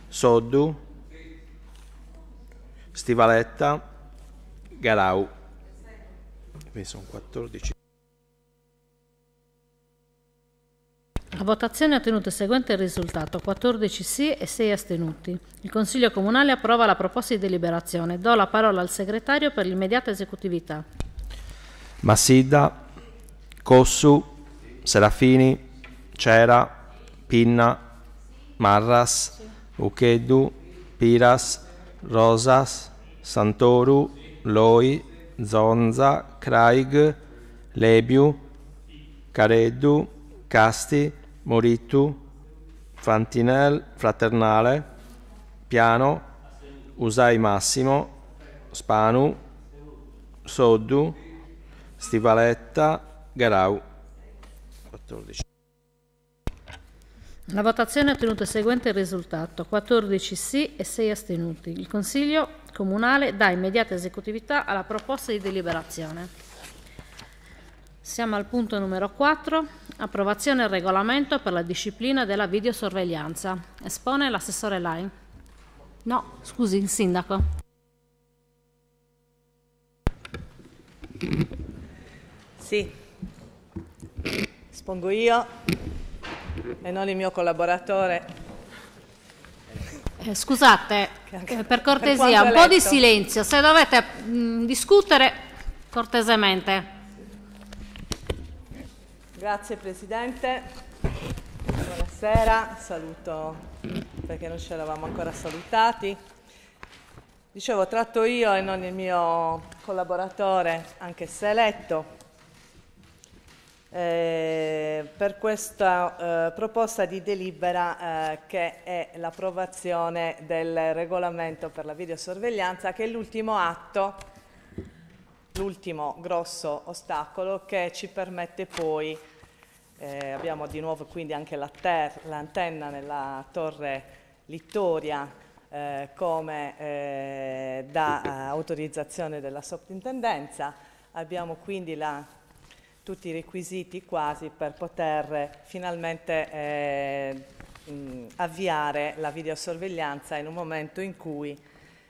Soddu, Stivaletta, Garau. sono 14. La votazione ha ottenuto il seguente risultato, 14 sì e 6 astenuti. Il Consiglio Comunale approva la proposta di deliberazione. Do la parola al segretario per l'immediata esecutività. Massida, Cossu, Serafini, Cera, Pinna, Marras, Ukedu, Piras, Rosas, Santoru, Loi, Zonza, Craig, Lebiu, Caredu, Casti, Moritu, Fantinel, Fraternale, Piano, Usai Massimo, Spanu, Soddu, Stivaletta, Garau. 14. La votazione ha ottenuto il seguente risultato, 14 sì e 6 astenuti. Il Consiglio Comunale dà immediata esecutività alla proposta di deliberazione. Siamo al punto numero 4, approvazione del regolamento per la disciplina della videosorveglianza. Espone l'assessore Lai. No, scusi, il sindaco. Sì, espongo io e non il mio collaboratore. Eh, scusate, eh, per cortesia, per un po' di silenzio, se dovete mh, mm, discutere cortesemente. Grazie Presidente, buonasera, saluto perché non ci eravamo ancora salutati. Dicevo, tratto io e non il mio collaboratore, anche se eletto, eh, per questa eh, proposta di delibera eh, che è l'approvazione del regolamento per la videosorveglianza che è l'ultimo atto, l'ultimo grosso ostacolo che ci permette poi, eh, abbiamo di nuovo quindi anche l'antenna nella torre Littoria eh, come eh, da autorizzazione della soprintendenza, abbiamo quindi la tutti i requisiti quasi per poter eh, finalmente eh, avviare la videosorveglianza in un momento in cui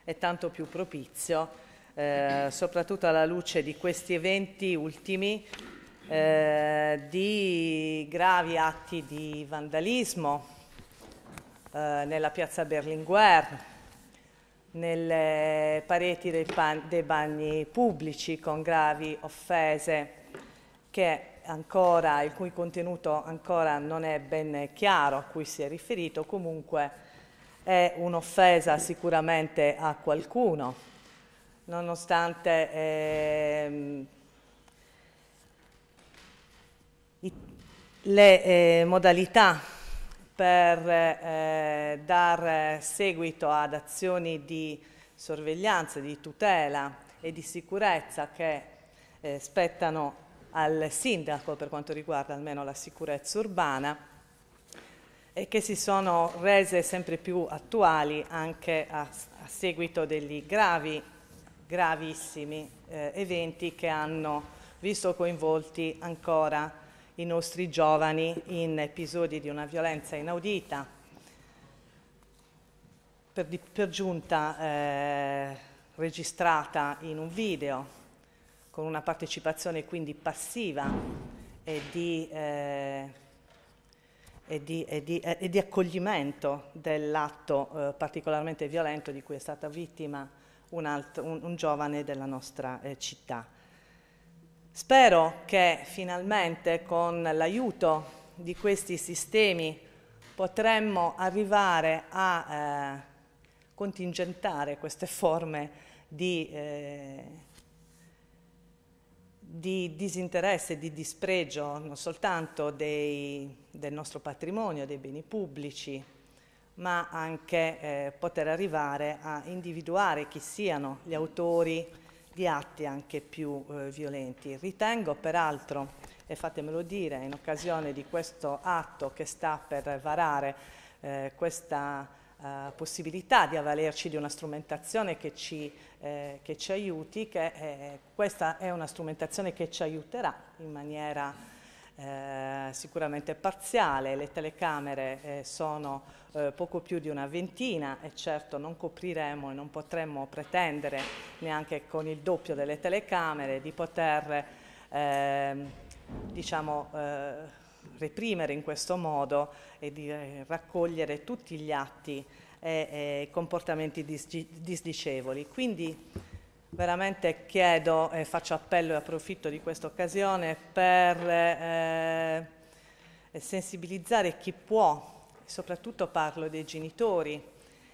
è tanto più propizio, eh, soprattutto alla luce di questi eventi ultimi eh, di gravi atti di vandalismo eh, nella piazza Berlinguer, nelle pareti dei, dei bagni pubblici con gravi offese ancora, il cui contenuto ancora non è ben chiaro a cui si è riferito, comunque è un'offesa sicuramente a qualcuno, nonostante ehm, i, le eh, modalità per eh, dar seguito ad azioni di sorveglianza, di tutela e di sicurezza che eh, spettano al sindaco per quanto riguarda almeno la sicurezza urbana e che si sono rese sempre più attuali anche a, a seguito degli gravi, gravissimi eh, eventi che hanno visto coinvolti ancora i nostri giovani in episodi di una violenza inaudita, per, di, per giunta eh, registrata in un video con una partecipazione quindi passiva e di, eh, e di, e di, e di accoglimento dell'atto eh, particolarmente violento di cui è stata vittima un, alt- un, un giovane della nostra eh, città. Spero che finalmente con l'aiuto di questi sistemi potremmo arrivare a eh, contingentare queste forme di eh, di disinteresse, di dispregio non soltanto dei, del nostro patrimonio, dei beni pubblici, ma anche eh, poter arrivare a individuare chi siano gli autori di atti anche più eh, violenti. Ritengo peraltro, e fatemelo dire, in occasione di questo atto che sta per varare eh, questa eh, possibilità di avvalerci di una strumentazione che ci, eh, che ci aiuti, che è, eh, questa è una strumentazione che ci aiuterà in maniera eh, sicuramente parziale, le telecamere eh, sono eh, poco più di una ventina e certo non copriremo e non potremmo pretendere neanche con il doppio delle telecamere di poter ehm, diciamo, eh, reprimere in questo modo e di eh, raccogliere tutti gli atti e, e comportamenti disdicevoli. Quindi veramente chiedo e faccio appello e approfitto di questa occasione per eh, sensibilizzare chi può, soprattutto parlo dei genitori,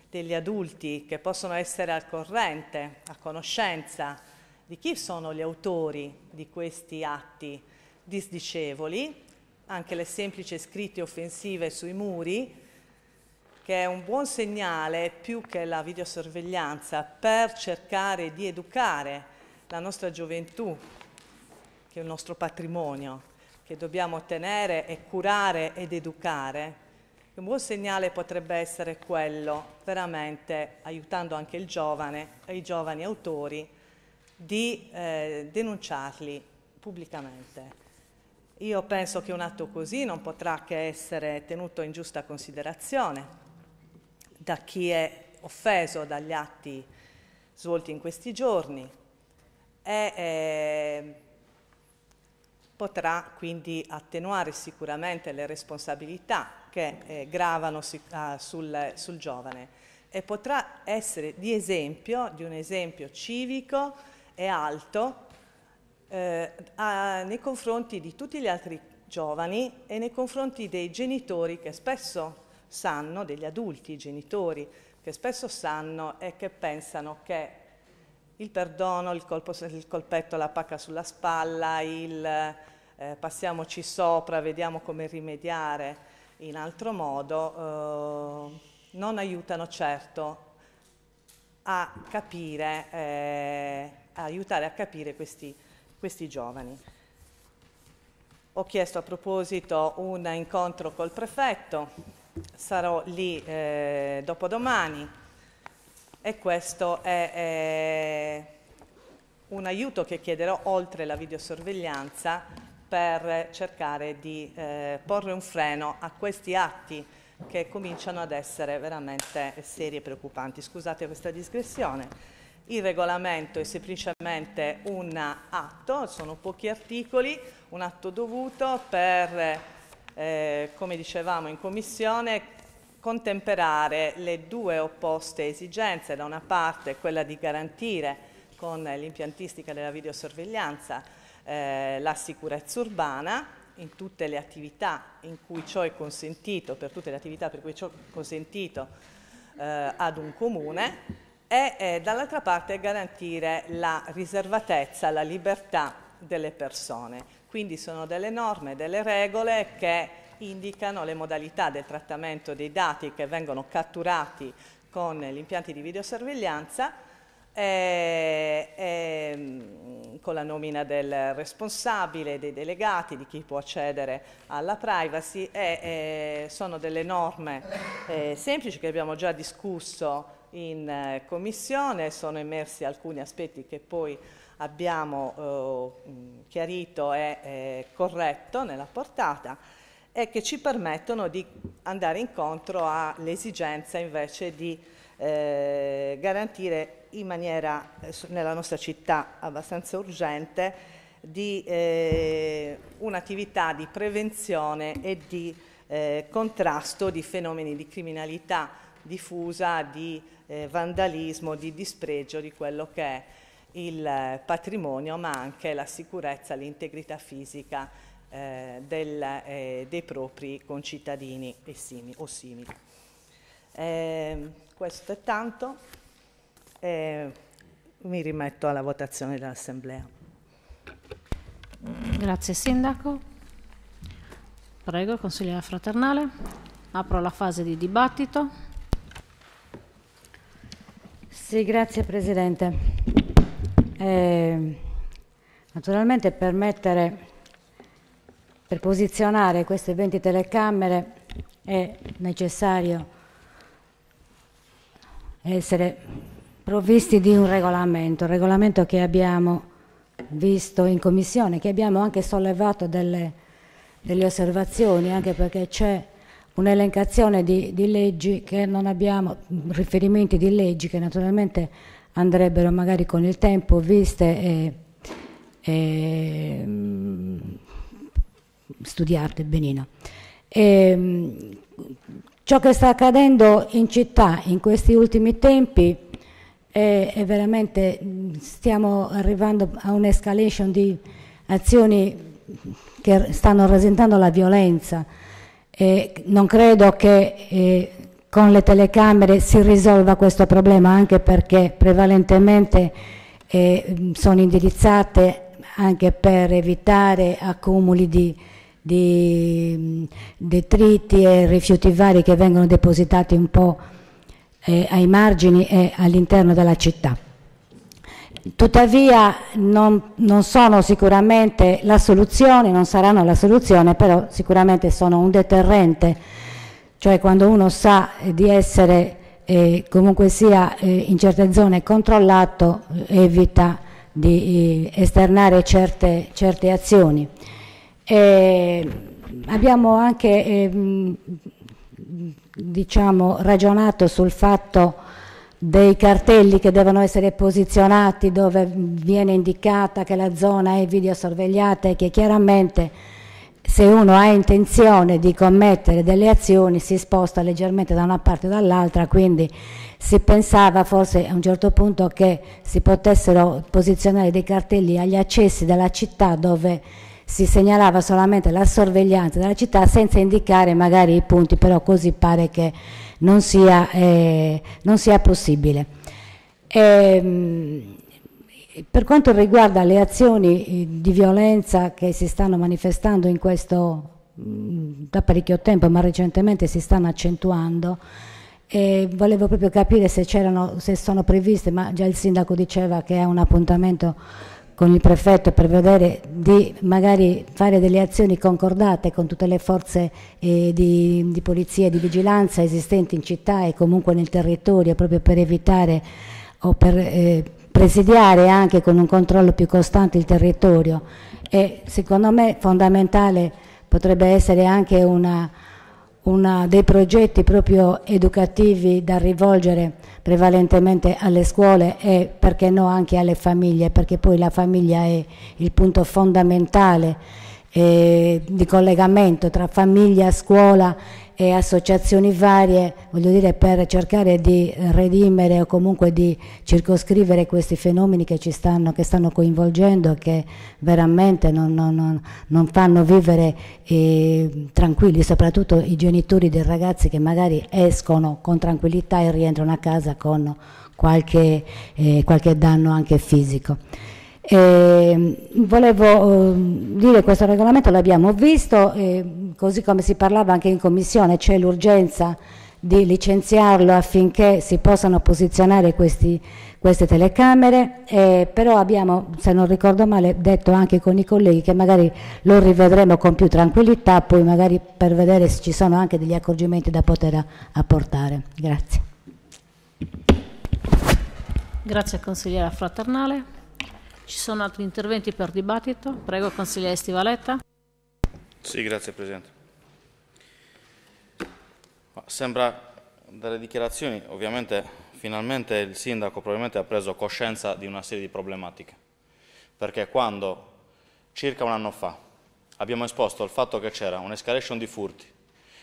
degli adulti che possono essere al corrente, a conoscenza di chi sono gli autori di questi atti disdicevoli anche le semplici scritte offensive sui muri, che è un buon segnale più che la videosorveglianza per cercare di educare la nostra gioventù, che è il nostro patrimonio, che dobbiamo tenere e curare ed educare. Un buon segnale potrebbe essere quello, veramente aiutando anche il giovane, i giovani autori, di eh, denunciarli pubblicamente. Io penso che un atto così non potrà che essere tenuto in giusta considerazione da chi è offeso dagli atti svolti in questi giorni e eh, potrà quindi attenuare sicuramente le responsabilità che eh, gravano si, ah, sul, sul giovane e potrà essere di esempio, di un esempio civico e alto eh, a, nei confronti di tutti gli altri giovani e nei confronti dei genitori che spesso sanno, degli adulti, genitori, che spesso sanno e che pensano che il perdono, il, colpo, il colpetto, la pacca sulla spalla, il eh, passiamoci sopra, vediamo come rimediare in altro modo, eh, non aiutano certo a capire, eh, a aiutare a capire questi questi giovani. Ho chiesto a proposito un incontro col prefetto, sarò lì eh, dopodomani e questo è, è eh, un aiuto che chiederò oltre la videosorveglianza per cercare di eh, porre un freno a questi atti che cominciano ad essere veramente seri e preoccupanti. Scusate questa digressione. Il regolamento è semplicemente un atto, sono pochi articoli, un atto dovuto per, eh, come dicevamo in commissione, contemperare le due opposte esigenze, da una parte quella di garantire con l'impiantistica della videosorveglianza eh, la sicurezza urbana in tutte le attività in cui ciò è consentito, per tutte le attività per cui ciò è consentito eh, ad un comune e eh, dall'altra parte garantire la riservatezza, la libertà delle persone. Quindi sono delle norme, delle regole che indicano le modalità del trattamento dei dati che vengono catturati con gli impianti di videosorveglianza e, e, mm, con la nomina del responsabile, dei delegati, di chi può accedere alla privacy e, e sono delle norme eh, semplici che abbiamo già discusso in eh, commissione, sono emersi alcuni aspetti che poi abbiamo eh, chiarito e è eh, corretto nella portata e che ci permettono di andare incontro all'esigenza invece di eh, garantire in maniera eh, nella nostra città abbastanza urgente di eh, un'attività di prevenzione e di contrasto di fenomeni di criminalità diffusa di eh, vandalismo, di dispregio di quello che è il patrimonio, ma anche la sicurezza, l'integrità fisica eh, del, eh, dei propri concittadini e simili, o simili. Ehm, questo è tanto. Ehm, mi rimetto alla votazione dell'Assemblea. Grazie Sindaco. Prego, consigliere fraternale. Apro la fase di dibattito. Sì, grazie Presidente. Eh, naturalmente per mettere, per posizionare queste 20 telecamere è necessario essere provvisti di un regolamento, un regolamento che abbiamo visto in Commissione, che abbiamo anche sollevato delle, delle osservazioni, anche perché c'è un'elencazione di, di, leggi che non abbiamo, riferimenti di leggi che naturalmente andrebbero magari con il tempo viste e, e mm, studiate benino. E, ehm, ciò che sta accadendo in città in questi ultimi tempi è, è veramente, stiamo arrivando a un'escalation di azioni che stanno rasentando la violenza, eh, non credo che eh, con le telecamere si risolva questo problema, anche perché prevalentemente eh, sono indirizzate anche per evitare accumuli di, di mm, detriti e rifiuti vari che vengono depositati un po' eh, ai margini e all'interno della città. Tuttavia non, non, sono sicuramente la soluzione, non saranno la soluzione, però sicuramente sono un deterrente, cioè quando uno sa di essere eh, comunque sia eh, in certe zone controllato evita di eh, esternare certe, certe azioni. E abbiamo anche ehm, diciamo, ragionato sul fatto dei cartelli che devono essere posizionati dove viene indicata che la zona è videosorvegliata e che chiaramente se uno ha intenzione di commettere delle azioni si sposta leggermente da una parte o dall'altra, quindi si pensava forse a un certo punto che si potessero posizionare dei cartelli agli accessi della città dove si segnalava solamente la sorveglianza della città senza indicare magari i punti, però così pare che non sia, eh, non sia possibile. E, ehm, per quanto riguarda le azioni eh, di violenza che si stanno manifestando in questo mm, da parecchio tempo, ma recentemente si stanno accentuando, e volevo proprio capire se, se sono previste, ma già il sindaco diceva che è un appuntamento con il prefetto per vedere di magari fare delle azioni concordate con tutte le forze eh, di, di, polizia e di vigilanza esistenti in città e comunque nel territorio proprio per evitare o per eh, presidiare anche con un controllo più costante il territorio e secondo me fondamentale potrebbe essere anche una una, dei progetti proprio educativi da rivolgere prevalentemente alle scuole e perché no anche alle famiglie, perché poi la famiglia è il punto fondamentale eh, di collegamento tra famiglia, scuola e associazioni varie, voglio dire, per cercare di redimere o comunque di circoscrivere questi fenomeni che ci stanno, che stanno coinvolgendo, che veramente non, non, non fanno vivere eh, tranquilli, soprattutto i genitori dei ragazzi che magari escono con tranquillità e rientrano a casa con qualche, eh, qualche danno anche fisico. Eh, volevo eh, dire questo regolamento l'abbiamo visto, eh, così come si parlava anche in commissione, c'è l'urgenza di licenziarlo affinché si possano posizionare questi, queste telecamere, eh, però abbiamo, se non ricordo male, detto anche con i colleghi che magari lo rivedremo con più tranquillità, poi magari per vedere se ci sono anche degli accorgimenti da poter apportare. Grazie. Grazie consigliera Fraternale. Ci sono altri interventi per dibattito? Prego, consigliere Stivaletta. Sì, grazie Presidente. Sembra dalle dichiarazioni, ovviamente, finalmente il Sindaco probabilmente ha preso coscienza di una serie di problematiche, perché quando circa un anno fa abbiamo esposto il fatto che c'era un'escalation di furti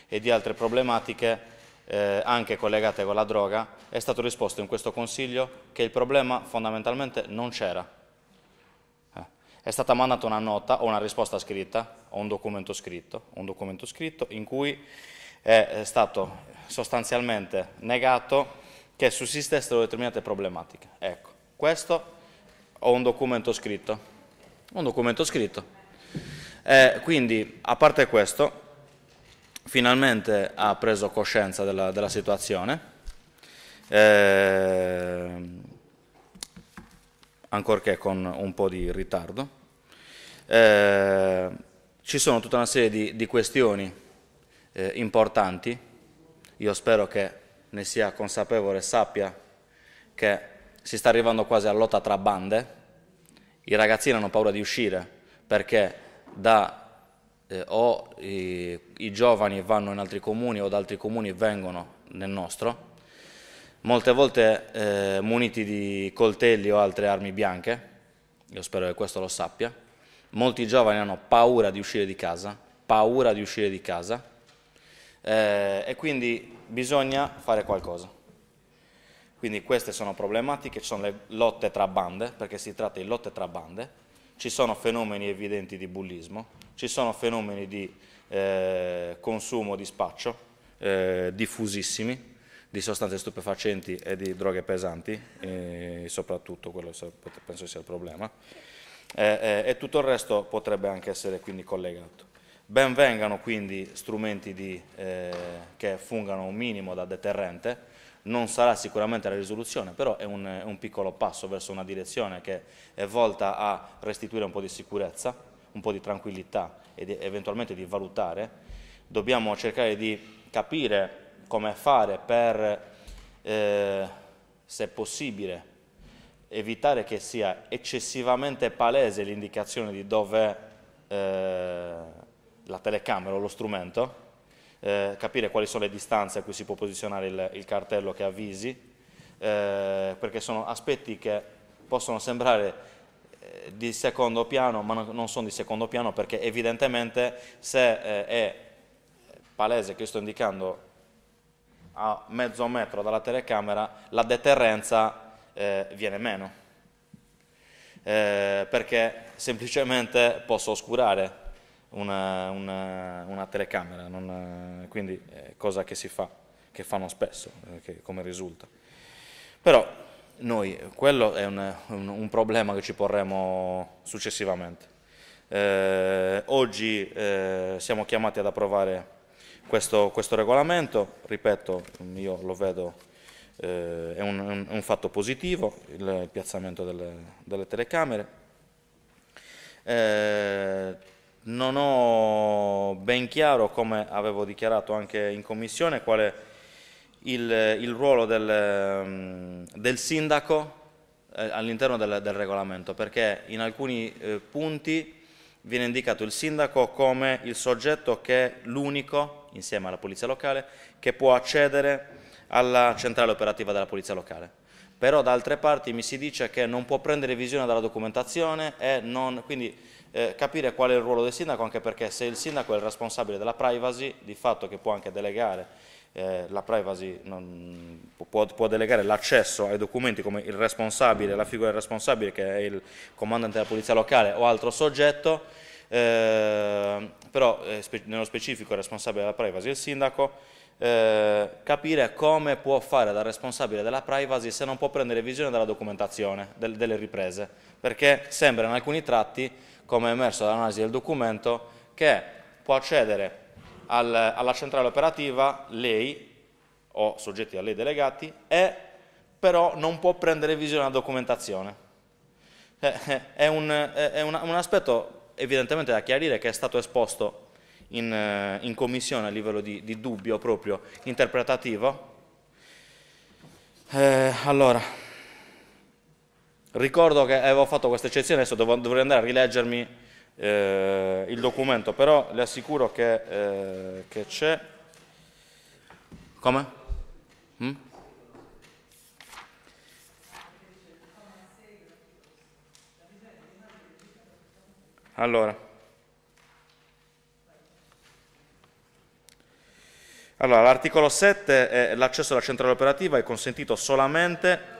e di altre problematiche eh, anche collegate con la droga, è stato risposto in questo Consiglio che il problema fondamentalmente non c'era, è stata mandata una nota o una risposta scritta o un documento scritto, un documento scritto in cui è eh, stato sostanzialmente negato che sussistessero determinate problematiche. Ecco, questo o un documento scritto? Un documento scritto. Eh, quindi, a parte questo, finalmente ha preso coscienza della, della situazione, eh, ancorché con un po' di ritardo, eh, ci sono tutta una serie di, di questioni eh, importanti, io spero che ne sia consapevole e sappia che si sta arrivando quasi alla lotta tra bande, i ragazzini hanno paura di uscire perché da eh, o i, i, giovani vanno in altri comuni o da altri comuni vengono nel nostro, molte volte eh, muniti di coltelli o altre armi bianche, io spero che questo lo sappia, Molti giovani hanno paura di uscire di casa, paura di uscire di casa eh, e quindi bisogna fare qualcosa. Quindi queste sono problematiche, ci sono le lotte tra bande, perché si tratta di lotte tra bande, ci sono fenomeni evidenti di bullismo, ci sono fenomeni di eh, consumo di spaccio eh, diffusissimi, di sostanze stupefacenti e di droghe pesanti, eh, soprattutto quello penso sia il problema. Eh, eh, e tutto il resto potrebbe anche essere quindi collegato. Ben vengano quindi strumenti di, eh, che fungano un minimo da deterrente, non sarà sicuramente la risoluzione, però è un, un, piccolo passo verso una direzione che è volta a restituire un po' di sicurezza, un po' di tranquillità e eventualmente di valutare. Dobbiamo cercare di capire come fare per, eh, se possibile, evitare che sia eccessivamente palese l'indicazione di dove eh, la telecamera o lo strumento, eh, capire quali sono le distanze a cui si può posizionare il, il cartello che avvisi, eh, perché sono aspetti che possono sembrare eh, di secondo piano, ma non sono di secondo piano perché evidentemente se eh, è palese che io sto indicando a mezzo metro dalla telecamera, la deterrenza eh, viene meno, eh, perché semplicemente posso oscurare una, una, una telecamera, non, eh, quindi è eh, cosa che si fa, che fanno spesso, eh, che, come risulta. Però noi, quello è un, un, un problema che ci porremo successivamente. Eh, oggi eh, siamo chiamati ad approvare questo, questo regolamento, ripeto, io lo vedo eh, è, un, un, un, fatto positivo il piazzamento delle, delle telecamere. Eh, non ho ben chiaro, come avevo dichiarato anche in commissione, qual è il, il ruolo del, mm, del sindaco eh, all'interno del, del, regolamento, perché in alcuni eh, punti viene indicato il sindaco come il soggetto che è l'unico, insieme alla polizia locale, che può accedere alla centrale operativa della Polizia Locale. Però da altre parti mi si dice che non può prendere visione dalla documentazione e non, quindi eh, capire qual è il ruolo del sindaco, anche perché se il sindaco è il responsabile della privacy, di fatto che può anche delegare eh, la privacy non, può, può, delegare l'accesso ai documenti come il responsabile, la figura del responsabile che è il comandante della polizia locale o altro soggetto, eh, però eh, spe nello specifico è responsabile della privacy il sindaco, eh, capire come può fare da responsabile della privacy se non può prendere visione della documentazione, del, delle riprese, perché sembra in alcuni tratti, come è emerso dall'analisi del documento, che può accedere al, alla centrale operativa lei o soggetti a lei delegati e però non può prendere visione della documentazione. Eh, eh, è, un, è un aspetto evidentemente da chiarire che è stato esposto in, eh, in commissione a livello di, di dubbio proprio interpretativo. Eh, allora, ricordo che avevo fatto questa eccezione, adesso devo, dovrei andare a rileggermi eh, il documento, però le assicuro che eh, c'è... Come? Mm? Allora. Allora, l'articolo 7 è l'accesso alla centrale operativa è consentito solamente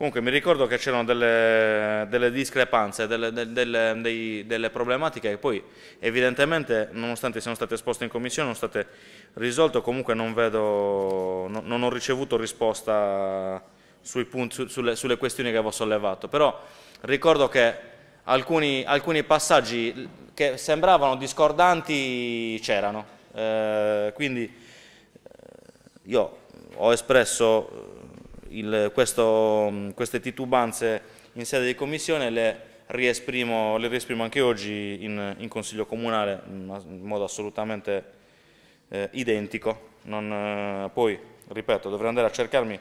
Comunque mi ricordo che c'erano delle, delle discrepanze, delle, delle, dei, delle, problematiche che poi evidentemente, nonostante siano state esposte in commissione, sono state risolte, comunque non, vedo, no, non ho ricevuto risposta punti, su, sulle, sulle, questioni che avevo sollevato. Però ricordo che alcuni, alcuni passaggi che sembravano discordanti c'erano. Eh, quindi eh, io ho espresso il, questo, mm, queste titubanze in sede di commissione le riesprimo, le riesprimo anche oggi in, in, Consiglio Comunale mm, in modo assolutamente eh, identico. Non, eh, poi, ripeto, dovrei andare a cercarmi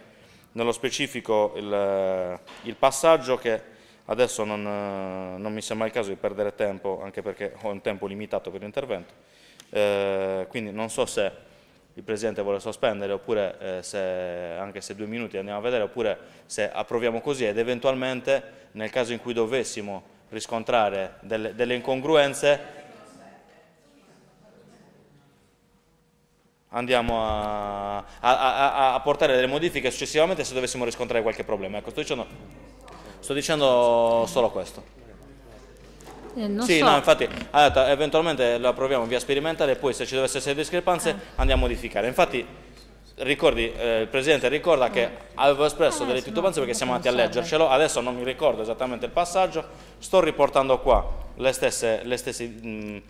nello specifico il, il passaggio che adesso non, eh, non, mi sembra il caso di perdere tempo, anche perché ho un tempo limitato per l'intervento, eh, quindi non so se il Presidente vuole sospendere, oppure eh, se, anche se due minuti andiamo a vedere, oppure se approviamo così ed eventualmente nel caso in cui dovessimo riscontrare delle, delle incongruenze andiamo a, a, a, a, portare delle modifiche successivamente se dovessimo riscontrare qualche problema. Ecco, sto dicendo, sto dicendo solo questo. Eh, non sì, so. no, infatti ha eventualmente la proviamo via sperimentale e poi se ci dovesse essere discrepanze eh. andiamo a modificare. Infatti ricordi, eh, il Presidente ricorda che ah. avevo espresso ah, delle titubanze perché siamo andati a leggercelo, adesso non mi ricordo esattamente il passaggio, sto riportando qua le stesse, le stesse mh,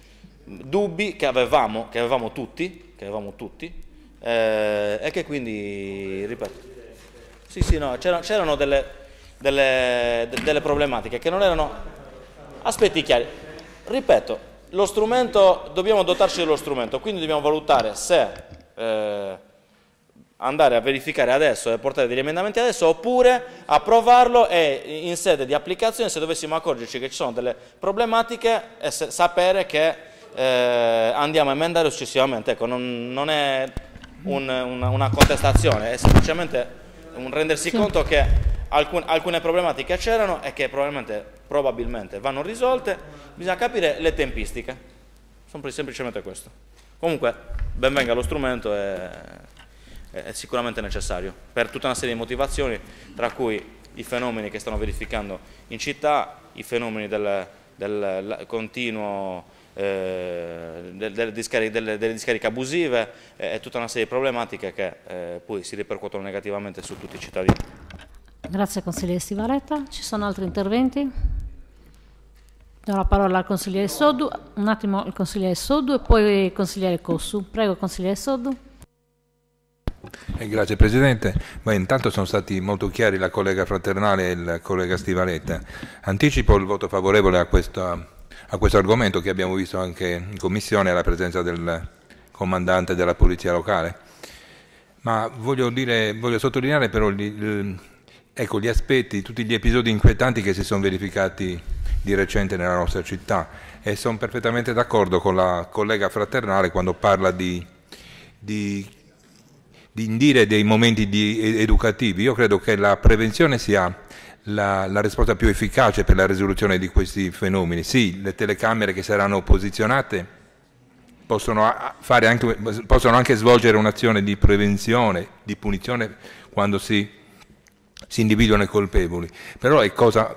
dubbi che avevamo, che avevamo tutti, che avevamo tutti eh, e che quindi, ripeto, sì, sì, no, c'erano delle, delle, delle problematiche che non erano aspetti chiari. Ripeto, lo strumento, dobbiamo dotarci dello strumento, quindi dobbiamo valutare se eh, andare a verificare adesso e portare degli emendamenti adesso oppure approvarlo e in sede di applicazione se dovessimo accorgerci che ci sono delle problematiche se, sapere che eh, andiamo a emendare successivamente. Ecco, non, non è un, una, una, contestazione, è semplicemente un rendersi sì. conto che alcun, alcune problematiche c'erano e che probabilmente, probabilmente vanno risolte, bisogna capire le tempistiche, semplicemente questo. Comunque benvenga lo strumento e è sicuramente necessario per tutta una serie di motivazioni, tra cui i fenomeni che stanno verificando in città, i fenomeni del, del continuo eh, discariche, delle, delle, discariche abusive e tutta una serie di problematiche che eh, poi si ripercuotono negativamente su tutti i cittadini. Grazie consigliere Stivaretta. Ci sono altri interventi? Do la parola al consigliere Soddu, un attimo il consigliere Soddu e poi il consigliere Cossu. Prego consigliere Soddu. Eh, grazie Presidente, Beh, intanto sono stati molto chiari la collega Fraternale e il collega Stivaretta. Anticipo il voto favorevole a questo, a questo argomento che abbiamo visto anche in Commissione alla presenza del comandante della Polizia Locale. Ma voglio, dire, voglio sottolineare però il, il ecco, gli aspetti, tutti gli episodi inquietanti che si sono verificati di recente nella nostra città e sono perfettamente d'accordo con la collega fraternale quando parla di, di, di indire dei momenti di, educativi. Io credo che la prevenzione sia la, la, risposta più efficace per la risoluzione di questi fenomeni. Sì, le telecamere che saranno posizionate possono, anche, possono anche svolgere un'azione di prevenzione, di punizione quando si si individuano i colpevoli, però è cosa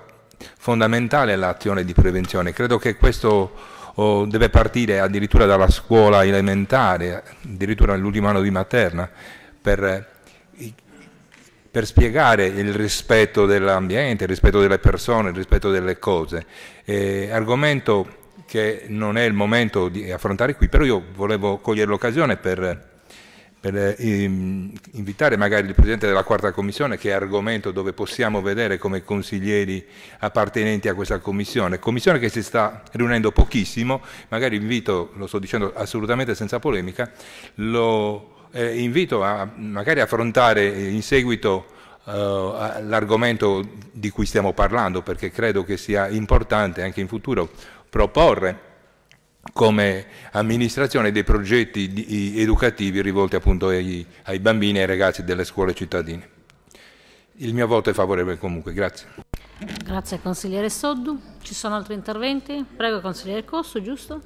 fondamentale l'azione di prevenzione. Credo che questo o oh, deve partire addirittura dalla scuola elementare, addirittura nell'ultimo anno di materna, per, per, spiegare il rispetto dell'ambiente, il rispetto delle persone, il rispetto delle cose. Eh, argomento che non è il momento di affrontare qui, però io volevo cogliere l'occasione per per ehm, invitare magari il Presidente della Quarta Commissione, che è argomento dove possiamo vedere come consiglieri appartenenti a questa Commissione, Commissione che si sta riunendo pochissimo, magari invito, lo sto dicendo assolutamente senza polemica, lo eh, invito a magari affrontare in seguito eh, l'argomento di cui stiamo parlando, perché credo che sia importante anche in futuro proporre come amministrazione dei progetti educativi rivolti appunto ai, ai bambini e ai ragazzi delle scuole cittadine. Il mio voto è favorevole comunque, grazie. Grazie consigliere Soddu. Ci sono altri interventi? Prego consigliere Cosso, giusto?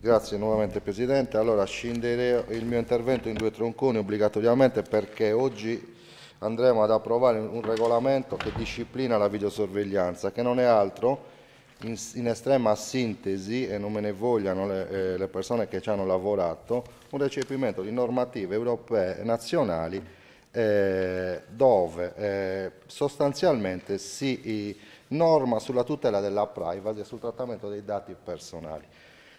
Grazie nuovamente Presidente. Allora scinderei il mio intervento in due tronconi obbligatoriamente perché oggi andremo ad approvare un regolamento che disciplina la videosorveglianza, che non è altro in, in estrema sintesi, e non me ne vogliano le, eh, le persone che ci hanno lavorato, un recepimento di normative europee e nazionali eh, dove eh, sostanzialmente si norma sulla tutela della privacy e sul trattamento dei dati personali.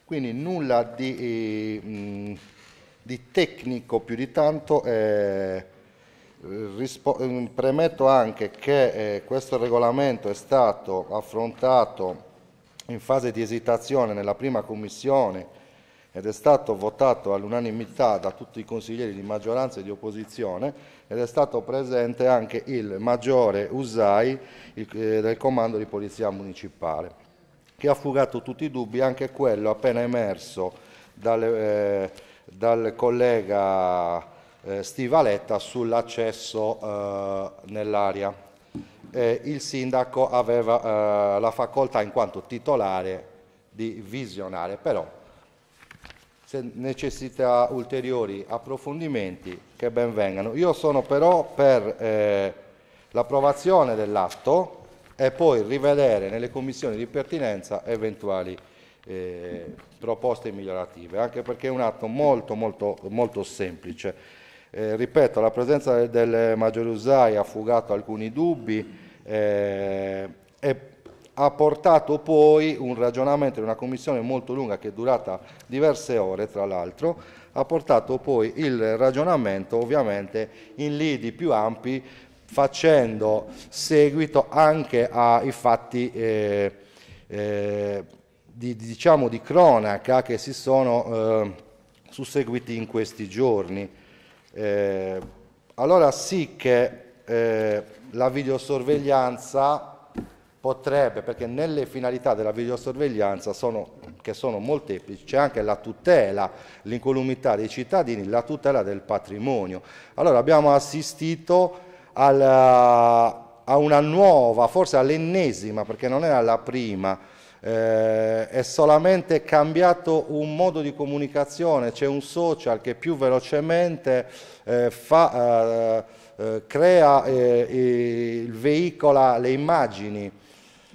Quindi nulla di, mm, di tecnico più di tanto. Eh, Mm, premetto anche che eh, questo regolamento è stato affrontato in fase di esitazione nella prima commissione ed è stato votato all'unanimità da tutti i consiglieri di maggioranza e di opposizione ed è stato presente anche il maggiore Usai il, eh, del comando di polizia municipale che ha fugato tutti i dubbi, anche quello appena emerso dal, eh, dal collega eh, Steve Aletta sull'accesso eh, nell'area. il sindaco aveva eh, la facoltà in quanto titolare di visionare, però se necessita ulteriori approfondimenti che ben vengano. Io sono però per eh, l'approvazione dell'atto e poi rivedere nelle commissioni di pertinenza eventuali eh, proposte migliorative, anche perché è un atto molto, molto, molto semplice. Eh, ripeto, la presenza del, del maggiore usai ha fugato alcuni dubbi eh, e ha portato poi un ragionamento in una commissione molto lunga che è durata diverse ore tra l'altro, ha portato poi il ragionamento ovviamente in lidi più ampi facendo seguito anche ai fatti eh, eh, di, diciamo, di, cronaca che si sono eh, susseguiti in questi giorni. Eh, allora sì che eh, la videosorveglianza potrebbe, perché nelle finalità della videosorveglianza sono, che sono molteplici, c'è anche la tutela, l'incolumità dei cittadini, la tutela del patrimonio. Allora abbiamo assistito alla, a una nuova, forse all'ennesima, perché non era la prima, eh, è solamente cambiato un modo di comunicazione, c'è un social che più velocemente eh, fa, eh, eh crea eh, il veicola le immagini.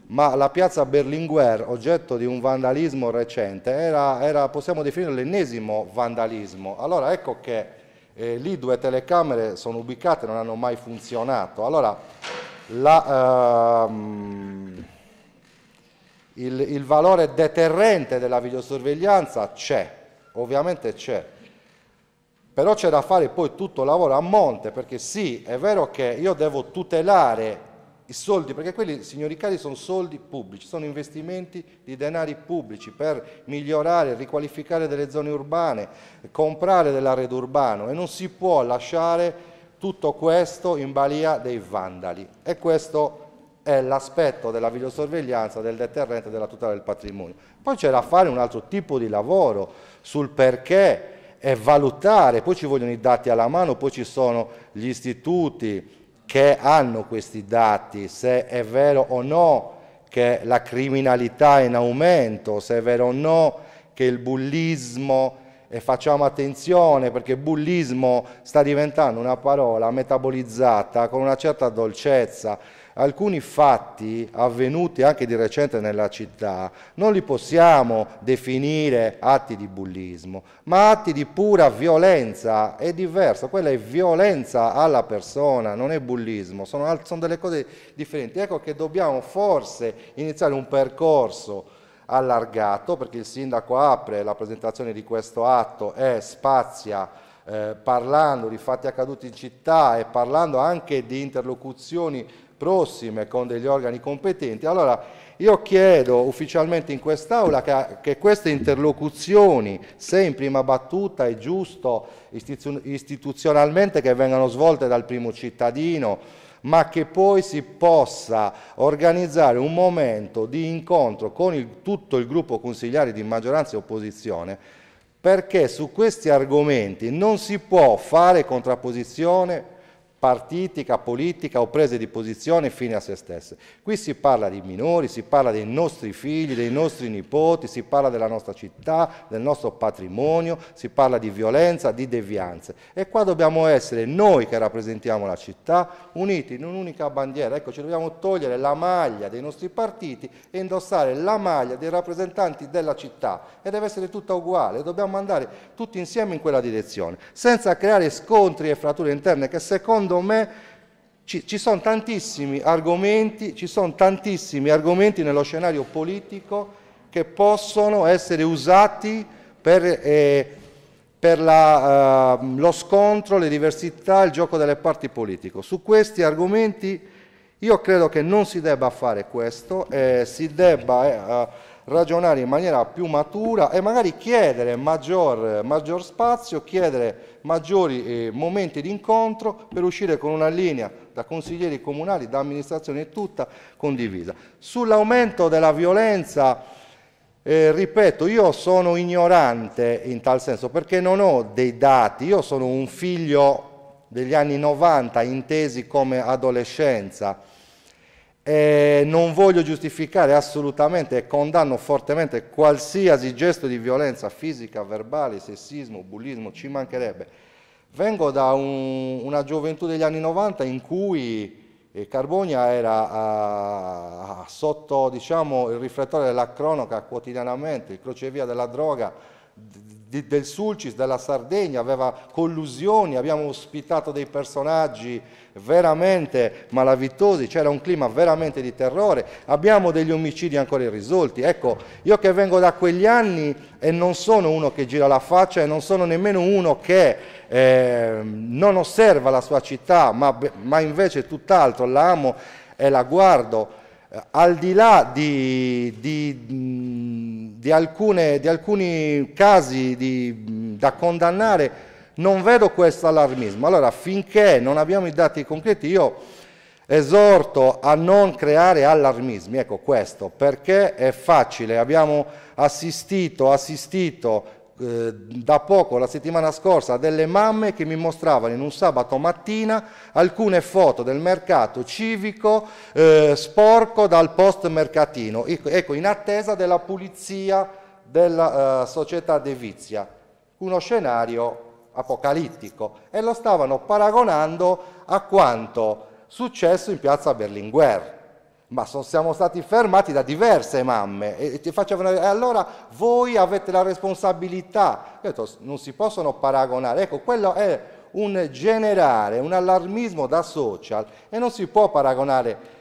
Ma la piazza Berlinguer, oggetto di un vandalismo recente, era, era possiamo definire l'ennesimo vandalismo. Allora ecco che eh, lì due telecamere sono ubicate, non hanno mai funzionato. Allora la, ehm, il, il valore deterrente della videosorveglianza c'è, ovviamente c'è, però c'è da fare poi tutto il lavoro a monte, perché sì, è vero che io devo tutelare i soldi, perché quelli, signori cari, sono soldi pubblici, sono investimenti di denari pubblici per migliorare, riqualificare delle zone urbane, comprare dell'arredo urbano e non si può lasciare tutto questo in balia dei vandali. E questo è l'aspetto della videosorveglianza, del deterrente della tutela del patrimonio. Poi c'è da fare un altro tipo di lavoro sul perché e valutare, poi ci vogliono i dati alla mano, poi ci sono gli istituti che hanno questi dati, se è vero o no che la criminalità è in aumento, se è vero o no che il bullismo e facciamo attenzione perché bullismo sta diventando una parola metabolizzata con una certa dolcezza alcuni fatti avvenuti anche di recente nella città non li possiamo definire atti di bullismo, ma atti di pura violenza, è diverso, quella è violenza alla persona, non è bullismo, sono, sono delle cose differenti. Ecco che dobbiamo forse iniziare un percorso allargato, perché il sindaco apre la presentazione di questo atto e spazia eh, parlando di fatti accaduti in città e parlando anche di interlocuzioni prossime con degli organi competenti. Allora io chiedo ufficialmente in quest'Aula che, che, queste interlocuzioni, se in prima battuta è giusto istituzionalmente che vengano svolte dal primo cittadino, ma che poi si possa organizzare un momento di incontro con il, tutto il gruppo consigliare di maggioranza e opposizione, perché su questi argomenti non si può fare contrapposizione partitica, politica o prese di posizione fine a se stesse. Qui si parla di minori, si parla dei nostri figli, dei nostri nipoti, si parla della nostra città, del nostro patrimonio, si parla di violenza, di devianze. E qua dobbiamo essere noi che rappresentiamo la città uniti in un'unica bandiera. Ecco, ci dobbiamo togliere la maglia dei nostri partiti e indossare la maglia dei rappresentanti della città. E deve essere tutta uguale, dobbiamo andare tutti insieme in quella direzione, senza creare scontri e fratture interne che secondo secondo me ci, ci sono tantissimi argomenti, ci sono tantissimi argomenti nello scenario politico che possono essere usati per, eh, per la, eh, lo scontro, le diversità, il gioco delle parti politiche. Su questi argomenti io credo che non si debba fare questo, eh, si debba eh, ragionare in maniera più matura e magari chiedere maggior, maggior spazio, chiedere maggiori eh, momenti di incontro per uscire con una linea da consiglieri comunali, da amministrazione tutta condivisa. Sull'aumento della violenza... Eh, ripeto, io sono ignorante in tal senso perché non ho dei dati, io sono un figlio degli anni 90 intesi come adolescenza e non voglio giustificare assolutamente e condanno fortemente qualsiasi gesto di violenza fisica, verbale, sessismo, bullismo, ci mancherebbe. Vengo da un, una gioventù degli anni 90 in cui eh, Carbonia era a, ah, a, ah, sotto diciamo, il riflettore della cronaca quotidianamente, il crocevia della droga, di, del Sulcis, della Sardegna, aveva collusioni, abbiamo ospitato dei personaggi veramente malavitosi, c'era un clima veramente di terrore, abbiamo degli omicidi ancora irrisolti. Ecco, io che vengo da quegli anni e non sono uno che gira la faccia e non sono nemmeno uno che eh, non osserva la sua città, ma, ma invece tutt'altro, la amo e la guardo eh, al di là di, di, di, alcune, di alcuni casi da condannare, non vedo questo allarmismo. Allora, finché non abbiamo i dati concreti, io esorto a non creare allarmismi, ecco questo, perché è facile, abbiamo assistito, assistito eh, da poco, la settimana scorsa, delle mamme che mi mostravano in un sabato mattina alcune foto del mercato civico eh, sporco dal post mercatino, ecco, ecco, in attesa della pulizia della eh, società De Vizia. Uno scenario apocalittico e lo stavano paragonando a quanto successo in piazza Berlinguer ma sono, siamo stati fermati da diverse mamme e, ti faccio e allora voi avete la responsabilità, detto, non si possono paragonare, ecco quello è un generare, un allarmismo da social e non si può paragonare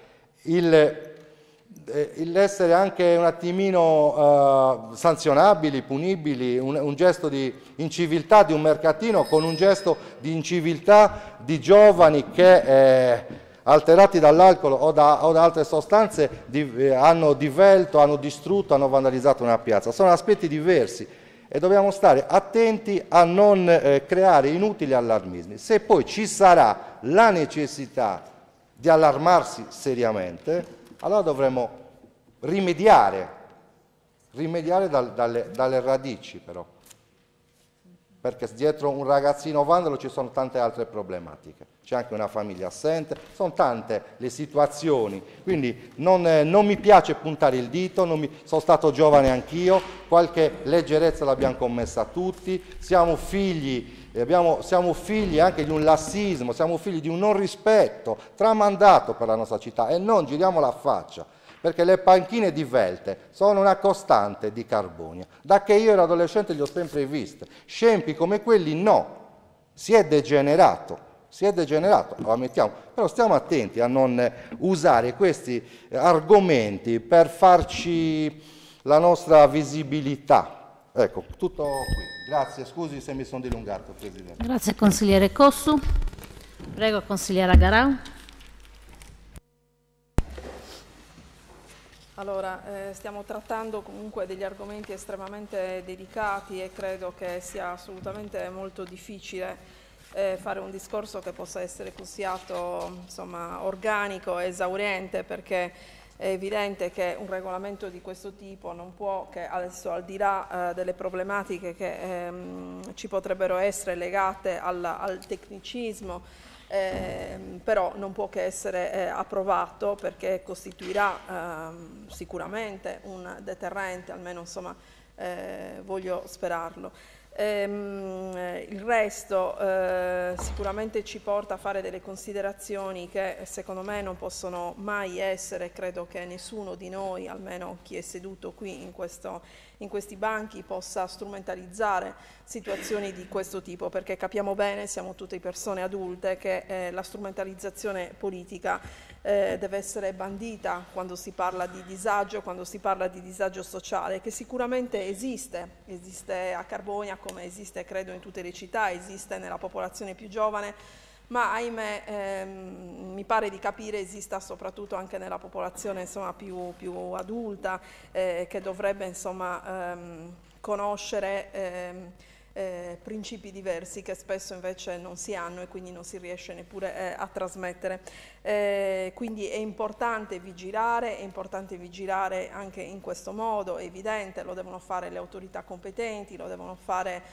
il, eh, l'essere anche un attimino uh, sanzionabili, punibili, un, un, gesto di inciviltà di un mercatino con un gesto di inciviltà di giovani che... Eh, alterati dall'alcol o, da, o, da, altre sostanze di, eh, hanno divelto, hanno distrutto, hanno vandalizzato una piazza. Sono aspetti diversi e dobbiamo stare attenti a non eh, creare inutili allarmismi. Se poi ci sarà la necessità di allarmarsi seriamente, allora dovremo rimediare, rimediare dal, dalle, dalle radici però, perché dietro un ragazzino vandalo ci sono tante altre problematiche c'è anche una famiglia assente, sono tante le situazioni, quindi non, eh, non mi piace puntare il dito, mi, sono stato giovane anch'io, qualche leggerezza l'abbiamo commessa tutti, siamo figli, eh, abbiamo, siamo figli anche di un lassismo, siamo figli di un non rispetto tramandato per la nostra città e non giriamo la faccia perché le panchine di Velte sono una costante di Carbonia. Da che io ero adolescente li ho sempre viste. Scempi come quelli no, si è degenerato si è degenerato, lo ammettiamo, però stiamo attenti a non usare questi eh, argomenti per farci la nostra visibilità. Ecco, tutto qui. Grazie, scusi se mi sono dilungato, Presidente. Grazie consigliere Cossu. Prego, consigliera Garau. Allora, eh, stiamo trattando comunque degli argomenti estremamente delicati e credo che sia assolutamente molto difficile eh, fare un discorso che possa essere così organico e esauriente perché è evidente che un regolamento di questo tipo non può che adesso al di là eh, delle problematiche che ehm, ci potrebbero essere legate al, al tecnicismo ehm, però non può che essere eh, approvato perché costituirà ehm, sicuramente un deterrente almeno insomma eh, voglio sperarlo. Ehm, il resto eh, sicuramente ci porta a fare delle considerazioni che secondo me non possono mai essere, credo che nessuno di noi, almeno chi è seduto qui in, questo, in questi banchi, possa strumentalizzare situazioni di questo tipo, perché capiamo bene, siamo tutte persone adulte, che eh, la strumentalizzazione politica eh, deve essere bandita quando si parla di disagio, quando si parla di disagio sociale, che sicuramente esiste, esiste a Carbonia come esiste credo in tutte le città, esiste nella popolazione più giovane, ma ahimè ehm, mi pare di capire esista soprattutto anche nella popolazione insomma, più, più, adulta eh, che dovrebbe insomma, ehm, conoscere... Ehm, eh, principi diversi che spesso invece non si hanno e quindi non si riesce neppure eh, a trasmettere. Eh, quindi è importante vigilare, è importante vigilare anche in questo modo, è evidente, lo devono fare le autorità competenti, lo devono fare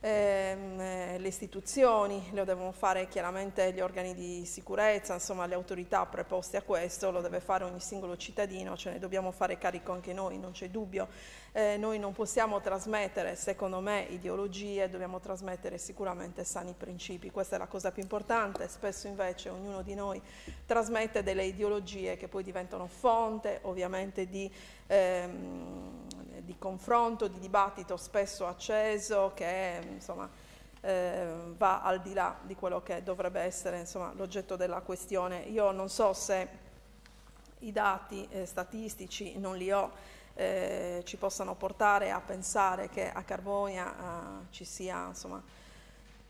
ehm, eh, le istituzioni, lo devono fare chiaramente gli organi di sicurezza, insomma le autorità preposte a questo, lo deve fare ogni singolo cittadino, ce ne dobbiamo fare carico anche noi, non c'è dubbio. Eh, noi non possiamo trasmettere, secondo me, ideologie, dobbiamo trasmettere sicuramente sani principi, questa è la cosa più importante, spesso invece ognuno di noi trasmette delle ideologie che poi diventano fonte ovviamente di... Ehm, di confronto, di dibattito spesso acceso che insomma, eh, va al di là di quello che dovrebbe essere insomma, l'oggetto della questione. Io non so se i dati eh, statistici, non li ho, eh, ci possano portare a pensare che a Carbonia eh, ci sia insomma,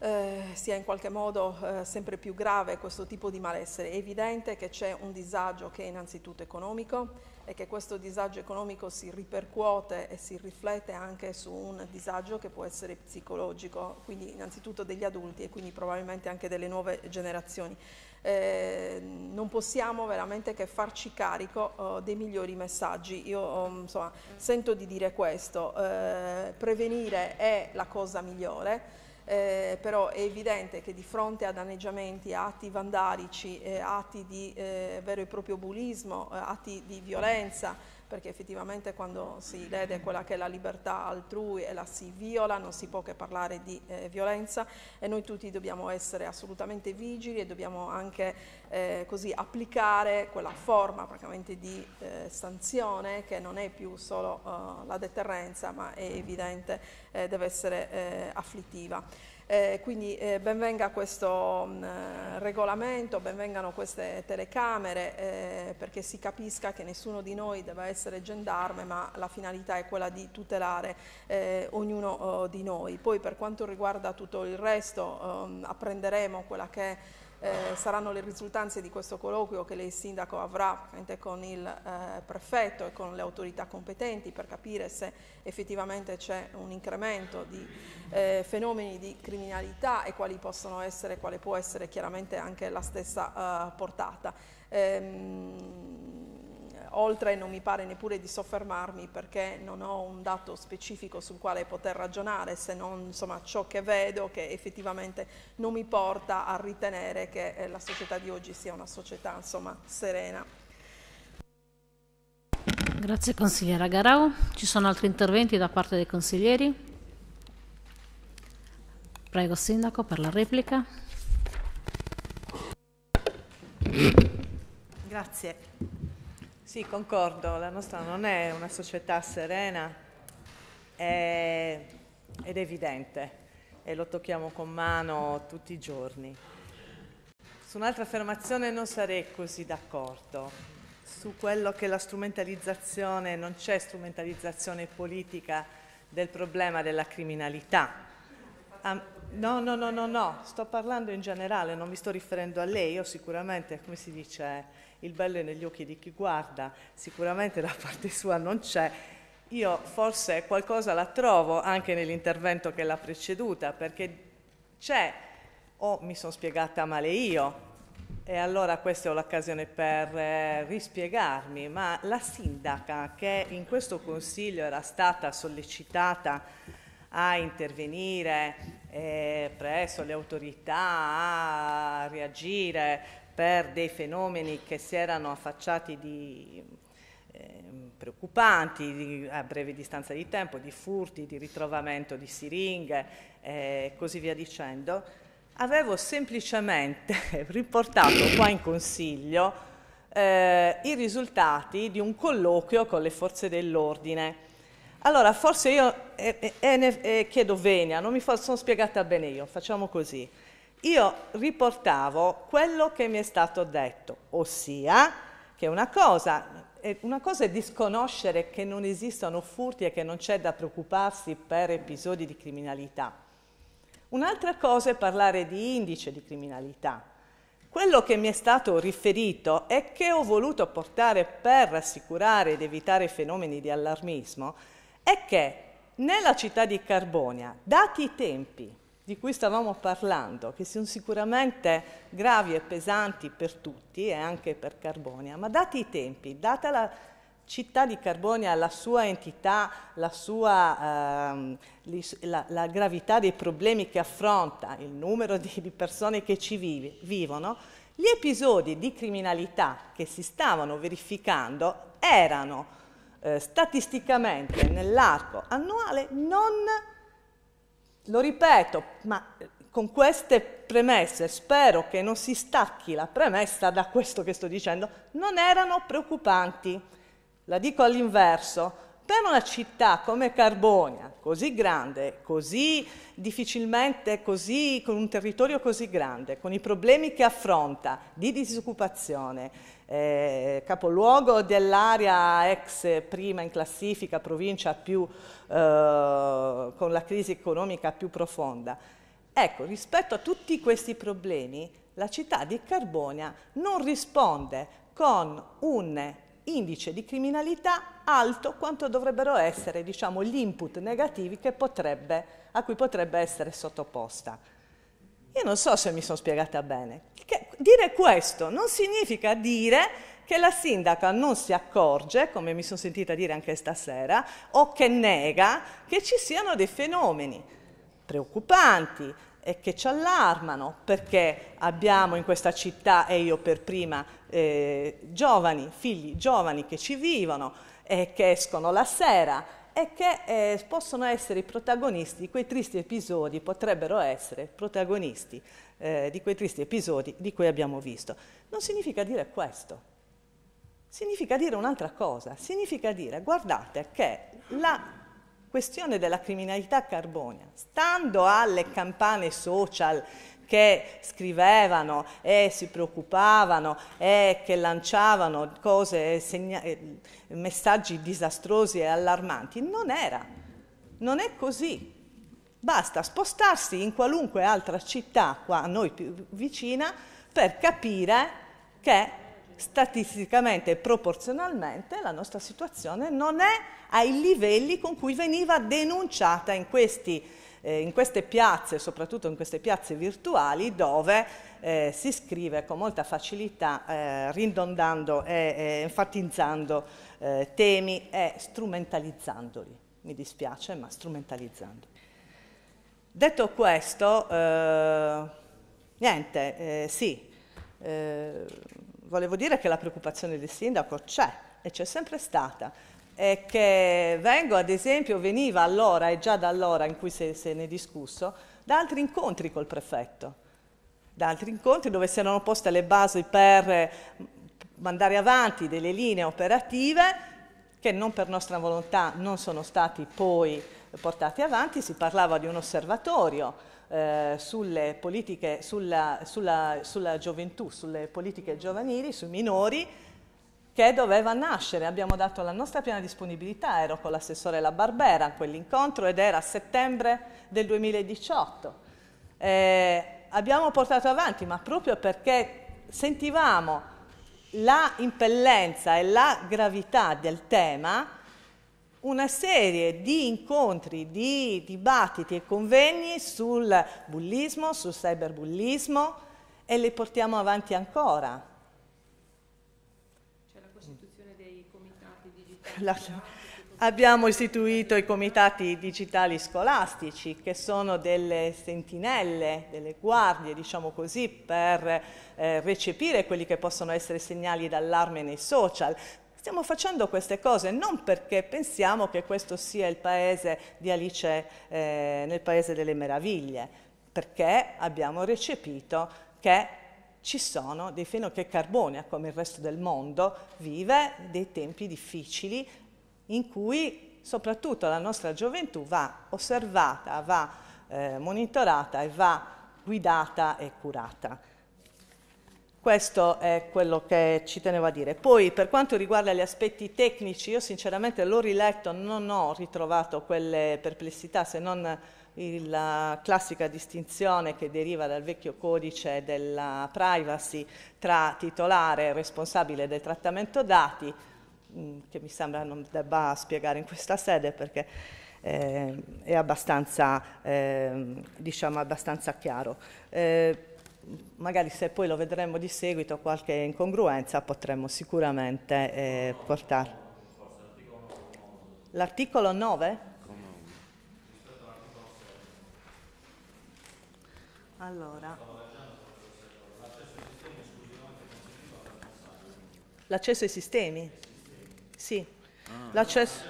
eh, sia in qualche modo eh, sempre più grave questo tipo di malessere. È evidente che c'è un disagio che è innanzitutto economico, e che questo disagio economico si ripercuote e si riflette anche su un disagio che può essere psicologico, quindi innanzitutto degli adulti e quindi probabilmente anche delle nuove generazioni. Eh, non possiamo veramente che farci carico oh, dei migliori messaggi. Io oh, insomma, sento di dire questo, eh, prevenire è la cosa migliore eh, però è evidente che di fronte a danneggiamenti, atti vandalici, eh, atti di eh, vero e proprio bullismo, eh, atti di violenza, perché effettivamente quando si lede quella che è la libertà altrui e la si viola non si può che parlare di eh, violenza e noi tutti dobbiamo essere assolutamente vigili e dobbiamo anche eh, così applicare quella forma praticamente di eh, sanzione che non è più solo eh, la deterrenza ma è evidente eh, deve essere eh, afflittiva. Eh, quindi eh, benvenga questo mh, mm, eh, regolamento, benvengano queste telecamere eh, perché si capisca che nessuno di noi deve essere gendarme ma la finalità è quella di tutelare eh, ognuno oh, di noi. Poi per quanto riguarda tutto il resto ehm, apprenderemo quella che è eh, saranno le risultanze di questo colloquio che lei sindaco avrà con il eh, prefetto e con le autorità competenti per capire se effettivamente c'è un incremento di eh, fenomeni di criminalità e quali possono essere, quale può essere chiaramente anche la stessa eh, portata. Ehm, oltre non mi pare neppure di soffermarmi perché non ho un dato specifico sul quale poter ragionare se non insomma, ciò che vedo che effettivamente non mi porta a ritenere che eh, la società di oggi sia una società insomma, serena. Grazie consigliera Garau. Ci sono altri interventi da parte dei consiglieri? Prego Sindaco per la replica. Grazie. Sì, concordo, la nostra non è una società serena, è, ed evidente e lo tocchiamo con mano tutti i giorni. Su un'altra affermazione non sarei così d'accordo, su quello che la strumentalizzazione, non c'è strumentalizzazione politica del problema della criminalità. Um, no, no, no, no, no, sto parlando in generale, non mi sto riferendo a lei, io sicuramente, come si dice il bello è negli occhi di chi guarda, sicuramente da parte sua non c'è. Io forse qualcosa la trovo anche nell'intervento che l'ha preceduta, perché c'è o mi sono spiegata male io, e allora questa è l'occasione per eh, rispiegarmi, ma la sindaca che in questo consiglio era stata sollecitata a intervenire eh, presso le autorità, a reagire per dei fenomeni che si erano affacciati di ehm, preoccupanti a breve distanza di tempo, di furti, di ritrovamento di siringhe eh, e così via dicendo, avevo semplicemente riportato qua in consiglio eh, i risultati di un colloquio con le forze dell'ordine. Allora, forse io eh, eh, chiedo venia, non mi sono spiegata bene io, facciamo così io riportavo quello che mi è stato detto, ossia che una cosa, eh, una cosa è disconoscere che non esistono furti e che non c'è da preoccuparsi per episodi di criminalità. Un'altra cosa è parlare di indice di criminalità. Quello che mi è stato riferito e che ho voluto portare per rassicurare ed evitare fenomeni di allarmismo è che nella città di Carbonia, dati i tempi, di cui stavamo parlando, che sono sicuramente gravi e pesanti per tutti e anche per Carbonia, ma dati i tempi, data la città di Carbonia, la sua entità, la, sua, ehm, la, la gravità dei problemi che affronta, il numero di, di persone che ci vive, vivono, gli episodi di criminalità che si stavano verificando erano eh, statisticamente nell'arco annuale non lo ripeto, ma eh, con queste premesse, spero che non si stacchi la premessa da questo che sto dicendo, non erano preoccupanti. La dico all'inverso, per una città come Carbonia, così grande, così difficilmente, così, con un territorio così grande, con i problemi che affronta di disoccupazione, eh, capoluogo dell'area ex prima in classifica, provincia più, eh, con la crisi economica più profonda. Ecco, rispetto a tutti questi problemi, la città di Carbonia non risponde con un indice di criminalità alto quanto dovrebbero essere diciamo, gli input negativi potrebbe, a cui potrebbe essere sottoposta. Io non so se mi sono spiegata bene. Che dire questo non significa dire che la sindaca non si accorge, come mi sono sentita dire anche stasera, o che nega che ci siano dei fenomeni preoccupanti e che ci allarmano perché abbiamo in questa città, e io per prima, eh, giovani, figli giovani che ci vivono e che escono la sera è che eh, possono essere i protagonisti di quei tristi episodi, potrebbero essere protagonisti eh, di quei tristi episodi di cui abbiamo visto. Non significa dire questo, significa dire un'altra cosa, significa dire guardate che la questione della criminalità carbonia, stando alle campane social che scrivevano e si preoccupavano e che lanciavano cose, segna- eh, messaggi disastrosi e allarmanti. Non era, non è così. Basta spostarsi in qualunque altra città qua a noi più vicina per capire che statisticamente e proporzionalmente la nostra situazione non è ai livelli con cui veniva denunciata in questi eh, in queste piazze, soprattutto in queste piazze virtuali, dove eh, si scrive con molta facilità, eh, rindondando e enfatizzando eh, temi e strumentalizzandoli. Mi dispiace, ma strumentalizzandoli. Detto questo, eh, niente, eh, sì, volevo dire che la preoccupazione del sindaco c'è e c'è sempre stata è che Vengo ad esempio veniva allora e già da allora in cui se, se ne è discusso da altri incontri col prefetto da altri incontri dove si erano poste le basi per mm, mandare avanti delle linee operative che non per nostra volontà non sono stati poi portati avanti, si parlava di un osservatorio eh, sulle politiche, sulla, sulla, sulla gioventù, sulle politiche giovanili, sui minori, che doveva nascere. Abbiamo dato la nostra piena disponibilità, ero con l'assessore La Barbera a quell'incontro ed era a settembre del 2018. Eh, abbiamo portato avanti, ma proprio perché sentivamo la impellenza e la gravità del tema, una serie di incontri, di dibattiti e convegni sul bullismo, sul cyberbullismo e li portiamo avanti ancora. Abbiamo istituito i comitati digitali scolastici che sono delle sentinelle, delle guardie, diciamo così, per eh, recepire quelli che possono essere segnali d'allarme nei social. Stiamo facendo queste cose non perché pensiamo che questo sia il paese di Alice eh, nel paese delle meraviglie, perché abbiamo recepito che ci sono dei fenochecarbonea, come il resto del mondo vive, dei tempi difficili in cui soprattutto la nostra gioventù va osservata, va eh, monitorata e va guidata e curata. Questo è quello che ci tenevo a dire. Poi per quanto riguarda gli aspetti tecnici, io sinceramente l'ho riletto, non ho ritrovato quelle perplessità se non la classica distinzione che deriva dal vecchio codice della privacy tra titolare e responsabile del trattamento dati, mm, che mi sembra non debba spiegare in questa sede perché eh, è abbastanza, ehm, diciamo abbastanza chiaro. Eh, magari se poi lo vedremo di seguito qualche incongruenza potremmo sicuramente eh, portare. L'articolo 9? Allora. L'accesso ai sistemi? Sì. Ah. L'accesso...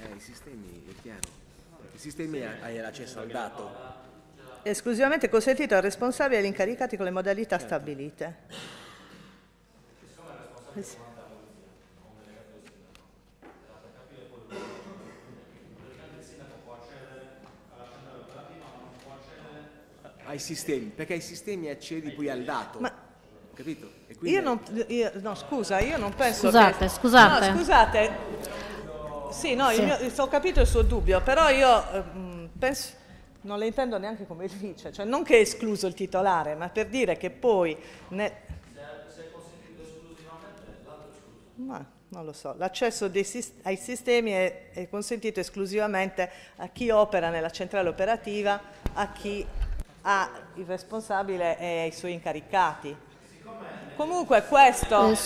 Eh, I sistemi, è chiaro. I sistemi hai l'accesso al dato. Esclusivamente consentito al responsabile e agli incaricati con le modalità certo. stabilite. ai sistemi, perché ai sistemi accedi poi al dato. Ma capito? Io non, io, no, scusa, io non penso scusate, che... Scusate, no, scusate. Sì, no, sì. Mio, ho capito il suo dubbio, però io mh, ehm, penso... Non le intendo neanche come dice, cioè non che è escluso il titolare, ma per dire che poi... Ne... Se è consentito esclusivamente, l'altro escluso. Ma non lo so, l'accesso ai sistemi è, è consentito esclusivamente a chi opera nella centrale operativa, a chi al ah, responsabile e ai suoi incaricati. Comunque questo...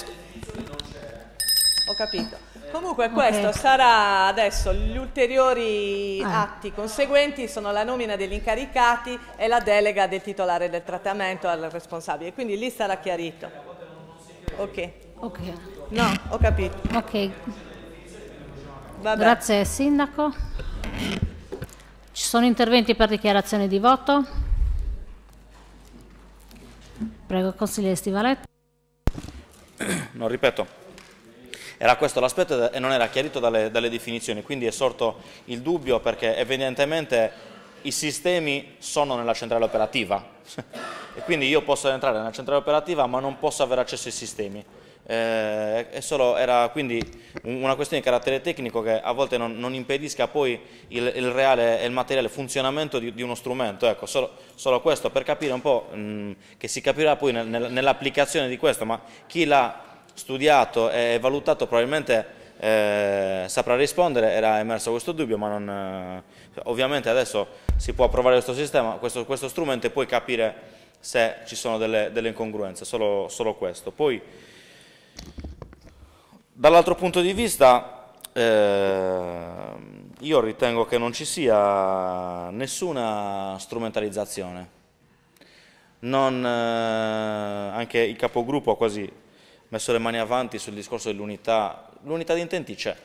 Ho capito. Comunque questo okay. sarà adesso gli ulteriori eh. atti conseguenti sono la nomina degli incaricati e la delega del titolare del trattamento al responsabile, quindi lì sarà chiarito. Ok. Ok. No, ho capito. Ok. Vabbè. Grazie Sindaco. Ci sono interventi per dichiarazione di voto? Prego, consigliere Stivale. Non ripeto. Era questo l'aspetto e non era chiarito dalle, dalle definizioni, quindi è sorto il dubbio perché evidentemente i sistemi sono nella centrale operativa e quindi io posso entrare nella centrale operativa ma non posso avere accesso ai sistemi. Eh, solo, era quindi una questione di carattere tecnico che a volte non, non impedisca poi il, il, reale e il materiale funzionamento di, di uno strumento. Ecco, solo, solo, questo per capire un po' mh, mm, che si capirà poi nel, nel, nell'applicazione di questo, ma chi l'ha studiato e valutato probabilmente eh, saprà rispondere, era emerso questo dubbio, ma non, eh, ovviamente adesso si può approvare questo sistema, questo, questo strumento e poi capire se ci sono delle, delle incongruenze, solo, solo questo. Poi, Dall'altro punto di vista, eh, io ritengo che non ci sia nessuna strumentalizzazione. Non, eh, anche il capogruppo ha quasi messo le mani avanti sul discorso dell'unità. L'unità di intenti c'è,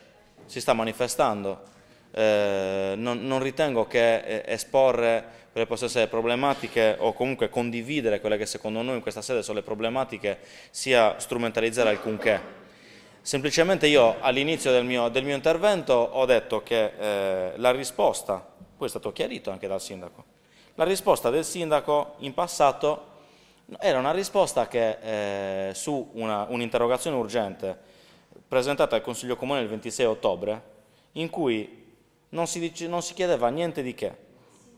si sta manifestando. Eh, non, non ritengo che eh, esporre quelle possono essere problematiche o comunque condividere quelle che secondo noi in questa sede sono le problematiche, sia strumentalizzare alcunché. Semplicemente io all'inizio del, del mio, intervento ho detto che eh, la risposta, poi è stato chiarito anche dal sindaco, la risposta del sindaco in passato era una risposta che eh, su un'interrogazione un urgente presentata al Consiglio Comune il 26 ottobre, in cui non si, dice, non si chiedeva niente di che,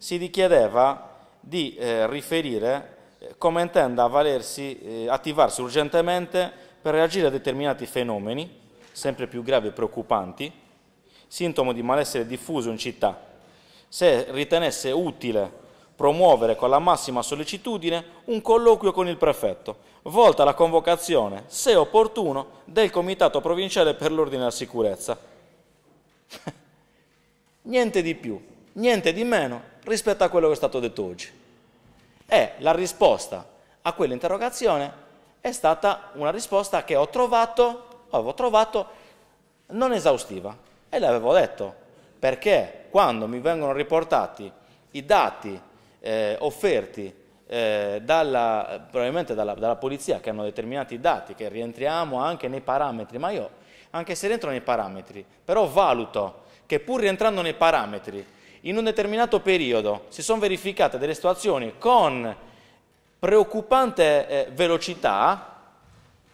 si richiedeva di eh, riferire eh, come intenda valersi, eh, attivarsi urgentemente per reagire a determinati fenomeni, sempre più gravi e preoccupanti, sintomo di malessere diffuso in città, se ritenesse utile promuovere con la massima sollecitudine un colloquio con il prefetto, volta alla convocazione, se opportuno, del Comitato Provinciale per l'Ordine e la Sicurezza. niente di più, niente di meno, rispetto a quello che è stato detto oggi. E la risposta a quell'interrogazione è stata una risposta che ho trovato, avevo trovato non esaustiva e l'avevo detto, perché quando mi vengono riportati i dati eh, offerti eh, dalla, probabilmente dalla, dalla, polizia che hanno determinati dati, che rientriamo anche nei parametri, ma io anche se rientro nei parametri, però valuto che pur rientrando nei parametri in un determinato periodo si sono verificate delle situazioni con preoccupante eh, velocità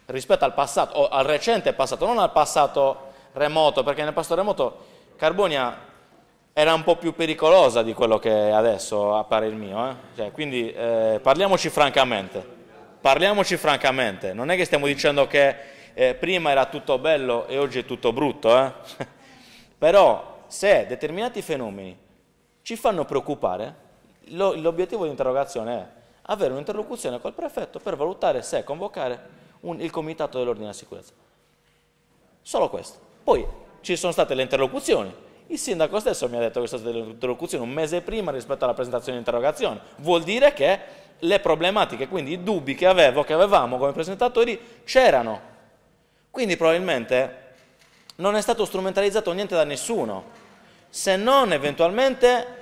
rispetto al passato, o al recente passato, non al passato remoto, perché nel passato remoto Carbonia era un po' più pericolosa di quello che è adesso appare il mio. Eh? Cioè, quindi eh, parliamoci francamente, parliamoci francamente, non è che stiamo dicendo che eh, prima era tutto bello e oggi è tutto brutto, eh. però se determinati fenomeni ci fanno preoccupare. L'obiettivo dell'interrogazione è avere un'interlocuzione col prefetto per valutare se convocare un, il comitato dell'ordine della sicurezza. Solo questo. Poi ci sono state le interlocuzioni. Il sindaco stesso mi ha detto che sono state le interlocuzioni un mese prima rispetto alla presentazione di interrogazione. Vuol dire che le problematiche, quindi i dubbi che avevo, che avevamo come presentatori, c'erano. Quindi probabilmente non è stato strumentalizzato niente da nessuno, se non eventualmente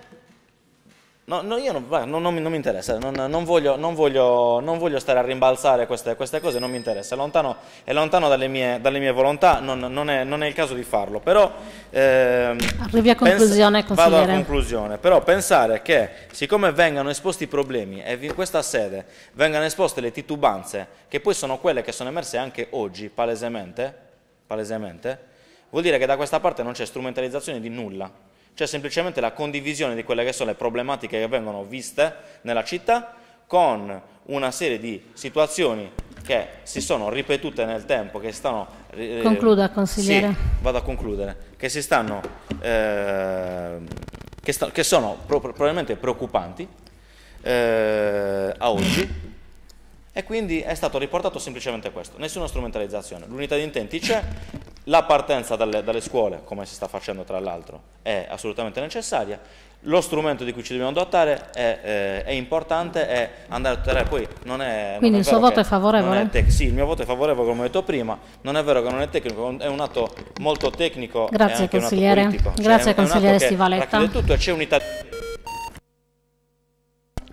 No, no, io non, non, non, mi interessa, voglio, voglio, non, voglio, stare a rimbalzare queste, queste cose, non mi interessa, è lontano, è lontano dalle, mie, dalle, mie, volontà, non, è, è, il caso di farlo, però... Eh, Arrivi a conclusione, pens- Vado a conclusione, però pensare che siccome vengano esposti i problemi e in questa sede vengano esposte le titubanze, che poi sono quelle che sono emerse anche oggi, palesemente, palesemente vuol dire che da questa parte non c'è strumentalizzazione di nulla c'è cioè, semplicemente la condivisione di quelle che sono le problematiche che vengono viste nella città con una serie di situazioni che si sono ripetute nel tempo, che stanno... Eh, Concluda, consigliere. Sì, vado a concludere. Che si stanno... Eh, che, sta, che, sono pro probabilmente preoccupanti eh, a oggi e quindi è stato riportato semplicemente questo, nessuna strumentalizzazione, l'unità di intenti c'è, la partenza dalle, dalle scuole, come si sta facendo tra l'altro, è assolutamente necessaria, lo strumento di cui ci dobbiamo dotare è, è, eh, è, importante, è andare a tutelare, poi non è... Quindi non è il suo voto è favorevole? È sì, il mio voto è favorevole come ho detto prima, non è vero che non è tecnico, è un atto molto tecnico Grazie consigliere, cioè, grazie consigliere Stivaletta. C'è unità... di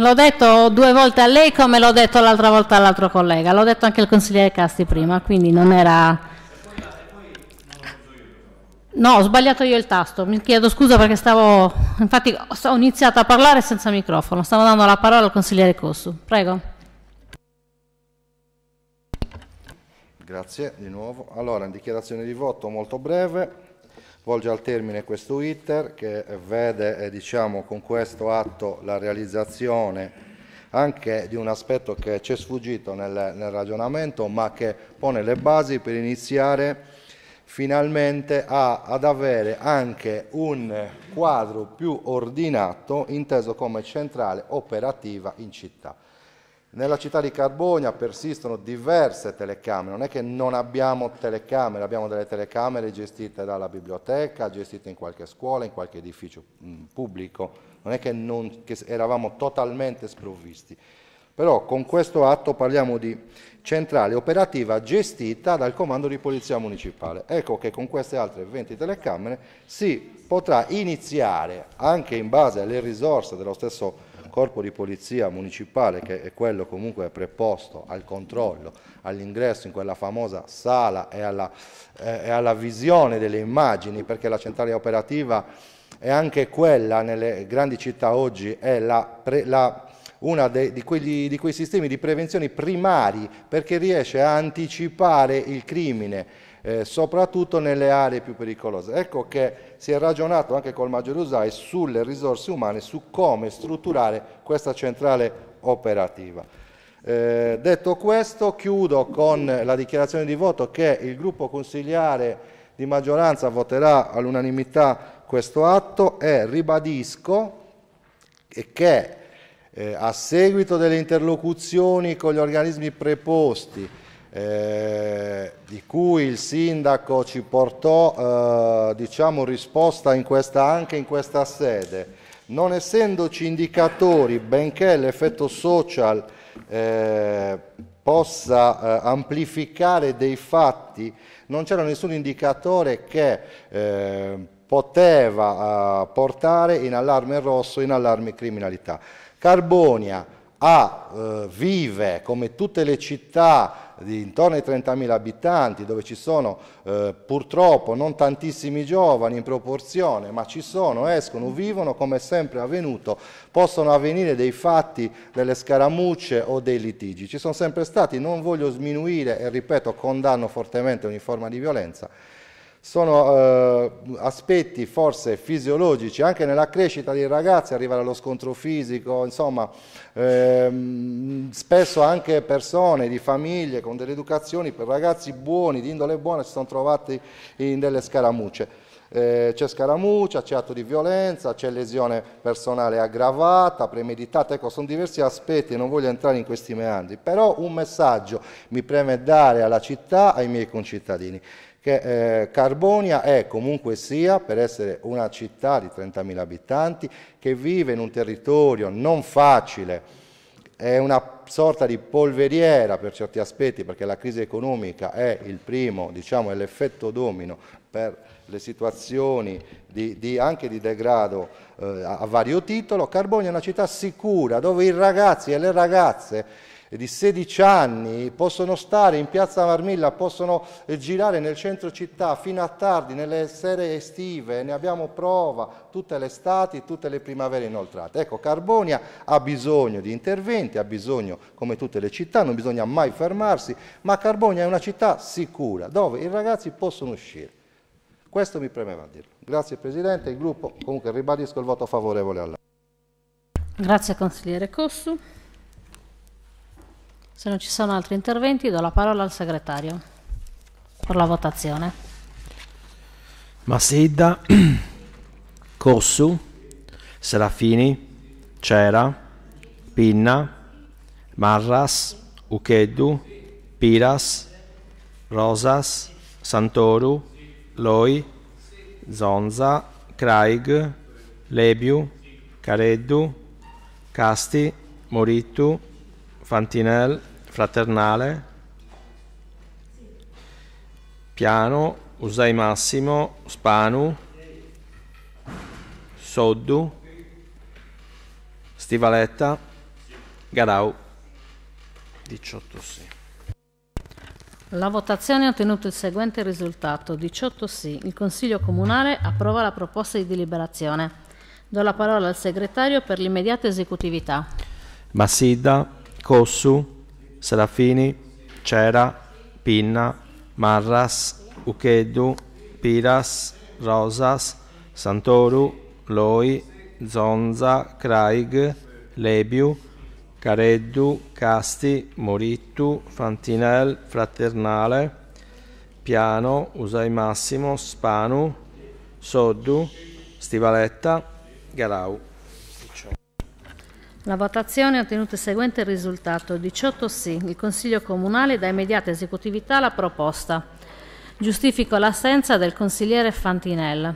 L'ho detto due volte a lei come l'ho detto l'altra volta all'altro collega, l'ho detto anche al consigliere Casti prima, quindi non era... No, ho sbagliato io il tasto, mi chiedo scusa perché stavo, infatti ho iniziato a parlare senza microfono, stavo dando la parola al consigliere Cossu, prego. Grazie di nuovo. Allora, in dichiarazione di voto molto breve, volge al termine questo iter che vede eh, diciamo, con questo atto la realizzazione anche di un aspetto che ci è sfuggito nel, nel ragionamento ma che pone le basi per iniziare finalmente a, ad avere anche un quadro più ordinato inteso come centrale operativa in città. Nella città di Carbogna persistono diverse telecamere, non è che non abbiamo telecamere, abbiamo delle telecamere gestite dalla biblioteca, gestite in qualche scuola, in qualche edificio mm, pubblico, non è che, non, che eravamo totalmente sprovvisti. Però con questo atto parliamo di centrale operativa gestita dal comando di polizia municipale. Ecco che con queste altre 20 telecamere si potrà iniziare, anche in base alle risorse dello stesso corpo di polizia municipale, che è quello comunque preposto al controllo, all'ingresso in quella famosa sala e alla, eh, e alla visione delle immagini, perché la centrale operativa è anche quella nelle grandi città oggi, è la, pre, la uno di, quei sistemi di prevenzione primari perché riesce a anticipare il crimine eh, soprattutto nelle aree più pericolose. Ecco che si è ragionato anche col Maggiore Usai sulle risorse umane, su come strutturare questa centrale operativa. Eh, detto questo, chiudo con la dichiarazione di voto che il gruppo consigliare di maggioranza voterà all'unanimità questo atto e ribadisco che eh, a seguito delle interlocuzioni con gli organismi preposti, eh, di cui il sindaco ci portò eh, diciamo, risposta in questa, anche in questa sede. Non essendoci indicatori, benché l'effetto social eh, possa eh, amplificare dei fatti, non c'era nessun indicatore che eh, poteva eh, portare in allarme rosso, in allarme criminalità. Carbonia ha, vive come tutte le città di intorno ai 30.000 abitanti, dove ci sono eh, purtroppo non tantissimi giovani in proporzione, ma ci sono, escono, vivono come è sempre avvenuto, possono avvenire dei fatti, delle scaramucce o dei litigi. Ci sono sempre stati, non voglio sminuire e ripeto, condanno fortemente ogni forma di violenza sono eh, aspetti forse fisiologici anche nella crescita dei ragazzi, arrivare allo scontro fisico, insomma ehm, spesso anche persone di famiglie con delle educazioni per ragazzi buoni, di indole buona, si sono trovati in delle scaramucce. Eh, c'è scaramuccia, c'è atto di violenza, c'è lesione personale aggravata, premeditata, ecco sono diversi aspetti, non voglio entrare in questi meandri, però un messaggio mi preme dare alla città, ai miei concittadini che eh, Carbonia è comunque sia, per essere una città di 30.000 abitanti, che vive in un territorio non facile, è una sorta di polveriera per certi aspetti, perché la crisi economica è il primo, diciamo, è l'effetto domino per le situazioni di, di, anche di degrado eh, a, a vario titolo. Carbonia è una città sicura dove i ragazzi e le ragazze di 16 anni possono stare in piazza Marmilla, possono eh, girare nel centro città fino a tardi, nelle sere estive, ne abbiamo prova tutte le estati, tutte le primavere inoltrate. Ecco, Carbonia ha bisogno di interventi, ha bisogno, come tutte le città, non bisogna mai fermarsi, ma Carbonia è una città sicura, dove i ragazzi possono uscire. Questo mi premeva a dirlo. Grazie Presidente, il gruppo comunque ribadisco il voto favorevole alla. Grazie consigliere Cossu. Se non ci sono altri interventi do la parola al segretario per la votazione. Masedda, Cossu, Serafini, Cera, Pinna, Marras, Uchedu, Piras, Rosas, Santoru, Loi, Zonza, Craig, Lebiu, Careddu, Casti, Moritu, Fantinel, fraternale, Piano, Usai Massimo, Spanu, Soddu, Stivaletta, Garau. 18 sì. La votazione ha ottenuto il seguente risultato. 18 sì. Il Consiglio Comunale approva la proposta di deliberazione. Do la parola al segretario per l'immediata esecutività. Massida, Cossu, Serafini, Cera, Pinna, Marras, Uchedu, Piras, Rosas, Santoru, Loi, Zonza, Craig, Lebiu, Careddu, Casti, Morittu, Fantinel, Fraternale, Piano, Usai Massimo, Spanu, Soddu, Stivaletta, Garau. La votazione ha ottenuto il seguente risultato. 18 sì. Il Consiglio Comunale dà immediata esecutività alla proposta. Giustifico l'assenza del consigliere Fantinella.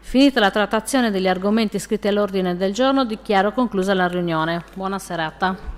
Finita la trattazione degli argomenti iscritti all'ordine del giorno, dichiaro conclusa la riunione. Buona serata.